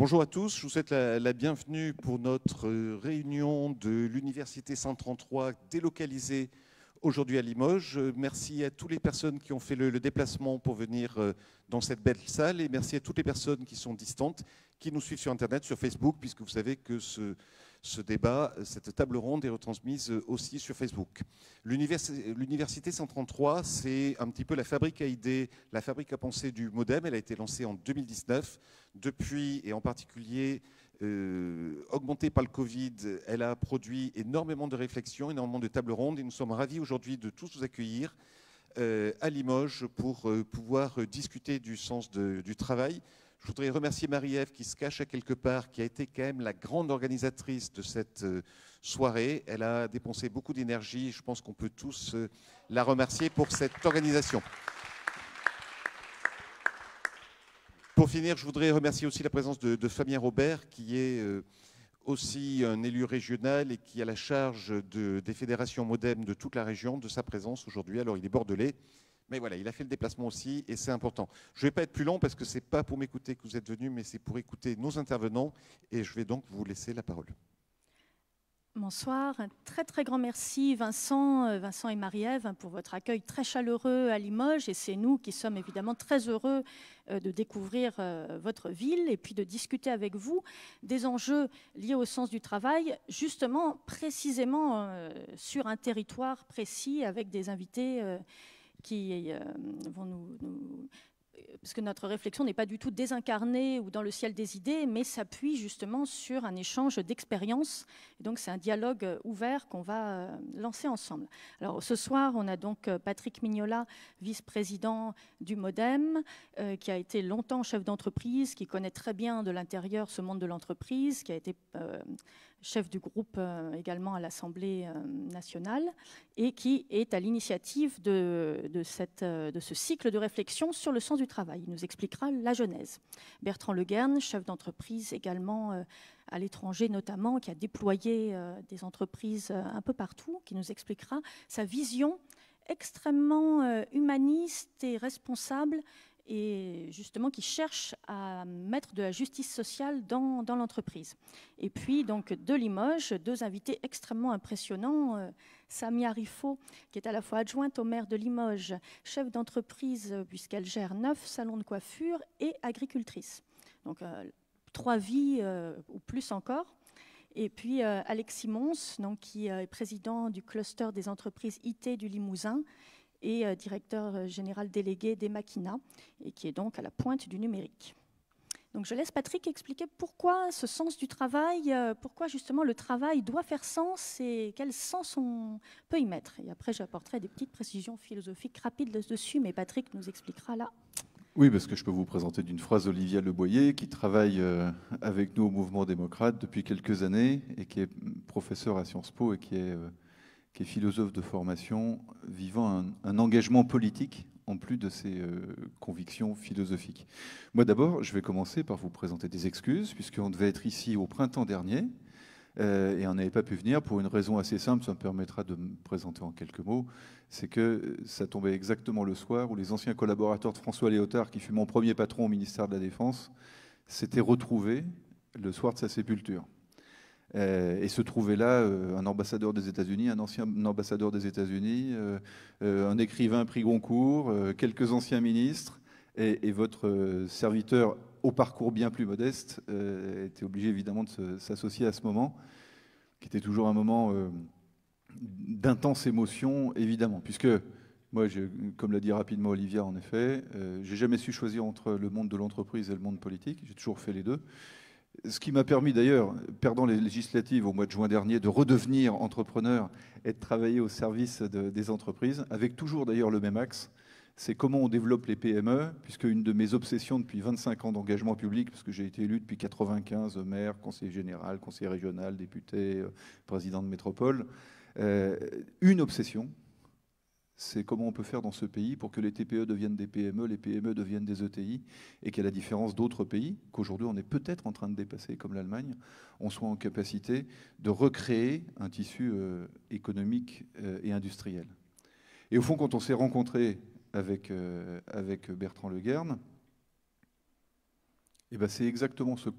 Bonjour à tous, je vous souhaite la, bienvenue pour notre euh, réunion de l'Université 133 délocalisée aujourd'hui à Limoges. Euh, merci à toutes les personnes qui ont fait le, déplacement pour venir euh, dans cette belle salle et merci à toutes les personnes qui sont distantes, qui nous suivent sur Internet, sur Facebook, puisque vous savez que ce, ce débat, cette table ronde est retransmise aussi sur Facebook. L'université 133, c'est un petit peu la fabrique à idées, la fabrique à penser du modem. Elle a été lancée en 2019. Depuis, et en particulier euh, augmentée par le Covid, elle a produit énormément de réflexions, énormément de tables rondes et nous sommes ravis aujourd'hui de tous vous accueillir euh, à Limoges pour euh, pouvoir discuter du sens du travail, je voudrais remercier Marie-Ève qui se à quelque part, qui a été quand même la grande organisatrice de cette euh, soirée. Elle a dépensé beaucoup d'énergie. Je pense qu'on peut tous euh, la remercier pour cette organisation. Pour finir, je voudrais remercier aussi la présence de, Fabien Robert qui est euh, aussi un élu régional et qui a la charge de, des fédérations modem de toute la région, de sa présence aujourd'hui. Alors il est bordelais, mais voilà, il a fait le déplacement aussi et c'est important. Je ne vais pas être plus long parce que ce n'est pas pour m'écouter que vous êtes venu, mais c'est pour écouter nos intervenants et je vais donc vous laisser la parole. Bonsoir, un très très grand merci Vincent, euh, Vincent et Marie-Ève hein, pour votre accueil très chaleureux à Limoges et c'est nous qui sommes évidemment très heureux euh, de découvrir euh, votre ville et puis de discuter avec vous des enjeux liés au sens du travail, justement précisément sur un territoire précis avec des invités qui euh, vont nous, parce que notre réflexion n'est pas du tout désincarnée ou dans le ciel des idées, mais s'appuie justement sur un échange d'expériences. Donc c'est un dialogue euh, ouvert qu'on va euh, lancer ensemble. Alors ce soir, on a donc Patrick Mignola, vice-président du MoDem, qui a été longtemps chef d'entreprise, qui connaît très bien de l'intérieur ce monde de l'entreprise, qui a été chef du groupe euh, également à l'Assemblée euh, nationale, et qui est à l'initiative de, euh, de ce cycle de réflexion sur le sens du travail. Il nous expliquera la genèse. Bertrand Leguerne, chef d'entreprise également à l'étranger notamment, qui a déployé des entreprises un peu partout, qui nous expliquera sa vision extrêmement humaniste et responsable et justement qui cherche à mettre de la justice sociale dans, l'entreprise. Et puis donc de Limoges, deux invités extrêmement impressionnants, euh, Samia Sami qui est à la fois adjointe au maire de Limoges, chef d'entreprise euh, puisqu'elle gère neuf salons de coiffure et agricultrice. Donc euh, trois vies ou plus encore. Et puis Alexis Mons, donc, qui est président du cluster des entreprises IT du Limousin et euh, directeur euh, général délégué des maquinas, et qui est donc à la pointe du numérique. Donc je laisse Patrick expliquer pourquoi ce sens du travail, euh, pourquoi justement le travail doit faire sens et quel sens on peut y mettre. Et après, j'apporterai des petites précisions philosophiques rapides dessus, mais Patrick nous expliquera là. Oui, parce que je peux vous présenter d'une phrase Olivia Leboyer, qui travaille avec nous au mouvement démocrate depuis quelques années et qui est professeur à Sciences Po et qui est qui est philosophe de formation, vivant un, engagement politique en plus de ses euh, convictions philosophiques. Moi d'abord, je vais commencer par vous présenter des excuses, puisqu'on devait être ici au printemps dernier, euh, et on n'avait pas pu venir pour une raison assez simple, ça me permettra de me présenter en quelques mots, c'est que euh, ça tombait exactement le soir où les anciens collaborateurs de François Léotard, qui fut mon premier patron au ministère de la Défense, s'étaient retrouvés le soir de sa sépulture. Euh, et se trouvait là euh, un ambassadeur des États-Unis, un ancien ambassadeur des États-Unis, euh, un écrivain prix Goncourt, quelques anciens ministres, et, votre serviteur au parcours bien plus modeste était obligé évidemment de s'associer à ce moment, qui était toujours un moment d'intense émotion, évidemment, puisque moi, comme l'a dit rapidement Olivia, en effet, j'ai jamais su choisir entre le monde de l'entreprise et le monde politique. J'ai toujours fait les deux. Ce qui m'a permis d'ailleurs, perdant les législatives au mois de juin dernier, de redevenir entrepreneur et de travailler au service des entreprises, avec toujours d'ailleurs le même axe, c'est comment on développe les PME, puisque une de mes obsessions depuis 25 ans d'engagement public, parce que j'ai été élu depuis 95 maire, conseiller général, conseiller régional, député, euh, président de métropole, euh, une obsession, c'est comment on peut faire dans ce pays pour que les TPE deviennent des PME, les PME deviennent des ETI, et qu'à la différence d'autres pays, qu'aujourd'hui on est peut-être en train de dépasser, comme l'Allemagne, on soit en capacité de recréer un tissu euh, économique euh, et industriel. Et au fond, quand on s'est rencontré avec, euh, avec Bertrand Le Guerne, eh ben c'est exactement ce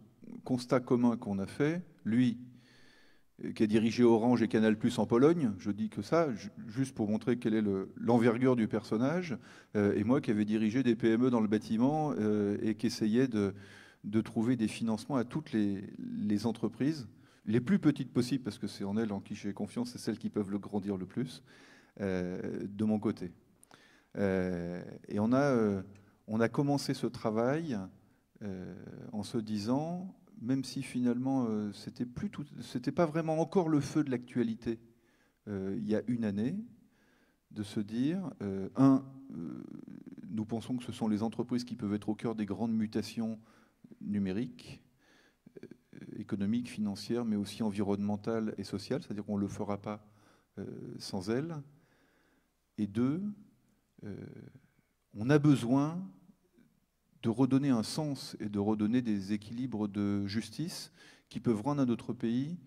constat commun qu'on a fait. Lui, qui a dirigé Orange et Canal Plus en Pologne. Je dis que ça, juste pour montrer quelle est l'envergure du personnage. Euh, et moi qui avais dirigé des PME dans le bâtiment euh, et qui essayais de, trouver des financements à toutes les, entreprises, les plus petites possibles, parce que c'est en elles en qui j'ai confiance, c'est celles qui peuvent le grandir le plus, euh, de mon côté. et on a, on a commencé ce travail en se disant, même si finalement euh, c'était pas vraiment encore le feu de l'actualité euh, il y a une année, de se dire euh, un, nous pensons que ce sont les entreprises qui peuvent être au cœur des grandes mutations numériques, économiques, financières, mais aussi environnementales et sociales, c'est-à-dire qu'on ne le fera pas sans elles. Et deux, on a besoin de redonner un sens et de redonner des équilibres de justice qui peuvent rendre à notre pays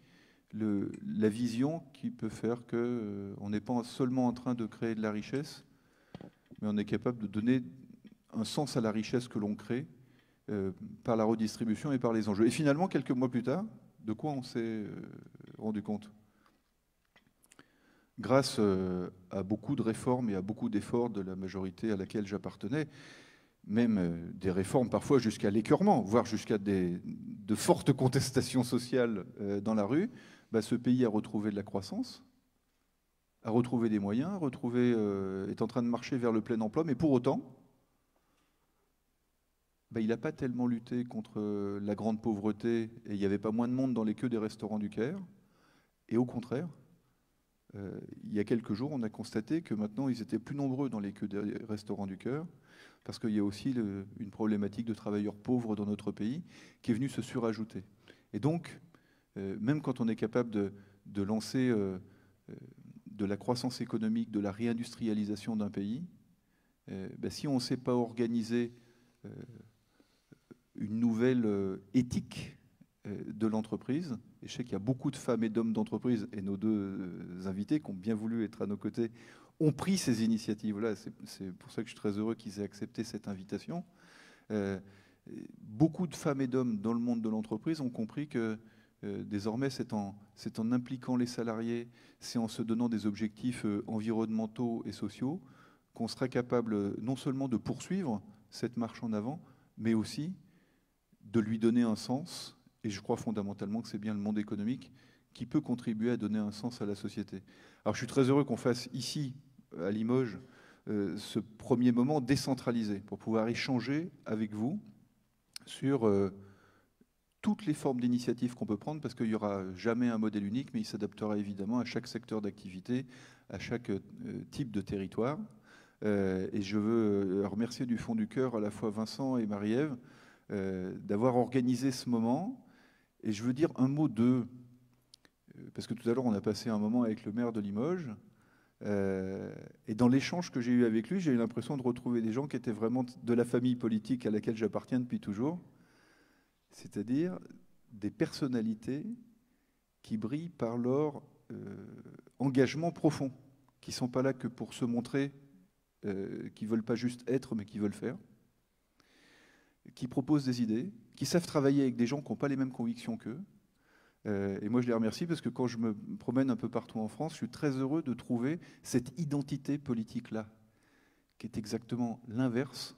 la vision qui peut faire qu'on euh, n'est pas seulement en train de créer de la richesse, mais on est capable de donner un sens à la richesse que l'on crée euh, par la redistribution et par les enjeux. Et finalement, quelques mois plus tard, de quoi on s'est euh, rendu compte Grâce à beaucoup de réformes et à beaucoup d'efforts de la majorité à laquelle j'appartenais, même euh, des réformes parfois jusqu'à l'écœurement, voire jusqu'à de fortes contestations sociales euh, dans la rue, bah, ce pays a retrouvé de la croissance, a retrouvé des moyens, retrouvé, euh, est en train de marcher vers le plein emploi, mais pour autant, bah, il n'a pas tellement lutté contre la grande pauvreté et il n'y avait pas moins de monde dans les queues des restaurants du Caire. Et au contraire, il y a quelques jours, on a constaté que maintenant, ils étaient plus nombreux dans les queues des restaurants du Caire parce qu'il y a aussi une problématique de travailleurs pauvres dans notre pays qui est venue se surajouter. Et donc, euh, même quand on est capable de, lancer euh, euh, de la croissance économique, de la réindustrialisation d'un pays, ben, si on ne sait pas organiser une nouvelle éthique de l'entreprise, et je sais qu'il y a beaucoup de femmes et d'hommes d'entreprise, et nos deux invités qui ont bien voulu être à nos côtés ont pris ces initiatives-là. C'est pour ça que je suis très heureux qu'ils aient accepté cette invitation. Euh, beaucoup de femmes et d'hommes dans le monde de l'entreprise ont compris que euh, désormais, c'est en, impliquant les salariés, c'est en se donnant des objectifs euh, environnementaux et sociaux qu'on sera capable non seulement de poursuivre cette marche en avant, mais aussi de lui donner un sens. Et je crois fondamentalement que c'est bien le monde économique qui peut contribuer à donner un sens à la société. Alors je suis très heureux qu'on fasse ici, à Limoges, euh, ce premier moment décentralisé pour pouvoir échanger avec vous sur euh, toutes les formes d'initiatives qu'on peut prendre, parce qu'il n'y aura jamais un modèle unique, mais il s'adaptera évidemment à chaque secteur d'activité, à chaque euh, type de territoire. et je veux remercier du fond du cœur à la fois Vincent et Marie-Ève d'avoir organisé ce moment. Et je veux dire un mot d'eux, parce que tout à l'heure, on a passé un moment avec le maire de Limoges. Euh, et dans l'échange que j'ai eu avec lui, j'ai eu l'impression de retrouver des gens qui étaient vraiment de la famille politique à laquelle j'appartiens depuis toujours, c'est-à-dire des personnalités qui brillent par leur euh, engagement profond, qui ne sont pas là que pour se montrer, qu'ils euh, qui ne veulent pas juste être, mais qui veulent faire, qui proposent des idées, qui savent travailler avec des gens qui n'ont pas les mêmes convictions qu'eux, euh, et moi, je les remercie parce que quand je me promène un peu partout en France, je suis très heureux de trouver cette identité politique-là, qui est exactement l'inverse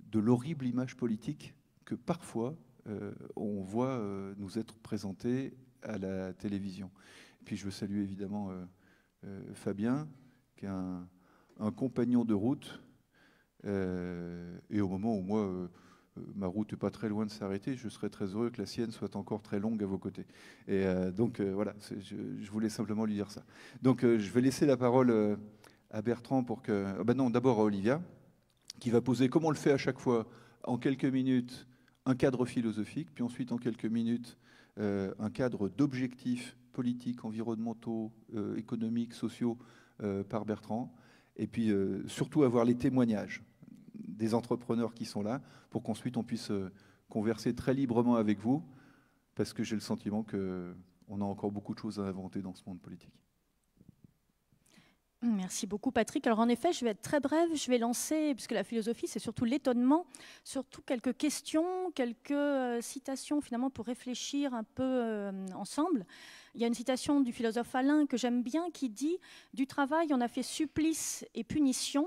de l'horrible image politique que parfois euh, on voit euh, nous être présentée à la télévision. Et puis je veux saluer évidemment Fabien, qui est un, un, compagnon de route. et au moment où moi euh, ma route n'est pas très loin de s'arrêter, je serais très heureux que la sienne soit encore très longue à vos côtés. Et euh, donc euh, voilà, je, voulais simplement lui dire ça. Donc je vais laisser la parole à Bertrand pour que... Ah ben non, d'abord à Olivia, qui va poser, comme on le fait à chaque fois, en quelques minutes, un cadre philosophique, puis ensuite en quelques minutes, un cadre d'objectifs politiques, environnementaux, économiques, sociaux par Bertrand, et puis surtout avoir les témoignages des entrepreneurs qui sont là, pour qu'ensuite on puisse euh, converser très librement avec vous, parce que j'ai le sentiment qu'on a encore beaucoup de choses à inventer dans ce monde politique. Merci beaucoup Patrick. Alors en effet, je vais être très brève, je vais lancer, puisque la philosophie c'est surtout l'étonnement, surtout quelques questions, quelques euh, citations finalement pour réfléchir un peu euh, ensemble. Il y a une citation du philosophe Alain que j'aime bien qui dit ⁇ Du travail on a fait supplice et punition ⁇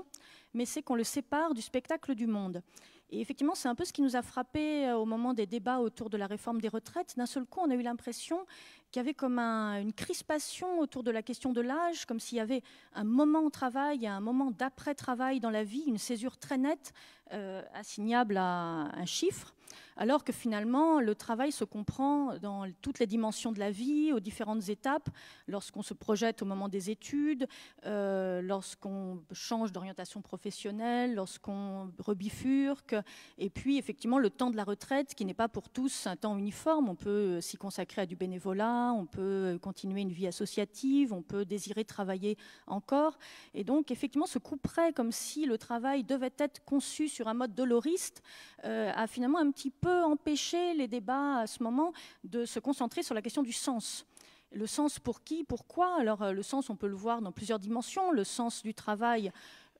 mais c'est qu'on le sépare du spectacle du monde. Et effectivement, c'est un peu ce qui nous a frappé euh, au moment des débats autour de la réforme des retraites. D'un seul coup, on a eu l'impression qu'il y avait comme une crispation autour de la question de l'âge, comme s'il y avait un moment travail, travail, un moment d'après-travail dans la vie, une césure très nette euh, assignable à un chiffre alors que finalement le travail se comprend dans toutes les dimensions de la vie, aux différentes étapes, lorsqu'on se projette au moment des études, euh, lorsqu'on change d'orientation professionnelle, lorsqu'on rebifurque, et puis effectivement le temps de la retraite qui n'est pas pour tous un temps uniforme, on peut s'y consacrer à du bénévolat, on peut continuer une vie associative, on peut désirer travailler encore, et donc effectivement ce couperait comme si le travail devait être conçu sur un mode doloriste, euh, a finalement un petit peu peut empêcher les débats à ce moment de se concentrer sur la question du sens. Le sens pour qui, pourquoi Alors euh, le sens, on peut le voir dans plusieurs dimensions. Le sens du travail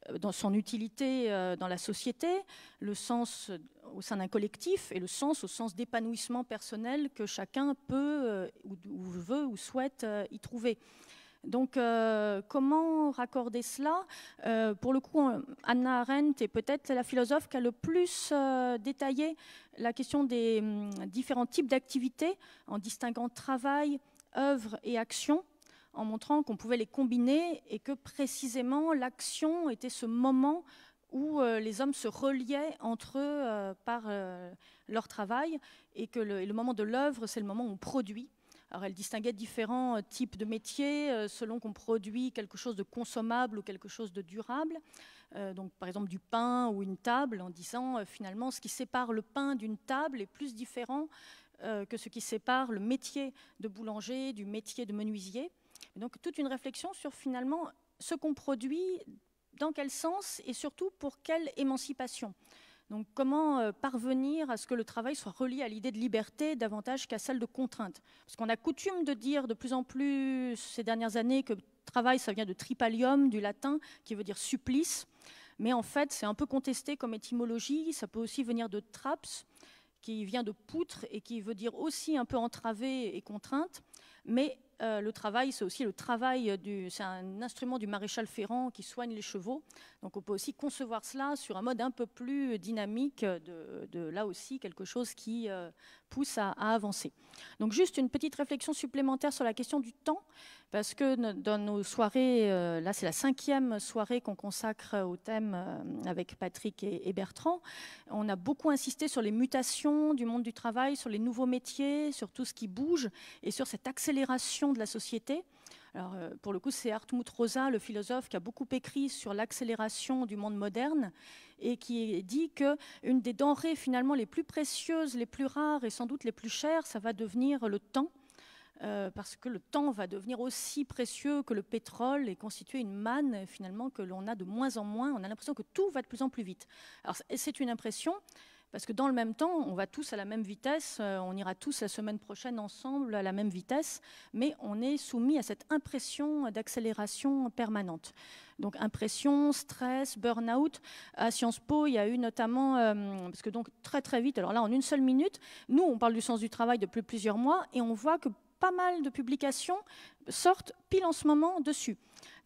euh, dans son utilité euh, dans la société, le sens au sein d'un collectif et le sens au sens d'épanouissement personnel que chacun peut ou veut ou souhaite y trouver. Donc, euh, comment raccorder cela euh, Pour le coup, Anna Arendt est peut-être la philosophe qui a le plus euh, détaillé la question des hum, différents types d'activités en distinguant travail, œuvre et action en montrant qu'on pouvait les combiner et que précisément l'action était ce moment où les hommes se reliaient entre eux par leur travail et que le moment de l'œuvre, c'est le moment où on produit elle distinguait différents euh, types de métiers euh, selon qu'on produit quelque chose de consommable ou quelque chose de durable. Euh, par exemple du pain ou une table en disant finalement ce qui sépare le pain d'une table est plus différent que ce qui sépare le métier de boulanger du métier de menuisier. donc toute une réflexion sur finalement ce qu'on produit, dans quel sens et surtout pour quelle émancipation. Donc comment euh, parvenir à ce que le travail soit relié à l'idée de liberté davantage qu'à celle de contrainte Parce qu'on a coutume de dire de plus en plus ces dernières années que travail, ça vient de tripalium, du latin, qui veut dire supplice. Mais en fait, c'est un peu contesté comme étymologie. Ça peut aussi venir de traps, qui vient de poutre et qui veut dire aussi un peu entravé et contrainte. Mais euh, le travail, c'est aussi le travail euh, du. C'est un instrument du maréchal Ferrand qui soigne les chevaux. Donc on peut aussi concevoir cela sur un mode un peu plus dynamique, de, là aussi quelque chose qui euh, pousse à, avancer. Donc juste une petite réflexion supplémentaire sur la question du temps parce que dans nos soirées, euh, là c'est la cinquième soirée qu'on consacre au thème euh, avec Patrick et, Bertrand, on a beaucoup insisté sur les mutations du monde du travail, sur les nouveaux métiers, sur tout ce qui bouge et sur cette accélération de la société. Euh, pour le coup, c'est Hartmut Rosa, le philosophe, qui a beaucoup écrit sur l'accélération du monde moderne et qui dit que une des denrées finalement les plus précieuses, les plus rares et sans doute les plus chères, ça va devenir le temps. Euh, parce que le temps va devenir aussi précieux que le pétrole et constituer une manne finalement que l'on a de moins en moins. On a l'impression que tout va de plus en plus vite. Alors c'est une impression. Parce que dans le même temps, on va tous à la même vitesse, euh, on ira tous la semaine prochaine ensemble à la même vitesse, mais on est soumis à cette impression d'accélération permanente. Donc impression, stress, burn-out. À Sciences Po, il y a eu notamment, euh, parce que donc très très vite, alors là en une seule minute, nous on parle du sens du travail depuis plusieurs mois et on voit que pas mal de publications sortent pile en ce moment dessus.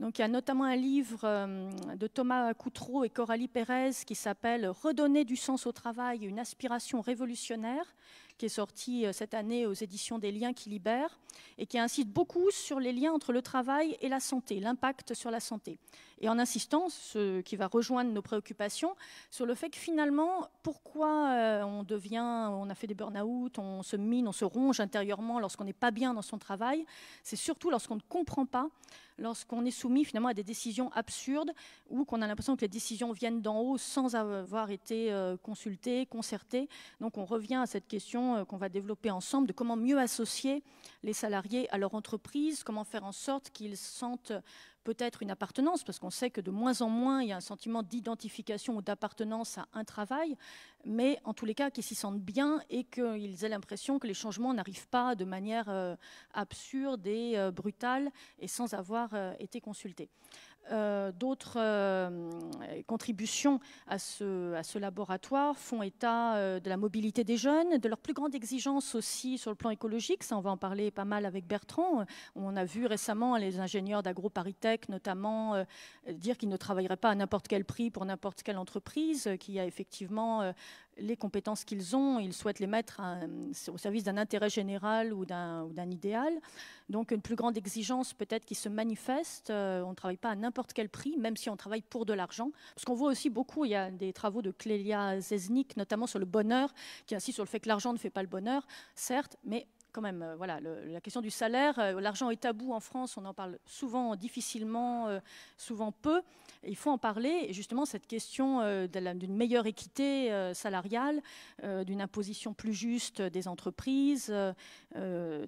Donc, il y a notamment un livre euh, de Thomas Coutreau et Coralie Pérez qui s'appelle Redonner du sens au travail, une aspiration révolutionnaire, qui est sorti euh, cette année aux éditions des Liens qui libèrent et qui incite beaucoup sur les liens entre le travail et la santé, l'impact sur la santé et en insistant, ce qui va rejoindre nos préoccupations, sur le fait que finalement, pourquoi euh, on devient, on a fait des burn-out, on se mine, on se ronge intérieurement lorsqu'on n'est pas bien dans son travail, c'est surtout lorsqu'on ne comprend pas, lorsqu'on est soumis finalement à des décisions absurdes ou qu'on a l'impression que les décisions viennent d'en haut sans avoir été euh, consultées, concertées. Donc on revient à cette question euh, qu'on va développer ensemble de comment mieux associer les salariés à leur entreprise, comment faire en sorte qu'ils sentent peut-être une appartenance, parce qu'on sait que de moins en moins, il y a un sentiment d'identification ou d'appartenance à un travail, mais en tous les cas, qu'ils s'y sentent bien et qu'ils aient l'impression que les changements n'arrivent pas de manière euh, absurde et euh, brutale et sans avoir euh, été consultés. Euh, d'autres euh, contributions à ce, laboratoire font état euh, de la mobilité des jeunes, de leur plus grande exigence aussi sur le plan écologique. Ça, on va en parler pas mal avec Bertrand. On a vu récemment les ingénieurs d'AgroParisTech notamment dire qu'ils ne travailleraient pas à n'importe quel prix pour n'importe quelle entreprise, qu'il a effectivement les compétences qu'ils ont, ils souhaitent les mettre au service d'un intérêt général ou d'un idéal. Donc une plus grande exigence peut-être qui se manifeste. Euh, on ne travaille pas à n'importe quel prix, même si on travaille pour de l'argent. Parce qu'on voit aussi beaucoup, il y a des travaux de Clélia Zeznik, notamment sur le bonheur, qui insiste sur le fait que l'argent ne fait pas le bonheur, certes, mais quand même, euh, voilà, la question du salaire, euh, l'argent est tabou en France, on en parle souvent difficilement, euh, souvent peu. Il faut en parler. Et justement, cette question d'une meilleure équité salariale, d'une imposition plus juste des entreprises,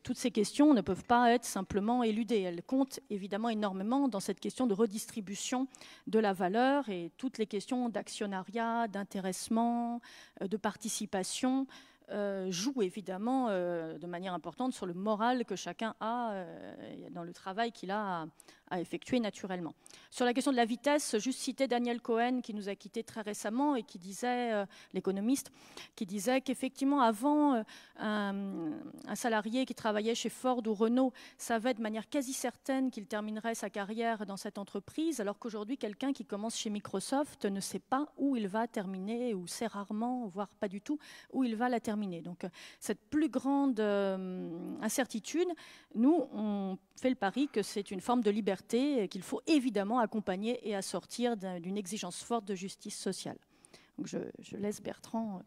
toutes ces questions ne peuvent pas être simplement éludées. Elles comptent évidemment énormément dans cette question de redistribution de la valeur et toutes les questions d'actionnariat, d'intéressement, de participation. Euh, joue évidemment euh, de manière importante sur le moral que chacun a euh, dans le travail qu'il a à effectuer naturellement. Sur la question de la vitesse, juste citer Daniel Cohen qui nous a quittés très récemment et qui disait, euh, l'économiste, qui disait qu'effectivement avant, euh, un, salarié qui travaillait chez Ford ou Renault savait de manière quasi certaine qu'il terminerait sa carrière dans cette entreprise, alors qu'aujourd'hui quelqu'un qui commence chez Microsoft ne sait pas où il va terminer ou sait rarement, voire pas du tout, où il va la terminer. Donc euh, cette plus grande incertitude, nous, on fait le pari que c'est une forme de liberté qu'il faut évidemment accompagner et assortir d'une exigence forte de justice sociale. Donc je, laisse Bertrand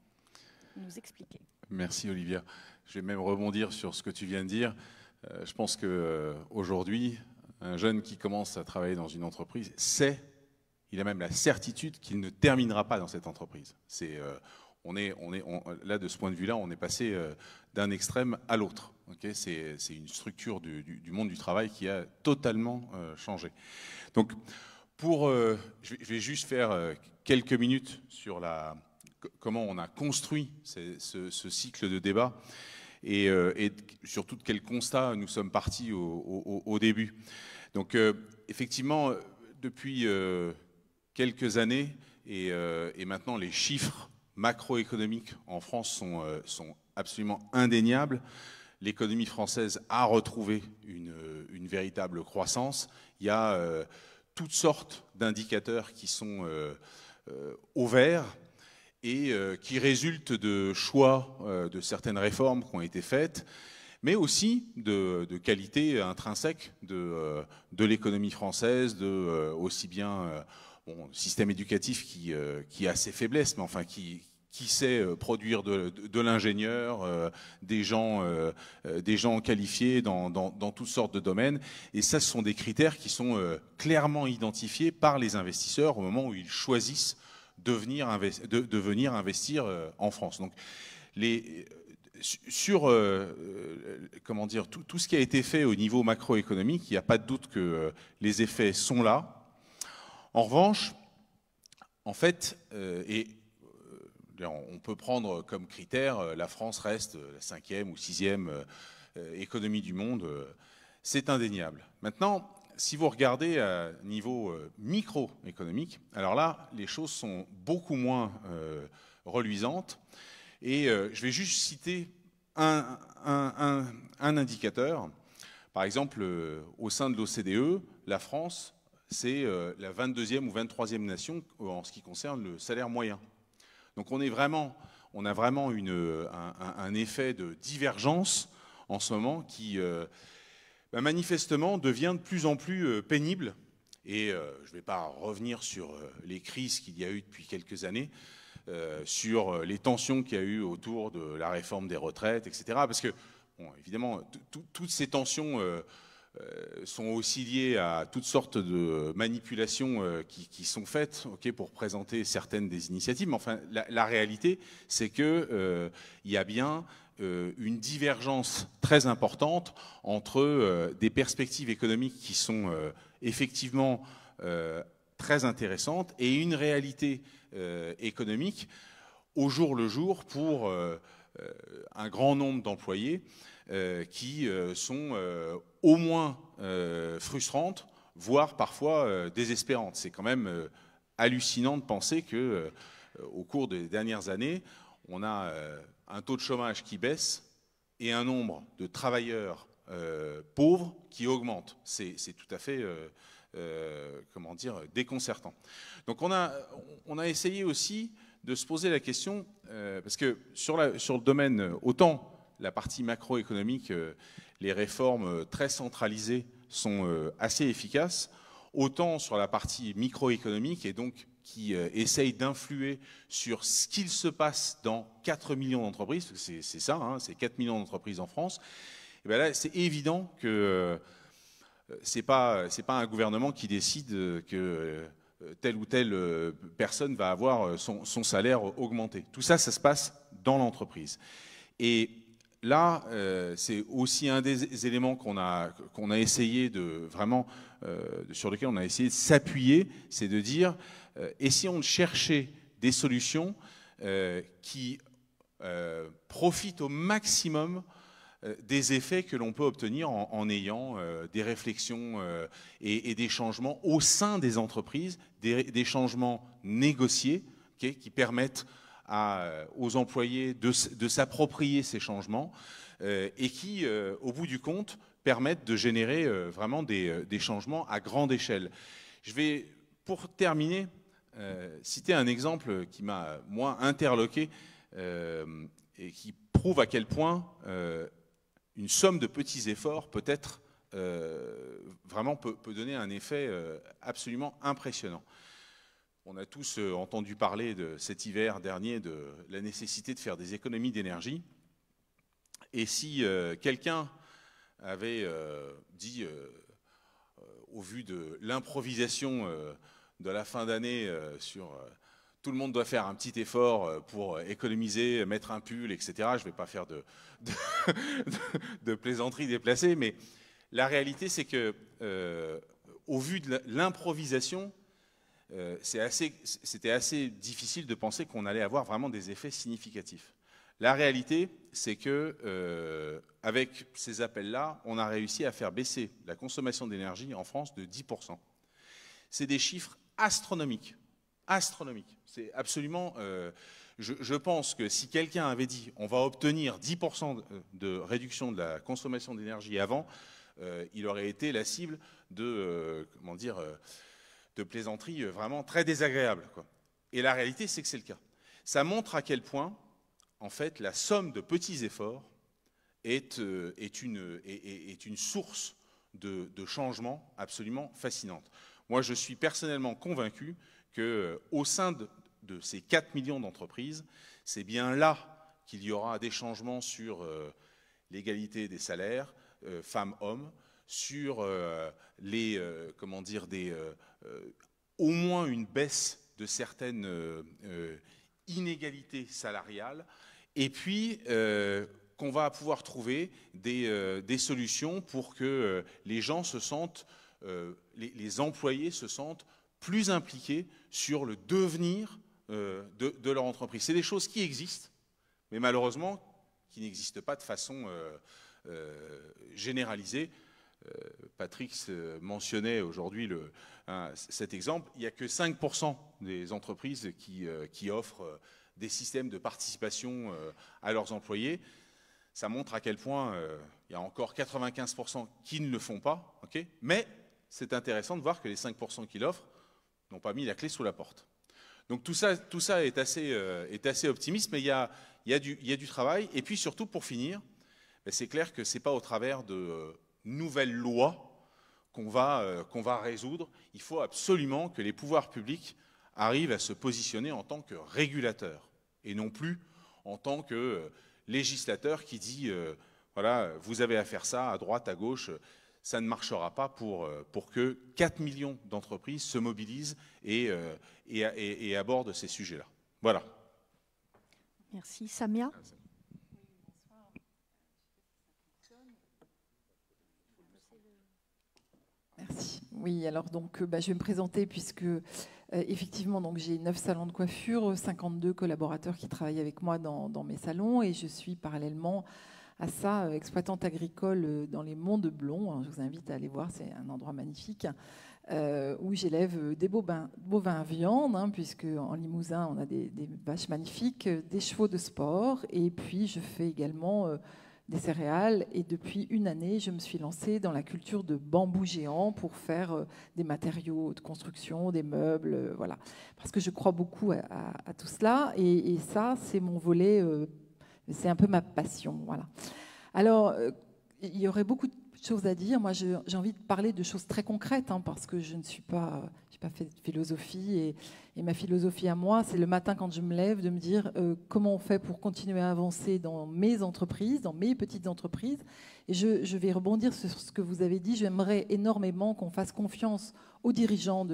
euh, nous expliquer. Merci Olivia. Je vais même rebondir sur ce que tu viens de dire. Euh, je pense qu'aujourd'hui, euh, un jeune qui commence à travailler dans une entreprise sait, il a même la certitude qu'il ne terminera pas dans cette entreprise. C'est on est, là, de ce point de vue-là, on est passé euh, d'un extrême à l'autre. c'est une structure du, monde du travail qui a totalement euh, changé. Donc, pour, euh, je, vais, juste faire quelques minutes sur la, comment on a construit ce, cycle de débat et, et, surtout de quel constat nous sommes partis au, début. Donc, effectivement, depuis quelques années, et maintenant les chiffres macroéconomiques en France sont, euh, sont absolument indéniables. L'économie française a retrouvé une, euh, véritable croissance. Il y a euh, toutes sortes d'indicateurs qui sont au vert et qui résultent de choix de certaines réformes qui ont été faites, mais aussi de, de qualité intrinsèque de, de l'économie française, de, aussi bien système éducatif euh, qui, a ses faiblesses, mais enfin qui, sait euh, produire de, l'ingénieur, euh, des, gens, qualifiés dans, toutes sortes de domaines. Et ça, ce sont des critères qui sont clairement identifiés par les investisseurs au moment où ils choisissent de venir, investir en France. Donc, sur comment dire, tout, tout, ce qui a été fait au niveau macroéconomique, il n'y a pas de doute que les effets sont là en revanche, en fait, euh, et euh, on peut prendre comme critère, euh, la France reste la cinquième ou sixième économie du monde, c'est indéniable. Maintenant, si vous regardez à niveau microéconomique, alors là, les choses sont beaucoup moins reluisantes. Et je vais juste citer un, indicateur. Par exemple, au sein de l'OCDE, la France c'est euh, la 22e ou 23e nation en ce qui concerne le salaire moyen. Donc on, est vraiment, on a vraiment une, un, effet de divergence en ce moment qui euh, bah, manifestement devient de plus en plus euh, pénible. Et je ne vais pas revenir sur les crises qu'il y a eu depuis quelques années, sur les tensions qu'il y a eu autour de la réforme des retraites, etc. Parce que, évidemment, toutes ces tensions euh, sont aussi liées à toutes sortes de manipulations euh, qui, sont faites pour présenter certaines des initiatives. Mais enfin, la, réalité, c'est qu'il euh, y a bien une divergence très importante entre des perspectives économiques qui sont effectivement très intéressantes et une réalité économique au jour le jour pour un grand nombre d'employés. Euh, qui euh, sont euh, au moins frustrantes, voire parfois désespérantes. C'est quand même hallucinant de penser que, au cours des dernières années, on a un taux de chômage qui baisse et un nombre de travailleurs pauvres qui augmente. C'est tout à fait comment dire, déconcertant. Donc on a, on a essayé aussi de se poser la question, parce que sur, la, sur le domaine, autant la partie macroéconomique, euh, les réformes euh, très centralisées sont euh, assez efficaces, autant sur la partie microéconomique et donc qui essaye d'influer sur ce qu'il se passe dans 4 millions d'entreprises, c'est ça, hein, c'est 4 millions d'entreprises en France, et bien là c'est évident que ce n'est pas, pas un gouvernement qui décide que telle ou telle personne va avoir son, son salaire augmenté. Tout ça, ça se passe dans l'entreprise. Et là, euh, c'est aussi un des éléments qu'on a, a essayé de vraiment, euh, sur lequel on a essayé de s'appuyer, c'est de dire, et euh, essayons de chercher des solutions qui profitent au maximum des effets que l'on peut obtenir en, ayant des réflexions et, des changements au sein des entreprises, des, changements négociés qui permettent euh, aux employés de, s'approprier ces changements euh, et qui, euh, au bout du compte, permettent de générer vraiment des, changements à grande échelle. Je vais, pour terminer, citer un exemple qui m'a, moi, interloqué et qui prouve à quel point une somme de petits efforts peut être vraiment peut, donner un effet absolument impressionnant. On a tous euh, entendu parler de cet hiver dernier de la nécessité de faire des économies d'énergie. Et si euh, quelqu'un avait euh, dit, au vu de l'improvisation de la fin d'année sur tout le monde doit faire un petit effort pour économiser, mettre un pull, etc. Je ne vais pas faire de, de, de, plaisanterie déplacée, mais la réalité, c'est que, au vu de l'improvisation, euh, c'était assez, difficile de penser qu'on allait avoir vraiment des effets significatifs. La réalité, c'est que euh, avec ces appels-là, on a réussi à faire baisser la consommation d'énergie en France de 10%. C'est des chiffres astronomiques. Astronomiques. C'est absolument. Euh, je, pense que si quelqu'un avait dit on va obtenir 10% de réduction de la consommation d'énergie avant, il aurait été la cible de comment dire de plaisanterie euh, vraiment très désagréable. Quoi. Et la réalité, c'est que c'est le cas. Ça montre à quel point, en fait, la somme de petits efforts est, euh, une, source de, changement absolument fascinante. Moi, je suis personnellement convaincu que, euh, au sein de, ces 4 millions d'entreprises, c'est bien là qu'il y aura des changements sur l'égalité des salaires, femmes-hommes, sur euh, les, euh, comment dire, des, euh, au moins une baisse de certaines inégalités salariales, et puis qu'on va pouvoir trouver des, solutions pour que les gens se sentent, les, employés se sentent plus impliqués sur le devenir de, leur entreprise. C'est des choses qui existent, mais malheureusement qui n'existent pas de façon généralisée. Patrick euh, mentionnait aujourd'hui hein, cet exemple, il n'y a que 5% des entreprises qui, euh, offrent euh, des systèmes de participation à leurs employés. Ça montre à quel point il y a encore 95% qui ne le font pas. Mais c'est intéressant de voir que les 5% qui l'offrent n'ont pas mis la clé sous la porte. Donc tout ça, est, assez, optimiste, mais il y, a, du, il y a, du, travail. Et puis surtout, pour finir, ben c'est clair que ce n'est pas au travers de nouvelle loi qu'on va, euh, qu'on va résoudre. Il faut absolument que les pouvoirs publics arrivent à se positionner en tant que régulateurs et non plus en tant que euh, législateur qui dit euh, voilà, vous avez à faire ça à droite, à gauche, ça ne marchera pas pour, pour que 4 millions d'entreprises se mobilisent et, et abordent ces sujets-là. Voilà. Merci. Samia Oui, alors donc euh, bah, je vais me présenter puisque euh, effectivement donc j'ai 9 salons de coiffure, 52 collaborateurs qui travaillent avec moi dans, mes salons et je suis parallèlement à ça euh, exploitante agricole dans les monts de Blond. Je vous invite à aller voir, c'est un endroit magnifique. où j'élève des bovins, bovins à viande, hein, puisque en Limousin, on a des, vaches magnifiques, des chevaux de sport, et puis je fais également des céréales. Et depuis une année, je me suis lancée dans la culture de bambou géant pour faire euh, des matériaux de construction, des meubles, euh, voilà. Parce que je crois beaucoup à, tout cela. Et, ça, c'est mon volet, euh, c'est un peu ma passion, voilà. Alors, il y aurait beaucoup de choses à dire. Moi, j'ai envie de parler de choses très concrètes, hein, parce que je ne suis pas philosophie. Et, ma philosophie à moi, c'est le matin quand je me lève de me dire euh, comment on fait pour continuer à avancer dans mes entreprises, dans mes petites entreprises. Et je, vais rebondir sur ce que vous avez dit. J'aimerais énormément qu'on fasse confiance aux dirigeants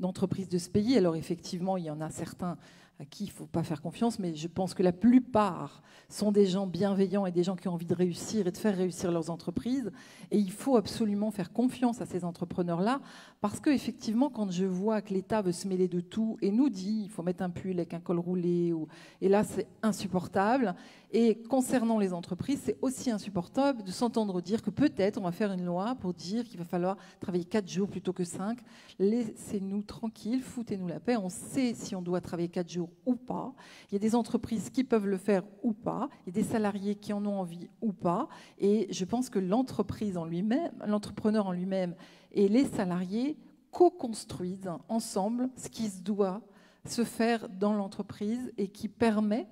d'entreprises de ce pays. Alors effectivement, il y en a certains à qui il ne faut pas faire confiance, mais je pense que la plupart sont des gens bienveillants et des gens qui ont envie de réussir et de faire réussir leurs entreprises. Et il faut absolument faire confiance à ces entrepreneurs-là, parce que effectivement, quand je vois que l'État veut se mêler de tout et nous dit il faut mettre un pull avec un col roulé, et là c'est insupportable. Et concernant les entreprises, c'est aussi insupportable de s'entendre dire que peut-être on va faire une loi pour dire qu'il va falloir travailler 4 jours plutôt que 5. Laissez-nous tranquilles, foutez-nous la paix. On sait si on doit travailler 4 jours ou pas. Il y a des entreprises qui peuvent le faire ou pas. Il y a des salariés qui en ont envie ou pas. Et je pense que l'entreprise en lui-même, l'entrepreneur en lui-même et les salariés co-construisent ensemble ce qui se doit se faire dans l'entreprise et qui permet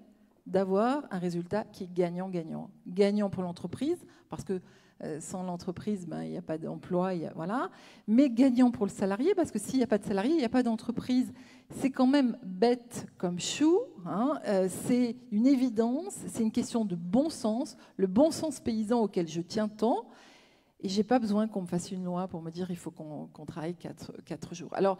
d'avoir un résultat qui est gagnant-gagnant. Gagnant pour l'entreprise, parce que euh, sans l'entreprise, ben, il n'y a pas d'emploi, voilà. Mais gagnant pour le salarié, parce que s'il n'y a pas de salarié, il n'y a pas d'entreprise. C'est quand même bête comme chou, hein. euh, c'est une évidence, c'est une question de bon sens, le bon sens paysan auquel je tiens tant. Et je n'ai pas besoin qu'on me fasse une loi pour me dire qu'il faut qu'on travaille quatre, quatre, jours. Alors,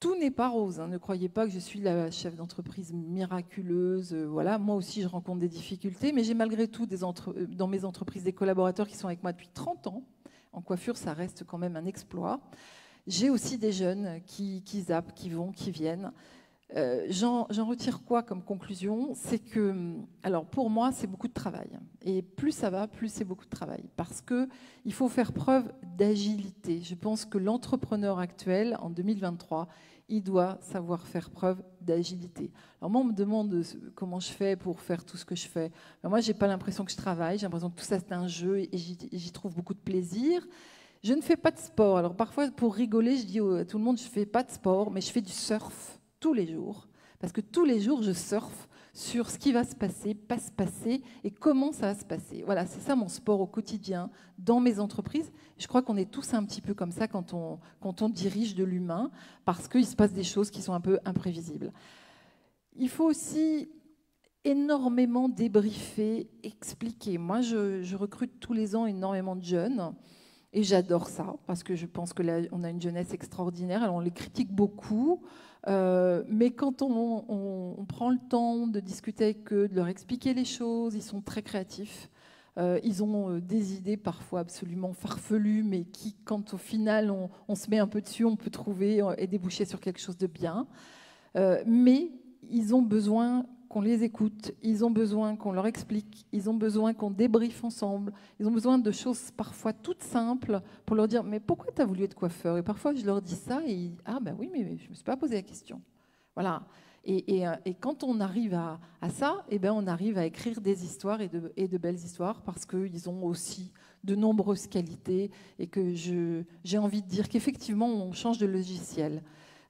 tout n'est pas rose. Hein, ne croyez pas que je suis la chef d'entreprise miraculeuse. Euh, voilà, moi aussi, je rencontre des difficultés, mais j'ai malgré tout euh, dans mes entreprises des collaborateurs qui sont avec moi depuis 30 ans. En coiffure, ça reste quand même un exploit. J'ai aussi des jeunes qui, qui zappent, qui vont, qui viennent. Euh, j'en retire quoi comme conclusion C'est que, alors pour moi, c'est beaucoup de travail. Et plus ça va, plus c'est beaucoup de travail. Parce qu'il faut faire preuve d'agilité. Je pense que l'entrepreneur actuel, en 2023, il doit savoir faire preuve d'agilité. Alors moi, on me demande comment je fais pour faire tout ce que je fais. moi, je n'ai pas l'impression que je travaille. J'ai l'impression que tout ça, c'est un jeu et j'y trouve beaucoup de plaisir. Je ne fais pas de sport. Alors parfois, pour rigoler, je dis à tout le monde, je ne fais pas de sport, mais je fais du surf tous les jours, parce que tous les jours, je surfe sur ce qui va se passer, pas se passer, et comment ça va se passer. Voilà, c'est ça mon sport au quotidien, dans mes entreprises. Je crois qu'on est tous un petit peu comme ça quand on, dirige de l'humain, parce qu'il se passe des choses qui sont un peu imprévisibles. Il faut aussi énormément débriefer, expliquer. Moi, je, recrute tous les ans énormément de jeunes. Et j'adore ça, parce que je pense que on a une jeunesse extraordinaire. Alors, on les critique beaucoup, euh, mais quand on, prend le temps de discuter avec eux, de leur expliquer les choses, ils sont très créatifs. Euh, ils ont euh, des idées parfois absolument farfelues, mais qui, quand au final on, se met un peu dessus, on peut trouver et déboucher sur quelque chose de bien. mais ils ont besoin qu'on les écoute, ils ont besoin qu'on leur explique, ils ont besoin qu'on débriefe ensemble, ils ont besoin de choses parfois toutes simples pour leur dire mais pourquoi tu as voulu être coiffeur Et parfois je leur dis ça et ah ben oui mais je ne me suis pas posé la question. Voilà. Et, euh, quand on arrive à, ça, et eh ben on arrive à écrire des histoires et de, et de belles histoires parce qu'ils ont aussi de nombreuses qualités et que j'ai envie de dire qu'effectivement on change de logiciel.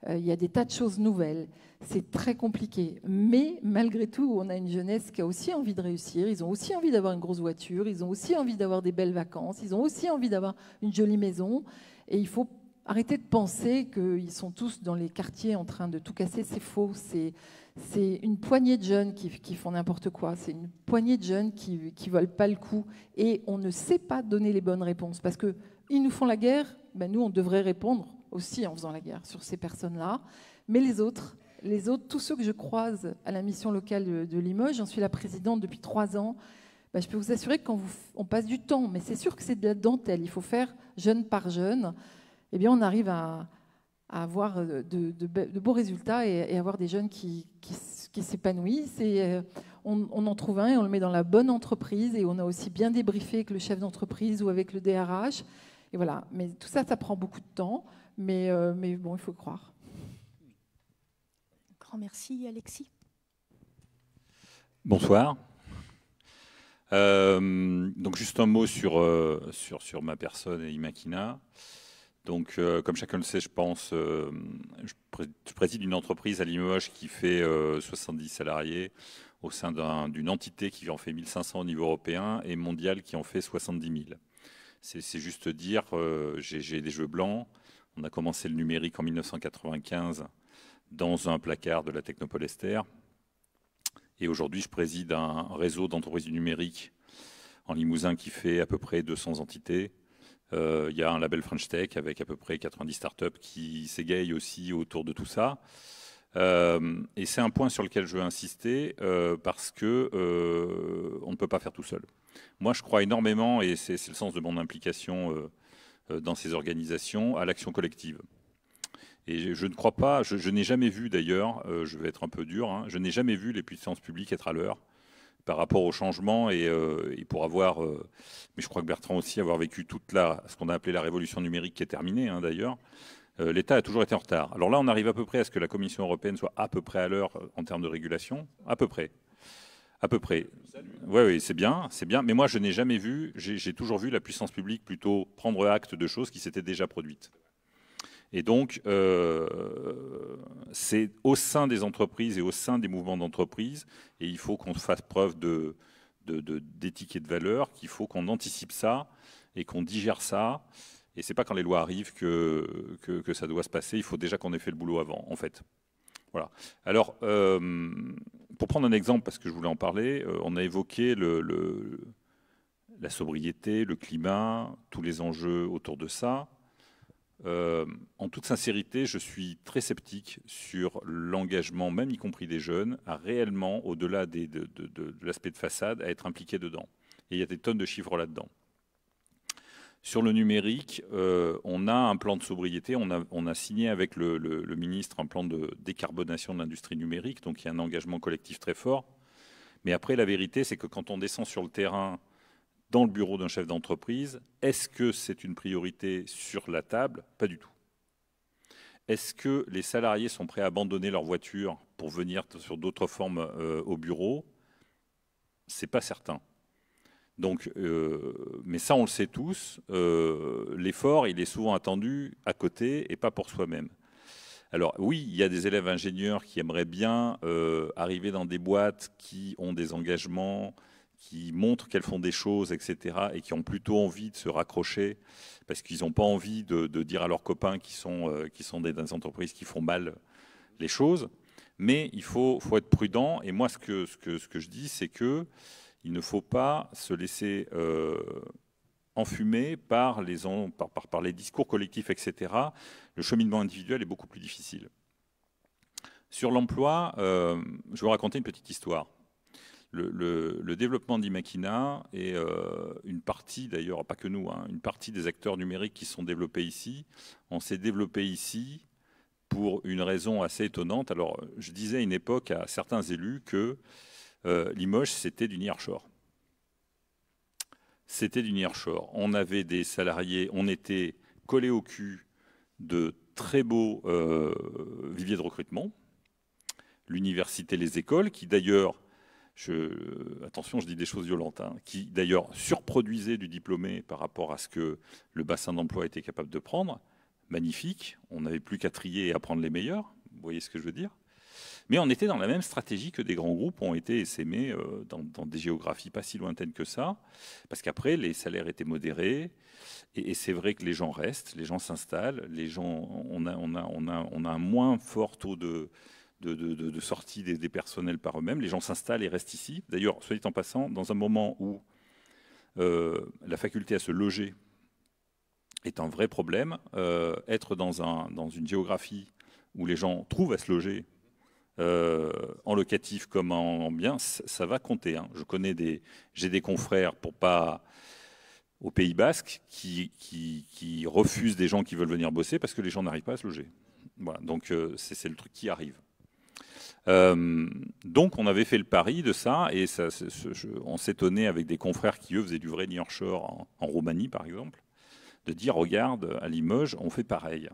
Euh, il y a des tas de choses nouvelles. C'est très compliqué. Mais malgré tout, on a une jeunesse qui a aussi envie de réussir. Ils ont aussi envie d'avoir une grosse voiture. Ils ont aussi envie d'avoir des belles vacances. Ils ont aussi envie d'avoir une jolie maison. Et il faut arrêter de penser qu'ils sont tous dans les quartiers en train de tout casser. C'est faux. C'est, une poignée de jeunes qui, font n'importe quoi. C'est une poignée de jeunes qui ne veulent pas le coup. Et on ne sait pas donner les bonnes réponses. Parce qu'ils nous font la guerre. Ben nous, on devrait répondre aussi en faisant la guerre sur ces personnes-là, mais les autres, les autres, tous ceux que je croise à la mission locale de, Limoges, j'en suis la présidente depuis trois ans. Bah, je peux vous assurer que quand on passe du temps, mais c'est sûr que c'est de la dentelle, il faut faire jeune par jeune, et eh bien on arrive à, avoir de, beaux résultats et, avoir des jeunes qui, s'épanouissent. Euh, on, on, en trouve un et on le met dans la bonne entreprise et on a aussi bien débriefé avec le chef d'entreprise ou avec le DRH. Et voilà. Mais tout ça, ça prend beaucoup de temps. Mais, euh, mais bon, il faut croire. Grand merci, Alexis. Bonsoir. Euh, donc juste un mot sur, euh, sur, sur ma personne et Imakina. Donc comme chacun le sait, je pense, je, préside une entreprise à Limoges qui fait 70 salariés au sein d'une entité qui en fait 1500 au niveau européen et mondial qui en fait 70 000. C'est juste dire, j'ai des jeux blancs, on a commencé le numérique en 1995 dans un placard de la Technopole Esther. Et aujourd'hui, je préside un réseau d'entreprises du numérique en Limousin qui fait à peu près 200 entités. Euh, il y a un label French Tech avec à peu près 90 startups qui s'égaillent aussi autour de tout ça. Euh, et c'est un point sur lequel je veux insister euh, parce que on ne peut pas faire tout seul. Moi, je crois énormément, et c'est le sens de mon implication euh, dans ces organisations à l'action collective. Et je, ne crois pas, je, n'ai jamais vu d'ailleurs, euh, je vais être un peu dur, hein, je n'ai jamais vu les puissances publiques être à l'heure par rapport au changement et, euh, pour avoir, mais je crois que Bertrand aussi, avoir vécu toute la, ce qu'on a appelé la révolution numérique qui est terminée hein, d'ailleurs, l'État a toujours été en retard. Alors là, on arrive à peu près à ce que la Commission européenne soit à peu près à l'heure en termes de régulation, à peu près. À peu près. Oui, c'est bien, c'est bien. Mais moi, je n'ai jamais vu, j'ai toujours vu la puissance publique plutôt prendre acte de choses qui s'étaient déjà produites. Et donc, euh, c'est au sein des entreprises et au sein des mouvements d'entreprise, et il faut qu'on fasse preuve de de, valeur, qu'il faut qu'on anticipe ça et qu'on digère ça. Et n'est pas quand les lois arrivent que, que, que ça doit se passer. Il faut déjà qu'on ait fait le boulot avant, en fait. Voilà. Alors, euh, pour prendre un exemple, parce que je voulais en parler, euh, on a évoqué la sobriété, le climat, tous les enjeux autour de ça. Euh, en toute sincérité, je suis très sceptique sur l'engagement, même y compris des jeunes, à réellement, au-delà de, de, de l'aspect de façade, à être impliqué dedans. Et il y a des tonnes de chiffres là-dedans. Sur le numérique, euh, on a un plan de sobriété. On a, signé avec le, ministre un plan de décarbonation de l'industrie numérique. Donc il y a un engagement collectif très fort. Mais après, la vérité, c'est que quand on descend sur le terrain, dans le bureau d'un chef d'entreprise, est-ce que c'est une priorité sur la table Pas du tout. Est-ce que les salariés sont prêts à abandonner leur voiture pour venir sur d'autres formes euh, au bureau C'est pas certain. Donc, euh, mais ça, on le sait tous, euh, l'effort, il est souvent attendu à côté et pas pour soi-même. Alors oui, il y a des élèves ingénieurs qui aimeraient bien euh, arriver dans des boîtes qui ont des engagements, qui montrent qu'elles font des choses, etc., et qui ont plutôt envie de se raccrocher, parce qu'ils n'ont pas envie de, dire à leurs copains qui sont, qui sont des, entreprises qui font mal les choses. Mais il faut, faut être prudent, et moi ce que, ce que, ce que je dis, c'est que il ne faut pas se laisser euh, enfumer par les, par, les discours collectifs, etc. Le cheminement individuel est beaucoup plus difficile. Sur l'emploi, euh, je vais vous raconter une petite histoire. Le, développement d'Imakina et euh, une partie, d'ailleurs, pas que nous, hein, une partie des acteurs numériques qui sont développés ici, on s'est développé ici pour une raison assez étonnante. Alors, je disais à une époque à certains élus que euh, Limoges, c'était du Shore. C'était du Shore. On avait des salariés, on était collés au cul de très beaux euh, viviers de recrutement, l'université, les écoles, qui d'ailleurs, je, attention, je dis des choses violentes, hein, qui d'ailleurs surproduisaient du diplômé par rapport à ce que le bassin d'emploi était capable de prendre. Magnifique, on n'avait plus qu'à trier et à prendre les meilleurs, vous voyez ce que je veux dire mais on était dans la même stratégie que des grands groupes ont été essaimés euh, dans, des géographies pas si lointaines que ça, parce qu'après, les salaires étaient modérés, et, c'est vrai que les gens restent, les gens s'installent, les gens, on a, on, a, on, on a un moins fort taux de, de, sortie des, personnels par eux-mêmes, les gens s'installent et restent ici. D'ailleurs, soit dit en passant, dans un moment où euh, la faculté à se loger est un vrai problème, euh, être dans, un, dans une géographie où les gens trouvent à se loger euh, en locatif comme en, bien, ça va compter. Hein. Je connais des, j'ai des confrères pour pas au Pays Basque qui, qui, refusent des gens qui veulent venir bosser parce que les gens n'arrivent pas à se loger. donc euh, c'est le truc qui arrive. Euh, donc on avait fait le pari de ça et ça, on s'étonnait avec des confrères qui eux faisaient du vrai New Shore en, en Roumanie par exemple, de dire regarde à Limoges on fait pareil,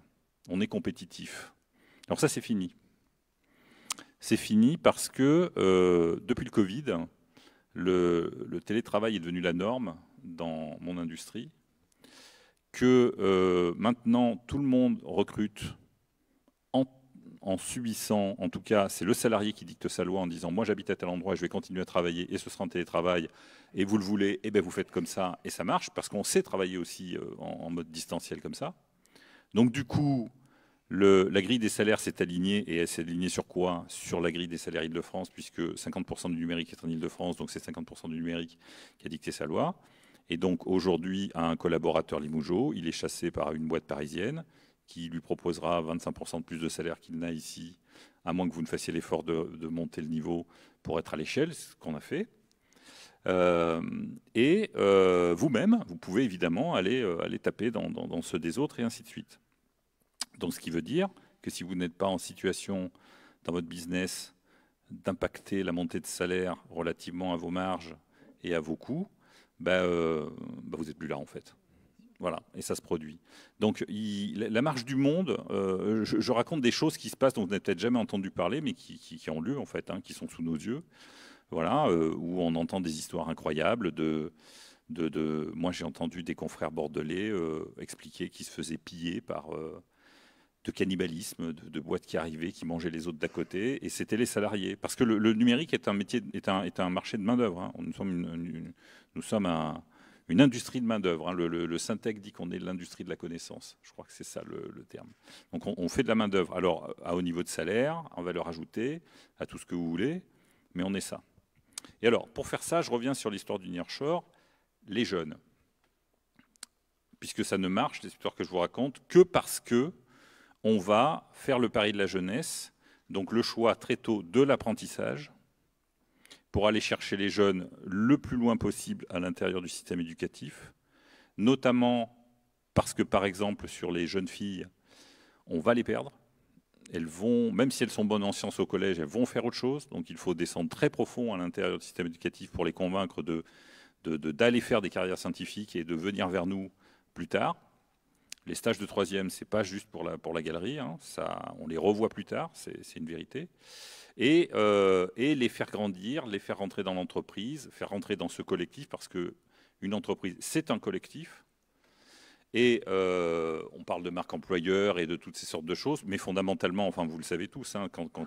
on est compétitif. Alors ça c'est fini c'est fini parce que euh, depuis le Covid, le, télétravail est devenu la norme dans mon industrie, que euh, maintenant tout le monde recrute en, subissant, en tout cas c'est le salarié qui dicte sa loi en disant moi j'habite à tel endroit, je vais continuer à travailler et ce sera en télétravail et vous le voulez, et eh bien vous faites comme ça et ça marche parce qu'on sait travailler aussi euh, en, en mode distanciel comme ça. Donc du coup, la grille des salaires s'est alignée et elle s'est alignée sur quoi Sur la grille des salaires Île-de-France, puisque 50% du numérique est en Île-de-France, donc c'est 50% du numérique qui a dicté sa loi. Et donc aujourd'hui, un collaborateur Limougeau, il est chassé par une boîte parisienne qui lui proposera 25% de plus de salaire qu'il n'a ici, à moins que vous ne fassiez l'effort de, monter le niveau pour être à l'échelle, ce qu'on a fait. Euh, et euh, vous-même, vous pouvez évidemment aller, euh, aller taper dans ceux des autres et ainsi de suite. Donc, ce qui veut dire que si vous n'êtes pas en situation dans votre business d'impacter la montée de salaire relativement à vos marges et à vos coûts, bah, euh, bah, vous n'êtes plus là en fait. Voilà, et ça se produit. Donc la marge du monde, euh, je, raconte des choses qui se passent dont vous n'avez peut-être jamais entendu parler, mais qui, ont lieu en fait, hein, qui sont sous nos yeux. Voilà, euh, où on entend des histoires incroyables de, de, moi j'ai entendu des confrères bordelais expliquer qu'ils se faisaient piller par de cannibalisme, de, boîtes qui arrivaient, qui mangeaient les autres d'à côté, et c'était les salariés. Parce que le, numérique est un métier, est un, marché de main d'œuvre. Hein. Nous sommes une, nous sommes une industrie de main d'œuvre. Hein. Le, le, Syntec dit qu'on est l'industrie de la connaissance. Je crois que c'est ça le, terme. Donc on, fait de la main d'œuvre. Alors à haut niveau de salaire, en valeur ajoutée, à tout ce que vous voulez, mais on est ça. Et alors pour faire ça, je reviens sur l'histoire du nearshore, les jeunes, puisque ça ne marche, l'histoire que je vous raconte, que parce que on va faire le pari de la jeunesse, donc le choix très tôt de l'apprentissage, pour aller chercher les jeunes le plus loin possible à l'intérieur du système éducatif, notamment parce que, par exemple, sur les jeunes filles, on va les perdre. Elles vont, même si elles sont bonnes en sciences au collège, elles vont faire autre chose. Donc il faut descendre très profond à l'intérieur du système éducatif pour les convaincre d'aller de, faire des carrières scientifiques et de venir vers nous plus tard. Les stages de troisième, c'est pas juste pour la, galerie, hein. ça, on les revoit plus tard, c'est une vérité. Euh, et, les faire grandir, les faire rentrer dans l'entreprise, faire rentrer dans ce collectif, parce que une entreprise, c'est un collectif. Et euh, on parle de marque employeur et de toutes ces sortes de choses, mais fondamentalement, enfin vous le savez tous, hein, quand,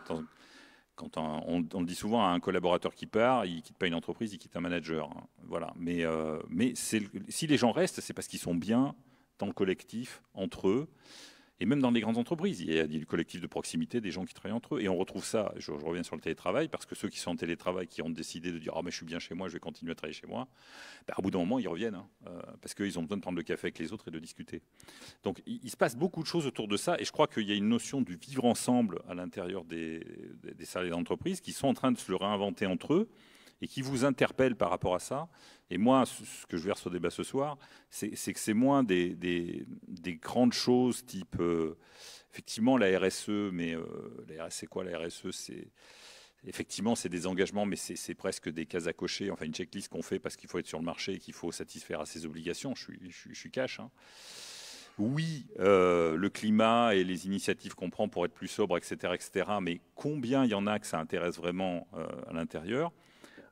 on, le dit souvent à un collaborateur qui part, il quitte pas une entreprise, il quitte un manager. Hein. voilà. mais euh, si les gens restent, c'est parce qu'ils sont bien, le collectif entre eux. Et même dans les grandes entreprises, il y a le collectif de proximité, des gens qui travaillent entre eux. Et on retrouve ça, je, reviens sur le télétravail, parce que ceux qui sont en télétravail, qui ont décidé de dire Ah, mais je suis bien chez moi, je vais continuer à travailler chez moi, à ben, au bout d'un moment, ils reviennent, hein, euh, parce qu'ils ont besoin de prendre le café avec les autres et de discuter. Donc il, se passe beaucoup de choses autour de ça, et je crois qu'il y a une notion du vivre ensemble à l'intérieur des, des, des salariés d'entreprise qui sont en train de se le réinventer entre eux et qui vous interpelle par rapport à ça. Et moi, ce que je vais au débat ce soir, c'est que c'est moins des, grandes choses type, euh, effectivement, la RSE, mais euh, e, c'est quoi la RSE effectivement, c'est des engagements, mais c'est presque des cases à cocher, enfin une checklist qu'on fait parce qu'il faut être sur le marché et qu'il faut satisfaire à ses obligations. Je suis, je, cash. Hein. Oui, euh, le climat et les initiatives qu'on prend pour être plus sobre, etc., etc. Mais combien il y en a que ça intéresse vraiment à l'intérieur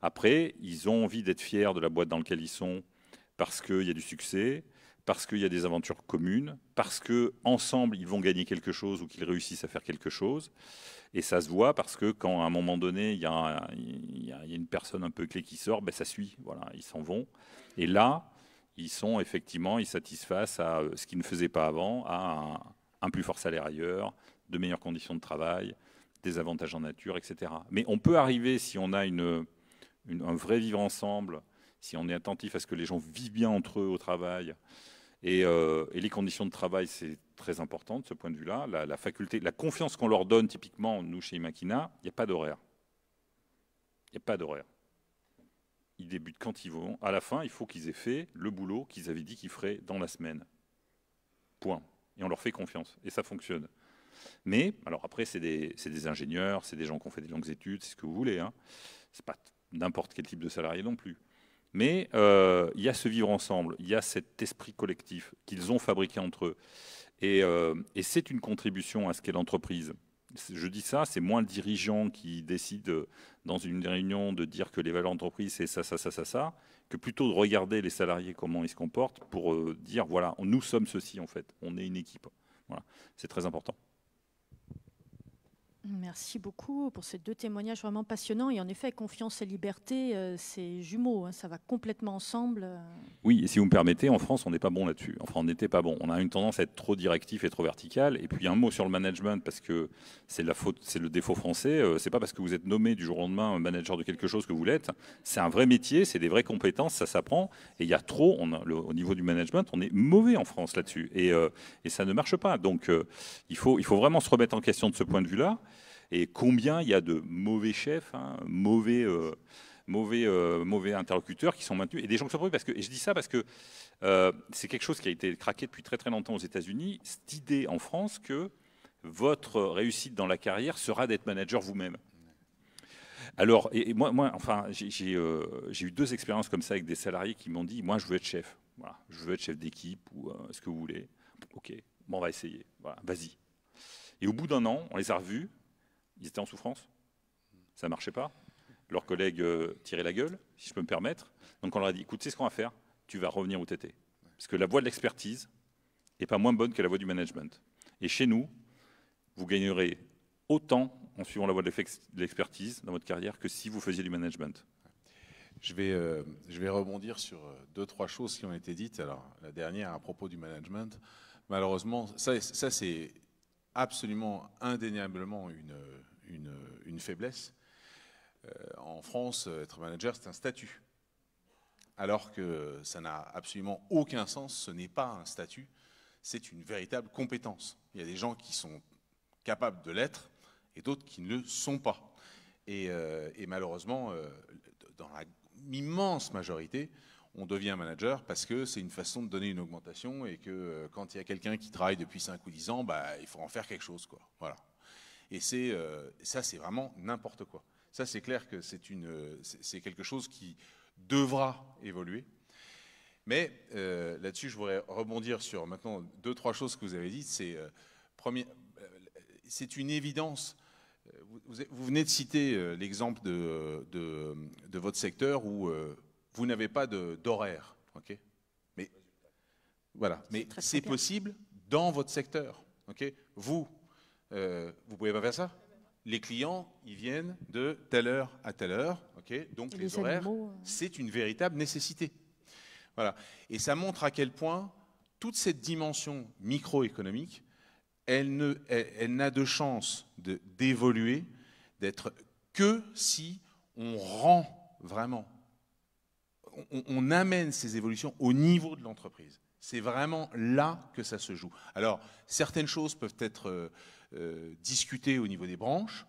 après, ils ont envie d'être fiers de la boîte dans laquelle ils sont parce qu'il y a du succès, parce qu'il y a des aventures communes, parce qu'ensemble, ils vont gagner quelque chose ou qu'ils réussissent à faire quelque chose. Et ça se voit parce que quand à un moment donné il y, a, une personne un peu clé qui sort, ben ça suit. Voilà, ils s'en vont. Et là, ils sont effectivement, ils à euh, ce qu'ils ne faisaient pas avant, à un, plus fort salaire ailleurs, de meilleures conditions de travail, des avantages en nature, etc. Mais on peut arriver si on a une un vrai vivre ensemble, si on est attentif à ce que les gens vivent bien entre eux au travail, et, euh, les conditions de travail, c'est très important de ce point de vue-là. La, faculté, la confiance qu'on leur donne, typiquement, nous, chez Imakina, il n'y a pas d'horaire. Il n'y a pas d'horaire. Ils débutent quand ils vont. À la fin, il faut qu'ils aient fait le boulot qu'ils avaient dit qu'ils feraient dans la semaine. Point. Et on leur fait confiance. Et ça fonctionne. Mais, alors après, c'est des, ingénieurs, c'est des gens qui ont fait des longues études, c'est ce que vous voulez. Hein. C'est pas n'importe quel type de salarié non plus. Mais euh, il y a ce vivre ensemble, il y a cet esprit collectif qu'ils ont fabriqué entre eux. Et, euh, c'est une contribution à ce qu'est l'entreprise. Je dis ça, c'est moins le dirigeant qui décide euh, dans une réunion de dire que les valeurs d'entreprise, c'est ça, ça, ça, ça, ça, que plutôt de regarder les salariés comment ils se comportent pour dire, voilà, nous sommes ceci en fait, on est une équipe. Voilà, c'est très important. Merci beaucoup pour ces deux témoignages vraiment passionnants. Et en effet, confiance et liberté, euh, c'est jumeaux, hein, ça va complètement ensemble. Oui, et si vous me permettez, en France, on n'est pas bon là-dessus. Enfin, on n'était pas bon. On a une tendance à être trop directif et trop vertical. Et puis un mot sur le management, parce que c'est la faute, c'est le défaut français. Euh, c'est pas parce que vous êtes nommé du jour au lendemain manager de quelque chose que vous l'êtes. C'est un vrai métier, c'est des vraies compétences, ça s'apprend. Et il y a trop, on au niveau du management, on est mauvais en France là-dessus. Et, euh, ça ne marche pas. Donc il, faut, il faut vraiment se remettre en question de ce point de vue-là. Et combien il y a de mauvais chefs, hein, mauvais, euh, mauvais, euh, mauvais interlocuteurs qui sont maintenus et des gens qui sont produits parce que et je dis ça parce que euh, c'est quelque chose qui a été craqué depuis très très longtemps aux États-Unis. Cette idée en France que votre réussite dans la carrière sera d'être manager vous-même. Alors, et, moi, moi, enfin, j'ai eu deux expériences comme ça avec des salariés qui m'ont dit, moi, je veux être chef. Voilà, je veux être chef d'équipe ou ce que vous voulez. Ok, on va essayer. vas-y. Et au bout d'un an, on les a revus ils étaient en souffrance. Ça ne marchait pas. Leurs collègues tirer euh, tiraient la gueule, si je peux me permettre. Donc on leur a dit, écoute, c'est ce qu'on va faire, tu vas revenir où tu étais. Parce que la voie de l'expertise n'est pas moins bonne que la voie du management. Et chez nous, vous gagnerez autant en suivant la voie de l'expertise dans votre carrière que si vous faisiez du management. Je vais, euh, je vais rebondir sur euh, deux, trois choses qui ont été dites. Alors, la dernière à propos du management. Malheureusement, ça, ça c'est absolument indéniablement une, une, faiblesse. Euh, en France, être manager, c'est un statut. Alors que ça n'a absolument aucun sens, ce n'est pas un statut, c'est une véritable compétence. Il y a des gens qui sont capables de l'être et d'autres qui ne le sont pas. Et, euh, malheureusement, euh, dans l'immense majorité, on devient manager parce que c'est une façon de donner une augmentation et que euh, quand il y a quelqu'un qui travaille depuis 5 ou 10 ans, bah, il faut en faire quelque chose. Quoi. Voilà. Et c'est, euh, ça, c'est vraiment n'importe quoi. Ça, c'est clair que c'est, euh, quelque chose qui devra évoluer. Mais là-dessus, je voudrais rebondir sur maintenant deux, trois choses que vous avez dites. C'est, c'est une évidence vous, venez de citer l'exemple de, de, de, votre secteur où vous n'avez pas d'horaire. ok mais voilà, mais c'est possible dans votre secteur. ok vous, euh, vous pouvez pas faire ça les clients, ils viennent de telle heure à telle heure. Donc les, horaires, euh. c'est une véritable nécessité. Voilà. Et ça montre à quel point toute cette dimension microéconomique, elle, n'a elle, n'a de chance d'évoluer, d'être que si on rend vraiment on, amène ces évolutions au niveau de l'entreprise. C'est vraiment là que ça se joue. Alors, certaines choses peuvent être euh, euh, discutées au niveau des branches,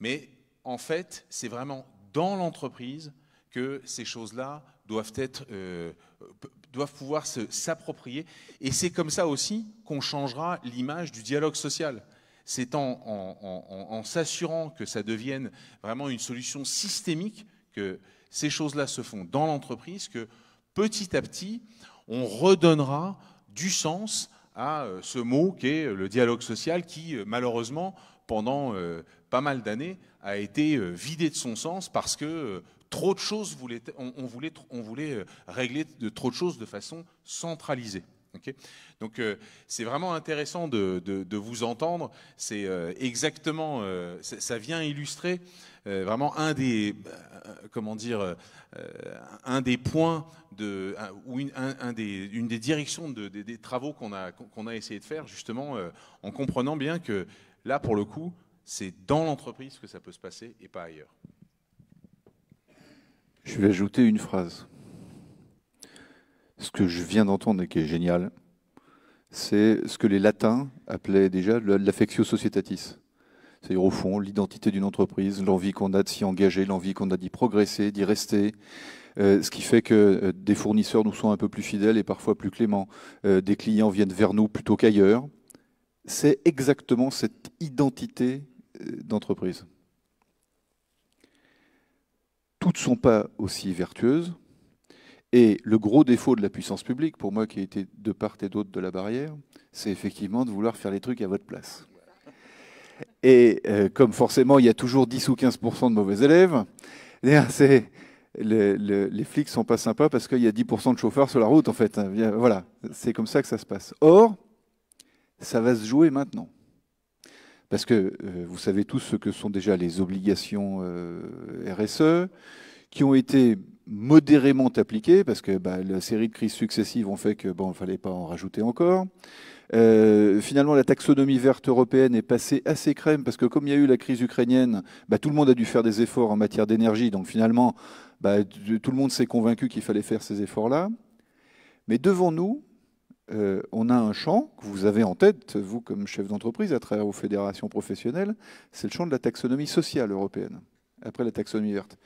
mais en fait, c'est vraiment dans l'entreprise que ces choses-là doivent, être, euh, doivent pouvoir s'approprier. Et c'est comme ça aussi qu'on changera l'image du dialogue social. C'est en, en s'assurant que ça devienne vraiment une solution systémique que ces choses-là se font dans l'entreprise que petit à petit, on redonnera du sens à euh, ce mot qu'est euh, le dialogue social qui, euh, malheureusement, pendant pas mal d'années, a été vidé de son sens parce que trop de choses on, voulait, on voulait régler de trop de choses de façon centralisée. Donc c'est vraiment intéressant de, vous entendre. C'est exactement, ça, vient illustrer euh, vraiment un des, euh, comment dire, euh, un des points de, ou une, des, directions des, travaux qu'on a, qu'on a essayé de faire, justement, en comprenant bien que là, pour le coup, c'est dans l'entreprise que ça peut se passer et pas ailleurs. Je vais ajouter une phrase. Ce que je viens d'entendre et qui est génial, c'est ce que les latins appelaient déjà l'affectio societatis. C'est au fond l'identité d'une entreprise, l'envie qu'on a de s'y engager, l'envie qu'on a d'y progresser, d'y rester. Euh, ce qui fait que euh, des fournisseurs nous sont un peu plus fidèles et parfois plus cléments. Euh, des clients viennent vers nous plutôt qu'ailleurs. C'est exactement cette identité d'entreprise. Toutes ne sont pas aussi vertueuses. Et le gros défaut de la puissance publique, pour moi qui a été de part et d'autre de la barrière, c'est effectivement de vouloir faire les trucs à votre place. Et euh, comme forcément, il y a toujours 10 ou 15 de mauvais élèves, eh les flics sont pas sympas parce qu'il y a 10% de chauffeurs sur la route, en fait. Eh voilà, c'est comme ça que ça se passe. Or, ça va se jouer maintenant. Parce que euh, vous savez tous ce que sont déjà les obligations euh, RSE, qui ont été modérément appliquées, parce que bah, la série de crises successives ont fait que bon, fallait pas en rajouter encore. Euh, finalement, la taxonomie verte européenne est passée assez crème parce que comme il y a eu la crise ukrainienne, bah, tout le monde a dû faire des efforts en matière d'énergie. Donc finalement, bah, tout le monde s'est convaincu qu'il fallait faire ces efforts-là. Mais devant nous, euh, on a un champ que vous avez en tête, vous comme chef d'entreprise, à travers vos fédérations professionnelles, c'est le champ de la taxonomie sociale européenne, après la taxonomie verte.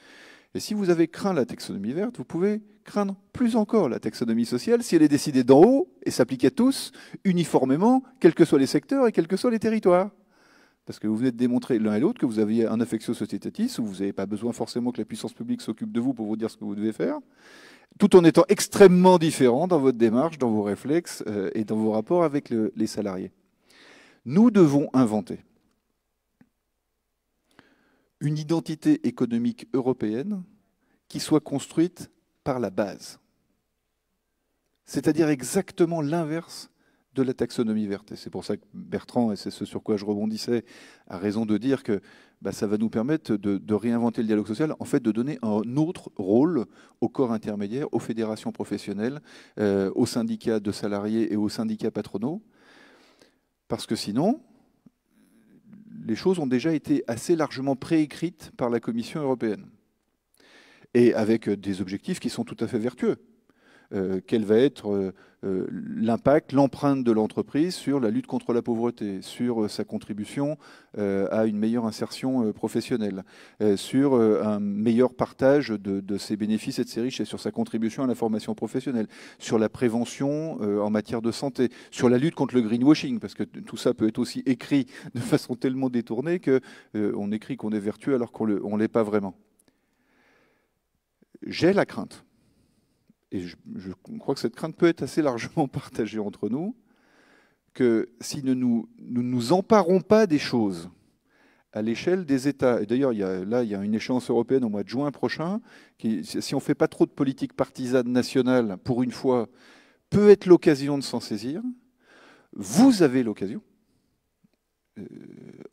Et si vous avez craint la taxonomie verte, vous pouvez craindre plus encore la taxonomie sociale si elle est décidée d'en haut et s'applique à tous, uniformément, quels que soient les secteurs et quels que soient les territoires. Parce que vous venez de démontrer l'un et l'autre que vous aviez un affectio societatis, où vous n'avez pas besoin forcément que la puissance publique s'occupe de vous pour vous dire ce que vous devez faire, tout en étant extrêmement différent dans votre démarche, dans vos réflexes euh, et dans vos rapports avec les salariés. Nous devons inventer une identité économique européenne qui soit construite par la base. C'est-à-dire exactement l'inverse de la taxonomie verte. Et c'est pour ça que Bertrand, et c'est ce sur quoi je rebondissais, a raison de dire que bah, ça va nous permettre de, réinventer le dialogue social, en fait de donner un autre rôle aux corps intermédiaires, aux fédérations professionnelles, euh, aux syndicats de salariés et aux syndicats patronaux, parce que sinon, les choses ont déjà été assez largement préécrites par la Commission européenne et avec euh, des objectifs qui sont tout à fait vertueux. Euh, quel va être euh, l'impact, l'empreinte de l'entreprise sur la lutte contre la pauvreté, sur sa contribution à une meilleure insertion professionnelle, sur un meilleur partage de, ses bénéfices et de ses richesses, sur sa contribution à la formation professionnelle, sur la prévention en matière de santé, sur la lutte contre le greenwashing, parce que tout ça peut être aussi écrit de façon tellement détournée qu'on écrit qu'on est vertueux alors qu'on ne l'est pas vraiment. J'ai la crainte, et je, crois que cette crainte peut être assez largement partagée entre nous, que si nous ne nous, nous, nous emparons pas des choses à l'échelle des États, et d'ailleurs là il y a une échéance européenne au mois de juin prochain, qui, si on ne fait pas trop de politique partisane nationale pour une fois, peut être l'occasion de s'en saisir, vous avez l'occasion, euh,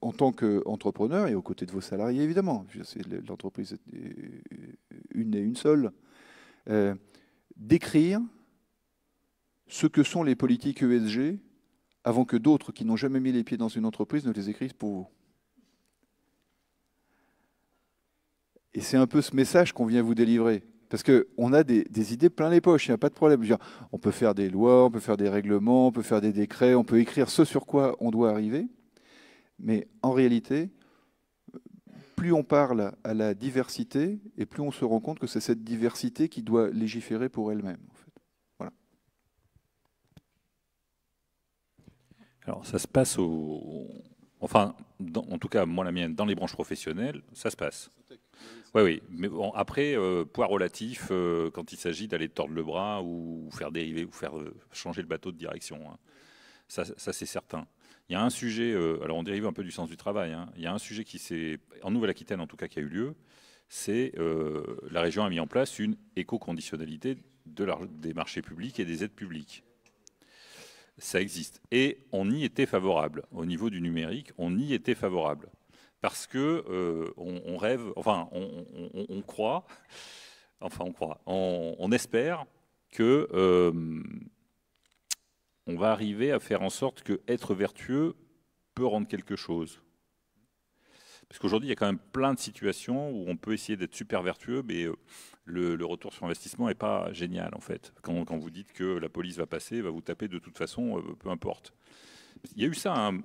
en tant qu'entrepreneur et aux côtés de vos salariés, évidemment, l'entreprise est une et une seule, euh, d'écrire ce que sont les politiques ESG avant que d'autres qui n'ont jamais mis les pieds dans une entreprise ne les écrivent pour vous. Et c'est un peu ce message qu'on vient vous délivrer. Parce qu'on a des, idées plein les poches, il n'y a pas de problème. on peut faire des lois, on peut faire des règlements, on peut faire des décrets, on peut écrire ce sur quoi on doit arriver. Mais en réalité, plus on parle à la diversité et plus on se rend compte que c'est cette diversité qui doit légiférer pour elle-même. En fait. Voilà. Alors ça se passe au, enfin, en tout cas, moi la mienne, dans les branches professionnelles, ça se passe. Oui, oui. Mais bon, après, euh, poids relatif euh, quand il s'agit d'aller tordre le bras ou faire dériver ou faire euh, changer le bateau de direction. Hein. ça c'est certain. Il y a un sujet, euh, alors on dérive un peu du sens du travail, hein. il y a un sujet qui s'est, en Nouvelle-Aquitaine en tout cas, qui a eu lieu, c'est euh, la région a mis en place une éco-conditionnalité des marchés publics et des aides publiques. Ça existe. Et on y était favorable. Au niveau du numérique, on y était favorable. Parce que euh, on, rêve, enfin, on, croit, enfin, on croit, on, espère que on va arriver à faire en sorte qu'être vertueux peut rendre quelque chose. Parce qu'aujourd'hui, il y a quand même plein de situations où on peut essayer d'être super vertueux, mais euh, le, retour sur investissement n'est pas génial, en fait. Quand, vous dites que la police va passer, va vous taper de toute façon, euh, peu importe. Il y a eu ça hein,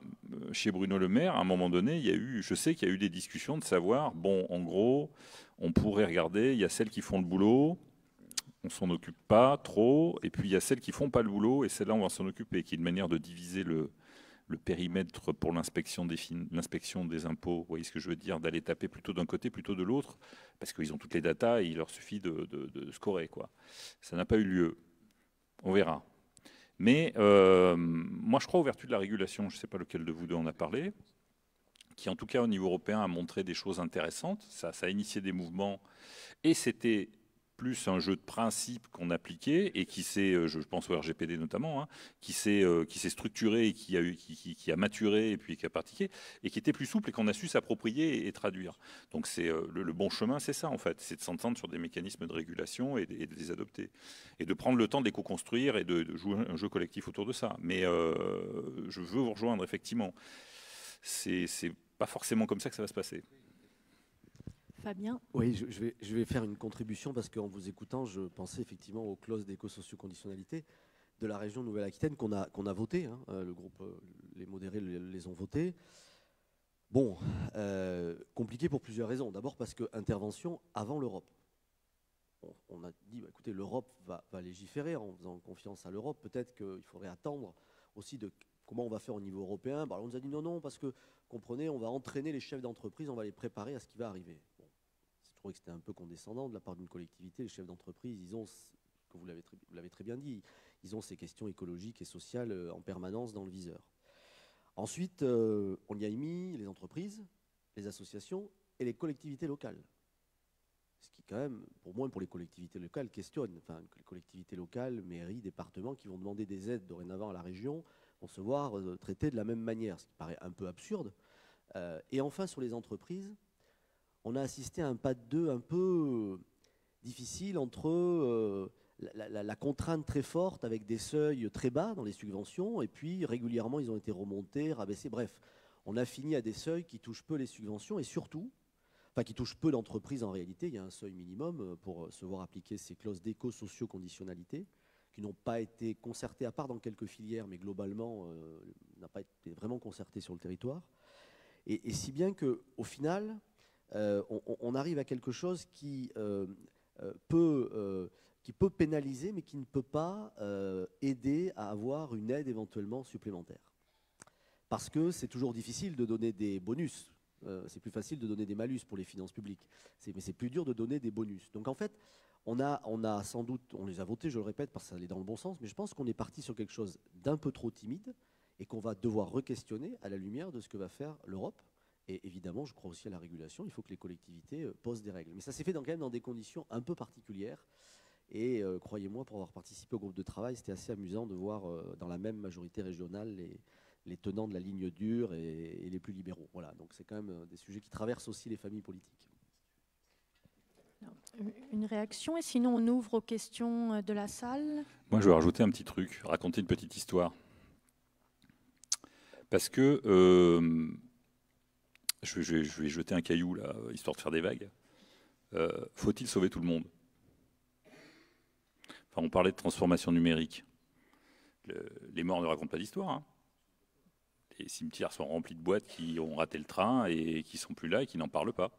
chez Bruno Le Maire, à un moment donné, il y a eu, je sais qu'il y a eu des discussions de savoir, bon, en gros, on pourrait regarder, il y a celles qui font le boulot, on s'en occupe pas trop, et puis il y a celles qui font pas le boulot, et celles-là, on va s'en occuper, qui est une manière de diviser le, périmètre pour l'inspection des, des impôts. Vous voyez ce que je veux dire D'aller taper plutôt d'un côté, plutôt de l'autre, parce qu'ils ont toutes les datas et il leur suffit de, scorer. Quoi. Ça n'a pas eu lieu. On verra. Mais euh, moi, je crois aux vertus de la régulation. Je ne sais pas lequel de vous deux en a parlé, qui en tout cas au niveau européen a montré des choses intéressantes. Ça, ça a initié des mouvements, et c'était plus un jeu de principe qu'on appliquait et qui s'est, euh, je pense au RGPD notamment, hein, euh, qui s'est structuré et qui a, eu, qui, a maturé et puis qui a pratiqué et qui était plus souple et qu'on a su s'approprier et, traduire. Donc c'est euh, le, bon chemin, c'est ça en fait, c'est de s'entendre sur des mécanismes de régulation et de, les adopter et de prendre le temps de les co-construire et de, jouer un jeu collectif autour de ça. Mais je veux vous rejoindre effectivement. C'est pas forcément comme ça que ça va se passer. Fabien Oui, je, vais, faire une contribution parce qu'en vous écoutant, je pensais effectivement aux clauses d'éco-socio-conditionnalité de la région Nouvelle-Aquitaine qu'on a, qu'on voté. Hein. Euh, le groupe, euh, les modérés les ont votés. Bon, euh, compliqué pour plusieurs raisons. D'abord parce que intervention avant l'Europe. On, a dit, bah, écoutez, l'Europe va, légiférer en faisant confiance à l'Europe. Peut-être qu'il faudrait attendre aussi de comment on va faire au niveau européen. Bah, on nous a dit non, non, parce que, comprenez, on va entraîner les chefs d'entreprise, on va les préparer à ce qui va arriver. Je trouvais que c'était un peu condescendant de la part d'une collectivité. Les chefs d'entreprise, ils ont, que vous l'avez très, bien dit, ils ont ces questions écologiques et sociales euh, en permanence dans le viseur. Ensuite, euh, on y a émis les entreprises, les associations et les collectivités locales. Ce qui, quand même, pour moi, pour les collectivités locales, questionne. Enfin, les collectivités locales, mairies, départements qui vont demander des aides dorénavant à la région vont se voir euh, traitées de la même manière, ce qui paraît un peu absurde. et enfin, sur les entreprises, on a assisté à un pas de deux un peu euh, difficile entre euh, la, contrainte très forte avec des seuils très bas dans les subventions, et puis régulièrement ils ont été remontés, rabaissés. Bref, on a fini à des seuils qui touchent peu les subventions et surtout, enfin qui touchent peu l'entreprise en réalité. Il y a un seuil minimum euh, pour se voir appliquer ces clauses d'éco-socio-conditionnalité qui n'ont pas été concertées, à part dans quelques filières, mais globalement n'a pas été vraiment concertées sur le territoire. Et, et si bien que, au final, euh, on, arrive à quelque chose qui, euh, euh, peut, qui peut pénaliser, mais qui ne peut pas aider à avoir une aide éventuellement supplémentaire. Parce que c'est toujours difficile de donner des bonus. c'est plus facile de donner des malus pour les finances publiques. Mais c'est plus dur de donner des bonus. Donc en fait, on a, on a, sans doute, on les a votés, je le répète, parce que ça allait dans le bon sens, mais je pense qu'on est parti sur quelque chose d'un peu trop timide et qu'on va devoir re-questionner à la lumière de ce que va faire l'Europe et évidemment, je crois aussi à la régulation. Il faut que les collectivités euh, posent des règles. Mais ça s'est fait quand même dans des conditions un peu particulières. Et euh, croyez-moi, pour avoir participé au groupe de travail, c'était assez amusant de voir euh, dans la même majorité régionale les, tenants de la ligne dure et, les plus libéraux. Voilà, donc c'est quand même des sujets qui traversent aussi les familles politiques. Une réaction et sinon on ouvre aux questions de la salle. Moi je vais rajouter un petit truc, raconter une petite histoire. Parce que je, vais jeter un caillou là, euh, histoire de faire des vagues. Euh, faut-il sauver tout le monde enfin, On parlait de transformation numérique. les morts ne racontent pas d'histoire. Hein. Les cimetières sont remplis de boîtes qui ont raté le train et qui sont plus là et qui n'en parlent pas.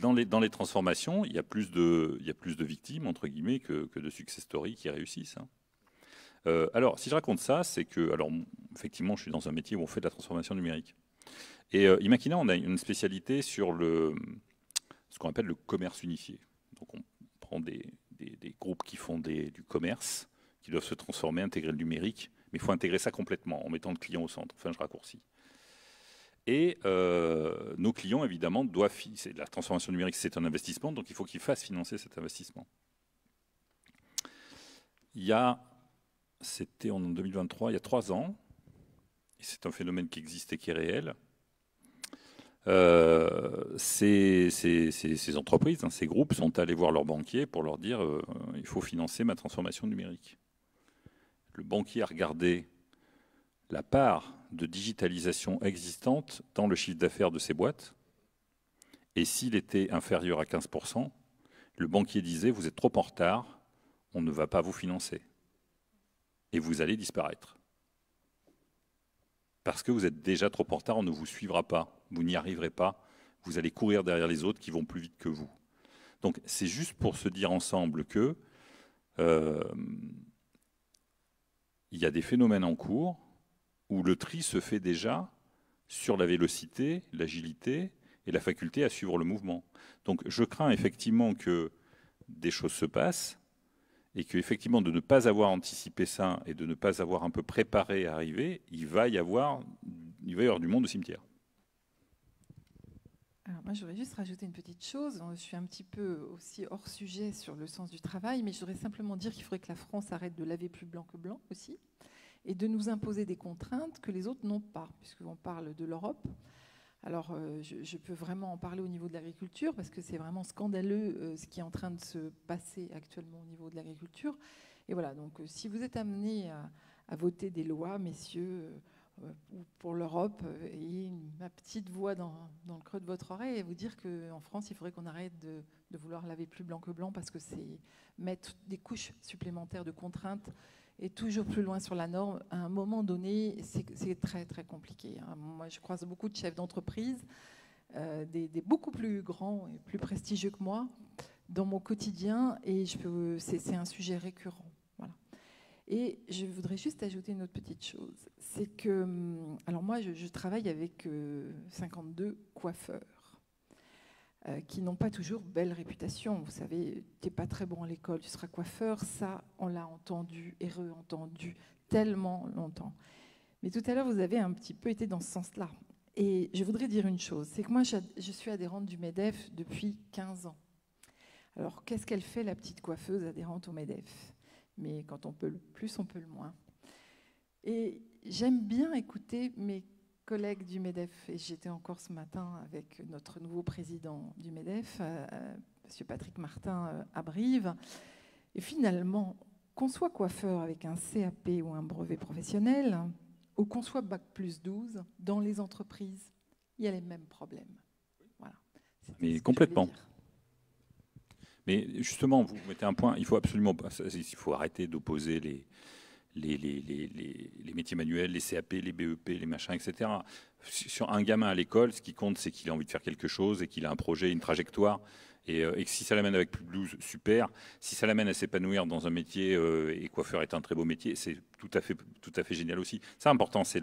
dans, les, transformations, il y, a plus de, victimes, entre guillemets, que, de success stories qui réussissent. Hein. Euh, alors, si je raconte ça, c'est que, alors, effectivement, je suis dans un métier où on fait de la transformation numérique. Et euh, on a une spécialité sur le, ce qu'on appelle le commerce unifié. Donc on prend des, des, groupes qui font des, du commerce, qui doivent se transformer, intégrer le numérique, mais il faut intégrer ça complètement en mettant le client au centre. Enfin, je raccourcis. Et euh, nos clients, évidemment, doivent. La transformation numérique, c'est un investissement, donc il faut qu'ils fassent financer cet investissement. Il y a, c'était en 2023, il y a trois ans, c'est un phénomène qui existe et qui est réel, euh, ces, entreprises, hein, ces groupes sont allés voir leurs banquiers pour leur dire euh, il faut financer ma transformation numérique. Le banquier a regardé la part de digitalisation existante dans le chiffre d'affaires de ces boîtes, et s'il était inférieur à 15%, le banquier disait vous êtes trop en retard, on ne va pas vous financer, et vous allez disparaître parce que vous êtes déjà trop en retard, on ne vous suivra pas, vous n'y arriverez pas, vous allez courir derrière les autres qui vont plus vite que vous. Donc c'est juste pour se dire ensemble que euh, il y a des phénomènes en cours où le tri se fait déjà sur la vélocité, l'agilité et la faculté à suivre le mouvement. Donc je crains effectivement que des choses se passent et qu'effectivement, de ne pas avoir anticipé ça et de ne pas avoir un peu préparé à arriver, il va y avoir, il va du monde au cimetière. Alors moi, j'aurais juste rajouté une petite chose. Je suis un petit peu aussi hors sujet sur le sens du travail, mais je voudrais simplement dire qu'il faudrait que la France arrête de laver plus blanc que blanc aussi, et de nous imposer des contraintes que les autres n'ont pas, puisqu'on parle de l'Europe. Alors, euh, je, peux vraiment en parler au niveau de l'agriculture, parce que c'est vraiment scandaleux euh, ce qui est en train de se passer actuellement au niveau de l'agriculture. Et voilà, donc euh, si vous êtes amené à, voter des lois, messieurs, pour l'Europe, ayez ma petite voix dans, le creux de votre oreille et vous dire qu'en France, il faudrait qu'on arrête de, de, vouloir laver plus blanc que blanc, parce que c'est mettre des couches supplémentaires de contraintes et toujours plus loin sur la norme, à un moment donné, c'est très très compliqué. Hein. Moi, je croise beaucoup de chefs d'entreprise, euh, des, beaucoup plus grands et plus prestigieux que moi, dans mon quotidien, et c'est un sujet récurrent. Et je voudrais juste ajouter une autre petite chose, c'est que, hum, alors moi, je, travaille avec 52 euh, coiffeurs. Euh, qui n'ont pas toujours belle réputation. Vous savez, tu t'es pas très bon à l'école, tu seras coiffeur. Ça, on l'a entendu et re-entendu tellement longtemps. Mais tout à l'heure, vous avez un petit peu été dans ce sens-là. Et je voudrais dire une chose, c'est que moi, je suis adhérente du MEDEF depuis 15 ans. Alors, qu'est-ce qu'elle fait, la petite coiffeuse adhérente au MEDEF Mais quand on peut le plus, on peut le moins. Et j'aime bien écouter mes collègues du MEDEF, et j'étais encore ce matin avec notre nouveau président du MEDEF, Monsieur euh, M. Patrick Martin euh, à Brive. Et finalement, qu'on soit coiffeur avec un CAP ou un brevet professionnel, ou qu'on soit Bac plus 12, dans les entreprises, il y a les mêmes problèmes. Voilà. Mais complètement. Mais justement, vous mettez un point, il faut absolument faut arrêter d'opposer les, les, métiers manuels, les CAP, les BEP, les machins, etc. Sur un gamin à l'école, ce qui compte, c'est qu'il a envie de faire quelque chose et qu'il a un projet, une trajectoire. Et, euh, si ça l'amène avec plus de blues, super. Si ça l'amène à s'épanouir dans un métier, euh, et coiffeur est un très beau métier, c'est tout à fait, tout à fait génial aussi. c'est important, c'est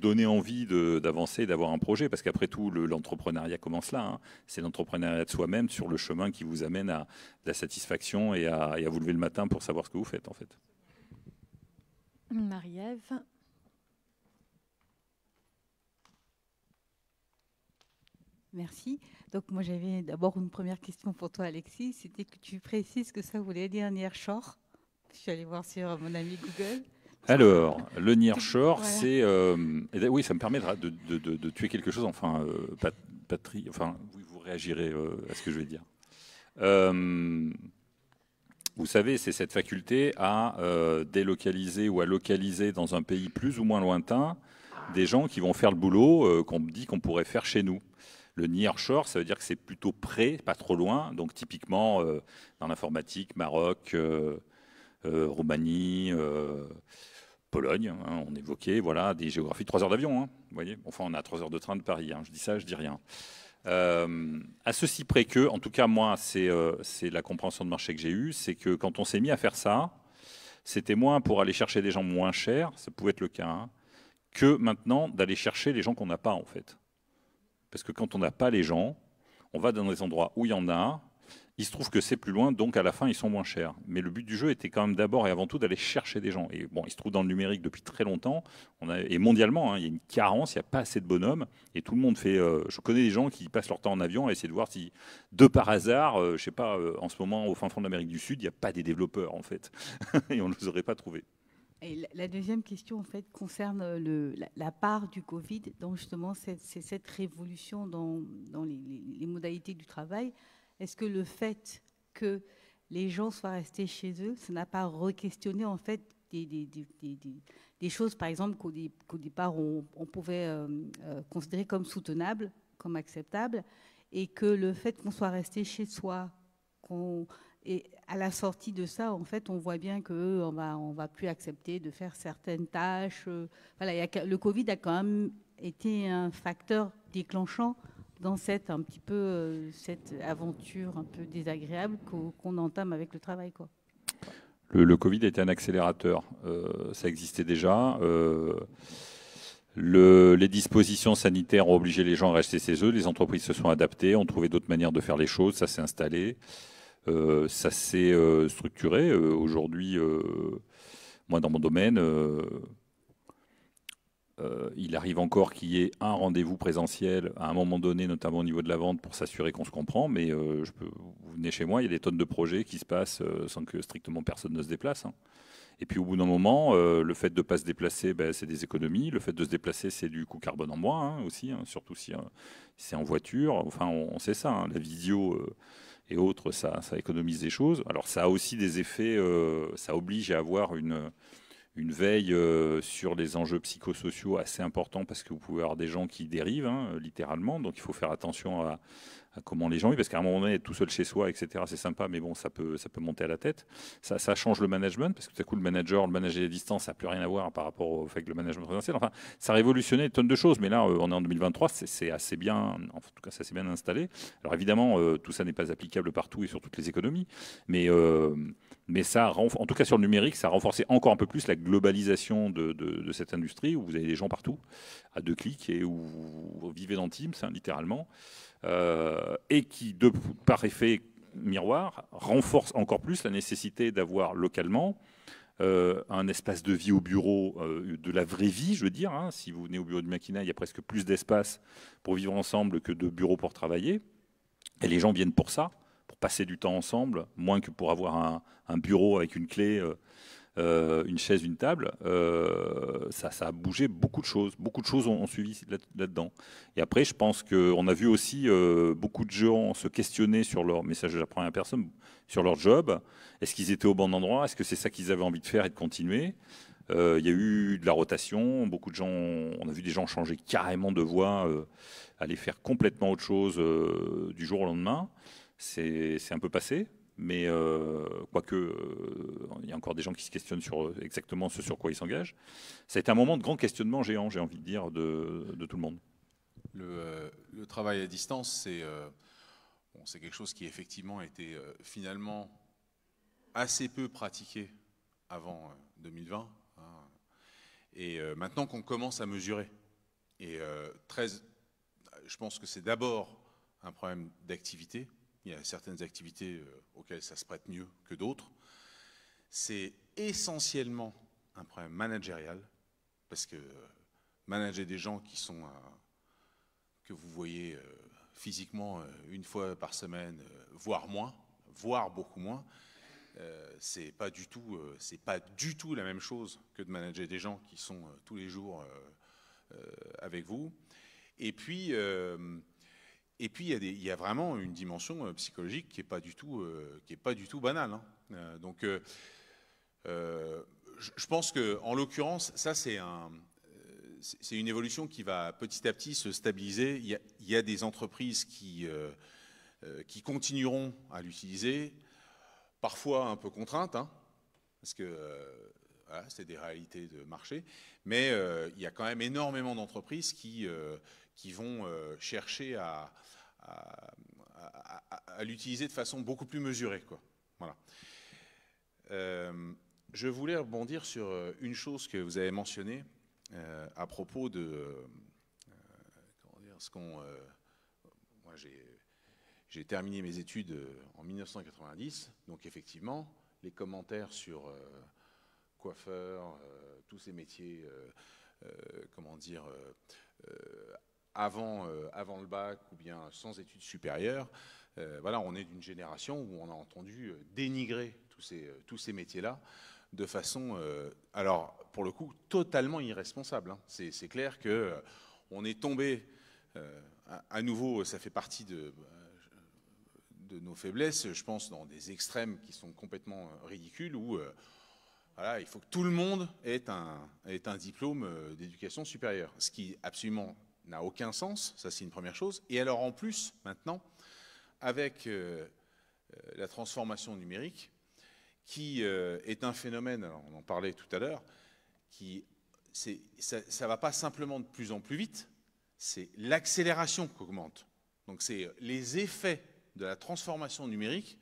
donner envie d'avancer, d'avoir un projet, parce qu'après tout, l'entrepreneuriat commence là. Hein. C'est l'entrepreneuriat de soi-même sur le chemin qui vous amène à, la satisfaction et à vous lever le matin pour savoir ce que vous faites, en fait. Marie-Ève. Merci. Donc moi j'avais d'abord une première question pour toi Alexis, c'était que tu précises que ça voulait dire Nearshore. Je suis allée voir sur mon ami Google. Alors, le Nearshore, c'est... Euh, oui, ça me permettra de, tuer quelque chose. Enfin, euh, patrick, enfin, vous réagirez euh, à ce que je vais dire vous savez, c'est cette faculté à euh, délocaliser ou à localiser dans un pays plus ou moins lointain des gens qui vont faire le boulot euh, qu'on dit qu'on pourrait faire chez nous. Le shore, ça veut dire que c'est plutôt près, pas trop loin. Donc typiquement euh, dans l'informatique, Maroc, Roumanie, Pologne, hein, on évoquait voilà des géographies de 3 heures d'avion. Hein, vous voyez, enfin on a 3 heures de train de Paris. Hein. je dis ça, je dis rien. Euh, à ceci près que, en tout cas moi, euh, c'est la compréhension de marché que j'ai eue, c'est que quand on s'est mis à faire ça, c'était moins pour aller chercher des gens moins chers, ça pouvait être le cas, hein, que maintenant d'aller chercher les gens qu'on n'a pas en fait. Parce que quand on n'a pas les gens, on va dans des endroits où il y en a, il se trouve que c'est plus loin, donc à la fin, ils sont moins chers. Mais le but du jeu était quand même d'abord et avant tout d'aller chercher des gens. Et bon, il se trouve dans le numérique depuis très longtemps, on et mondialement, hein, il y a une carence, il n'y a pas assez de bonhommes, et tout le monde fait... Euh, je connais des gens qui passent leur temps en avion à essayer de voir si, de par hasard, je euh, je sais pas, euh, en ce moment, au fin fond de l'Amérique du Sud, il n'y a pas des développeurs, en fait. et on ne les aurait pas trouvés. Et la deuxième question, en fait, concerne la, part du Covid dans justement cette, cette révolution dans, les, les, modalités du travail. Est-ce que le fait que les gens soient restés chez eux, ça n'a pas re-questionné en fait des, des, choses, par exemple, qu'au départ on, pouvait euh, euh, considérer comme soutenables, comme acceptables, et que le fait qu'on soit resté chez soi, qu'on et à la sortie de ça, en fait, on voit bien qu'on euh, on va, on va plus accepter de faire certaines tâches. Voilà, le Covid a quand même été un facteur déclenchant dans cette un petit peu euh, cette aventure un peu désagréable qu'on entame avec le travail quoi. Le, le Covid était un accélérateur, euh, ça existait déjà. Euh, les dispositions sanitaires ont obligé les gens à rester chez eux, les entreprises se sont adaptées, ont trouvé d'autres manières de faire les choses, ça s'est installé, ça s'est structuré. Aujourd'hui, moi dans mon domaine, euh, il arrive encore qu'il y ait un rendez-vous présentiel à un moment donné, notamment au niveau de la vente, pour s'assurer qu'on se comprend. Mais euh, je peux, vous venez chez moi, il y a des tonnes de projets qui se passent euh, sans que strictement personne ne se déplace. Hein. Et puis au bout d'un moment, le fait de ne pas se déplacer, ben, c'est des économies. Le fait de se déplacer, c'est du coût carbone en moins hein, aussi, hein, surtout si, c'est en voiture. Enfin, on, sait ça, la visio et autres, ça, économise des choses. Alors ça a aussi des effets, ça oblige à avoir une, une veille euh, sur les enjeux psychosociaux assez importants parce que vous pouvez avoir des gens qui dérivent hein, littéralement, donc il faut faire attention à, comment les gens vivent, parce qu'à un moment donné, être tout seul chez soi, etc., c'est sympa, mais bon, ça peut, ça peut monter à la tête. Ça, ça change le management, parce que tout à coup, le manager, le manager à distance, ça n'a plus rien à voir par rapport au fait que le management présentiel. Enfin, ça a révolutionné tonnes de choses, mais là, euh, on est en 2023, c'est assez bien, en tout cas, ça s'est bien installé. Alors évidemment, euh, tout ça n'est pas applicable partout et sur toutes les économies, mais mais ça, en tout cas sur le numérique, ça a renforcé encore un peu plus la globalisation de, cette industrie où vous avez des gens partout, à deux clics, et où vous vivez dans Teams, hein, littéralement, euh, et qui, de, par effet miroir, renforce encore plus la nécessité d'avoir localement euh, un espace de vie au bureau, euh, de la vraie vie, je veux dire. Hein. si vous venez au bureau de maquina, il y a presque plus d'espace pour vivre ensemble que de bureaux pour travailler. Et les gens viennent pour ça passer du temps ensemble, moins que pour avoir un, bureau avec une clé, euh, euh, une chaise, une table, euh, ça, a bougé beaucoup de choses. Beaucoup de choses ont, suivi là-dedans. et après, je pense qu'on a vu aussi beaucoup de gens se questionner sur leur message de à première personne, sur leur job. Est-ce qu'ils étaient au bon endroit Est-ce que c'est ça qu'ils avaient envie de faire et de continuer il y a eu de la rotation, beaucoup de gens, on a vu des gens changer carrément de voie, aller faire complètement autre chose du jour au lendemain c'est un peu passé, mais euh, quoique euh, il y a encore des gens qui se questionnent sur euh, exactement ce sur quoi ils s'engagent. Ça a été un moment de grand questionnement géant, j'ai envie de dire, de, tout le monde. Le, travail à distance, c'est quelque chose qui effectivement a été finalement assez peu pratiqué avant 2020, hein. et maintenant qu'on commence à mesurer. Et je pense que c'est d'abord un problème d'activité, il y a certaines activités euh, auxquelles ça se prête mieux que d'autres. C'est essentiellement un problème managérial, parce que euh, manager des gens qui sont, euh, que vous voyez physiquement une fois par semaine, voire moins, voire beaucoup moins, c'est pas du tout, c'est pas du tout la même chose que de manager des gens qui sont tous les jours avec vous. Et puis, et puis, il y, a vraiment une dimension euh, psychologique qui n'est pas, du tout, euh, pas du tout banale. Hein. Euh, donc, je pense qu'en l'occurrence, ça, c'est une évolution qui va petit à petit se stabiliser. Il y a, des entreprises qui, continueront à l'utiliser, parfois un peu contraintes, hein, parce que c'est des réalités de marché, mais il y a quand même énormément d'entreprises qui, qui vont euh, chercher à, l'utiliser de façon beaucoup plus mesurée. Quoi. Voilà. Euh, je voulais rebondir sur euh, une chose que vous avez mentionnée à propos de comment dire, ce qu'on. moi, j'ai terminé mes études en 1990, donc effectivement, les commentaires sur coiffeur, tous ces métiers, comment dire avant, euh, avant le bac ou bien sans études supérieures. Euh, voilà, on est d'une génération où on a entendu euh, dénigrer tous ces, tous ces métiers-là de façon, alors pour le coup, totalement irresponsable. Hein. C'est clair que on est tombé à, nouveau, ça fait partie de, de nos faiblesses, je pense, dans des extrêmes qui sont complètement ridicules où voilà, il faut que tout le monde ait un, ait un diplôme d'éducation supérieure, ce qui est absolument n'a aucun sens, ça c'est une première chose. Et alors en plus, maintenant, avec euh, euh, la transformation numérique, qui euh, est un phénomène, on en parlait tout à l'heure, qui ça ne va pas simplement de plus en plus vite, c'est l'accélération qui augmente. Donc c'est les effets de la transformation numérique.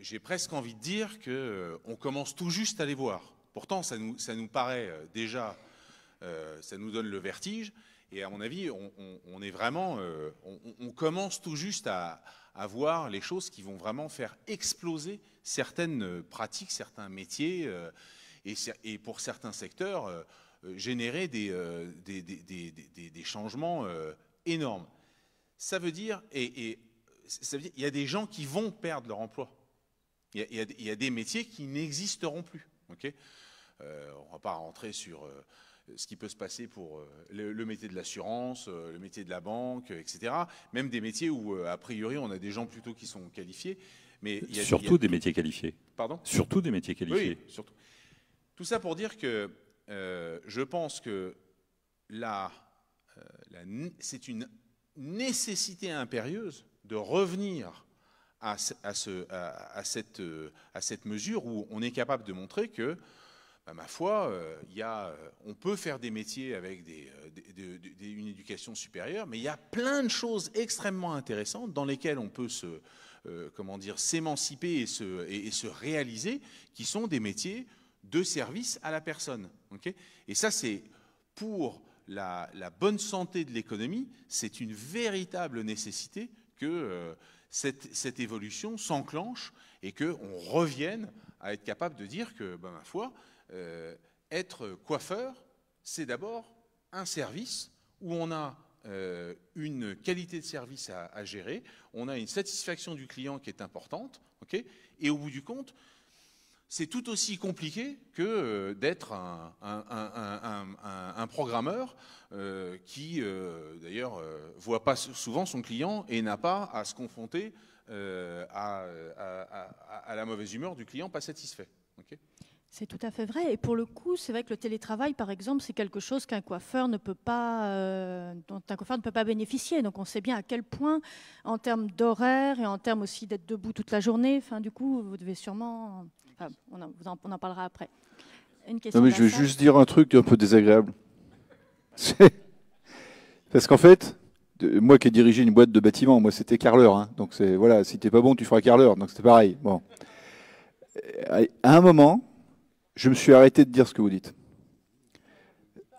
J'ai presque envie de dire que on commence tout juste à les voir. Pourtant, ça nous, ça nous paraît déjà, ça nous donne le vertige. Et à mon avis, on, est vraiment, euh, on, commence tout juste à, voir les choses qui vont vraiment faire exploser certaines euh, pratiques, certains métiers, euh, et, et, pour certains secteurs, générer des, des, changements énormes. Ça veut dire, et, ça veut dire, il y a des gens qui vont perdre leur emploi. Il y a, des métiers qui n'existeront plus. Ok on ne va pas rentrer sur ce qui peut se passer pour euh, le, métier de l'assurance, euh, le métier de la banque, etc. Même des métiers où, euh, a priori, on a des gens plutôt qui sont qualifiés. Mais il y a, surtout des métiers qualifiés. Pardon Surtout des métiers qualifiés. Oui, surtout. Tout ça pour dire que je pense que la, c'est une nécessité impérieuse de revenir à, à, à, cette, mesure où on est capable de montrer que bah, ma foi, euh, euh, on peut faire des métiers avec euh, une éducation supérieure, mais il y a plein de choses extrêmement intéressantes dans lesquelles on peut se, comment dire, s'émanciper et se, réaliser, qui sont des métiers de service à la personne. et ça, c'est pour la, bonne santé de l'économie, c'est une véritable nécessité que cette, évolution s'enclenche et qu'on revienne à être capable de dire que, bah, ma foi, euh, être coiffeur, c'est d'abord un service où on a euh, une qualité de service à, gérer, on a une satisfaction du client qui est importante, OK. et au bout du compte, c'est tout aussi compliqué que euh, d'être un, programmeur qui, d'ailleurs, voit pas souvent son client et n'a pas à se confronter à, la mauvaise humeur du client pas satisfait. Ok c'est tout à fait vrai. Et pour le coup, c'est vrai que le télétravail, par exemple, c'est quelque chose qu'un coiffeur ne peut pas, euh, dont un coiffeur ne peut pas bénéficier. Donc, on sait bien à quel point, en termes d'horaire et en termes aussi d'être debout toute la journée, du coup, vous devez sûrement. on, en, parlera après. Une question. mais je vais juste dire un truc un peu désagréable. Parce qu'en fait, moi qui ai dirigé une boîte de bâtiment, moi c'était carleur. Hein. donc c'est voilà, si t'es pas bon, tu feras carleur. Donc c'était pareil. Bon, euh, à un moment je me suis arrêté de dire ce que vous dites.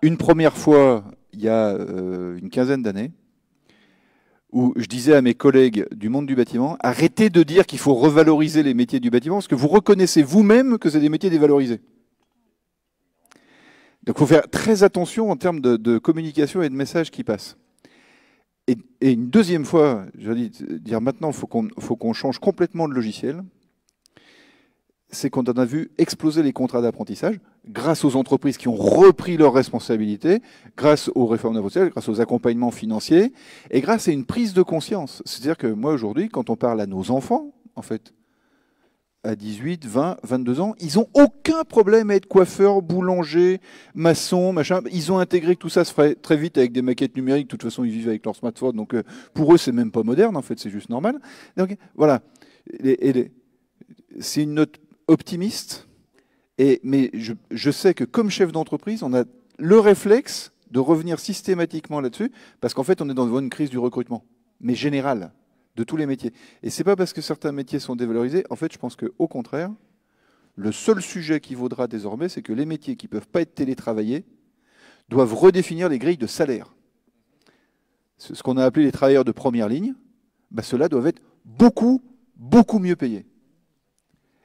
Une première fois, il y a euh, une quinzaine d'années, où je disais à mes collègues du monde du bâtiment, arrêtez de dire qu'il faut revaloriser les métiers du bâtiment, parce que vous reconnaissez vous-même que c'est des métiers dévalorisés. Donc il faut faire très attention en termes de, communication et de messages qui passent. Et, une deuxième fois, je vais dire maintenant, il faut qu'on change complètement de logiciel c'est qu'on en a vu exploser les contrats d'apprentissage grâce aux entreprises qui ont repris leurs responsabilités, grâce aux réformes d'apprentissage, grâce aux accompagnements financiers et grâce à une prise de conscience. C'est-à-dire que moi aujourd'hui, quand on parle à nos enfants, en fait, à 18, 20, 22 ans, ils n'ont aucun problème à être coiffeur, boulanger, maçon, machin. Ils ont intégré que tout ça se ferait très vite avec des maquettes numériques. De toute façon, ils vivent avec leur smartphone. Donc, euh, pour eux, c'est même pas moderne, en fait, c'est juste normal. Donc, voilà. et c'est une note optimiste, et, mais je, sais que comme chef d'entreprise, on a le réflexe de revenir systématiquement là-dessus, parce qu'en fait, on est dans une crise du recrutement, mais générale, de tous les métiers. Et ce n'est pas parce que certains métiers sont dévalorisés. En fait, je pense qu'au contraire, le seul sujet qui vaudra désormais, c'est que les métiers qui ne peuvent pas être télétravaillés doivent redéfinir les grilles de salaire. Ce qu'on a appelé les travailleurs de première ligne, cela bah, ceux-là doivent être beaucoup, beaucoup mieux payés.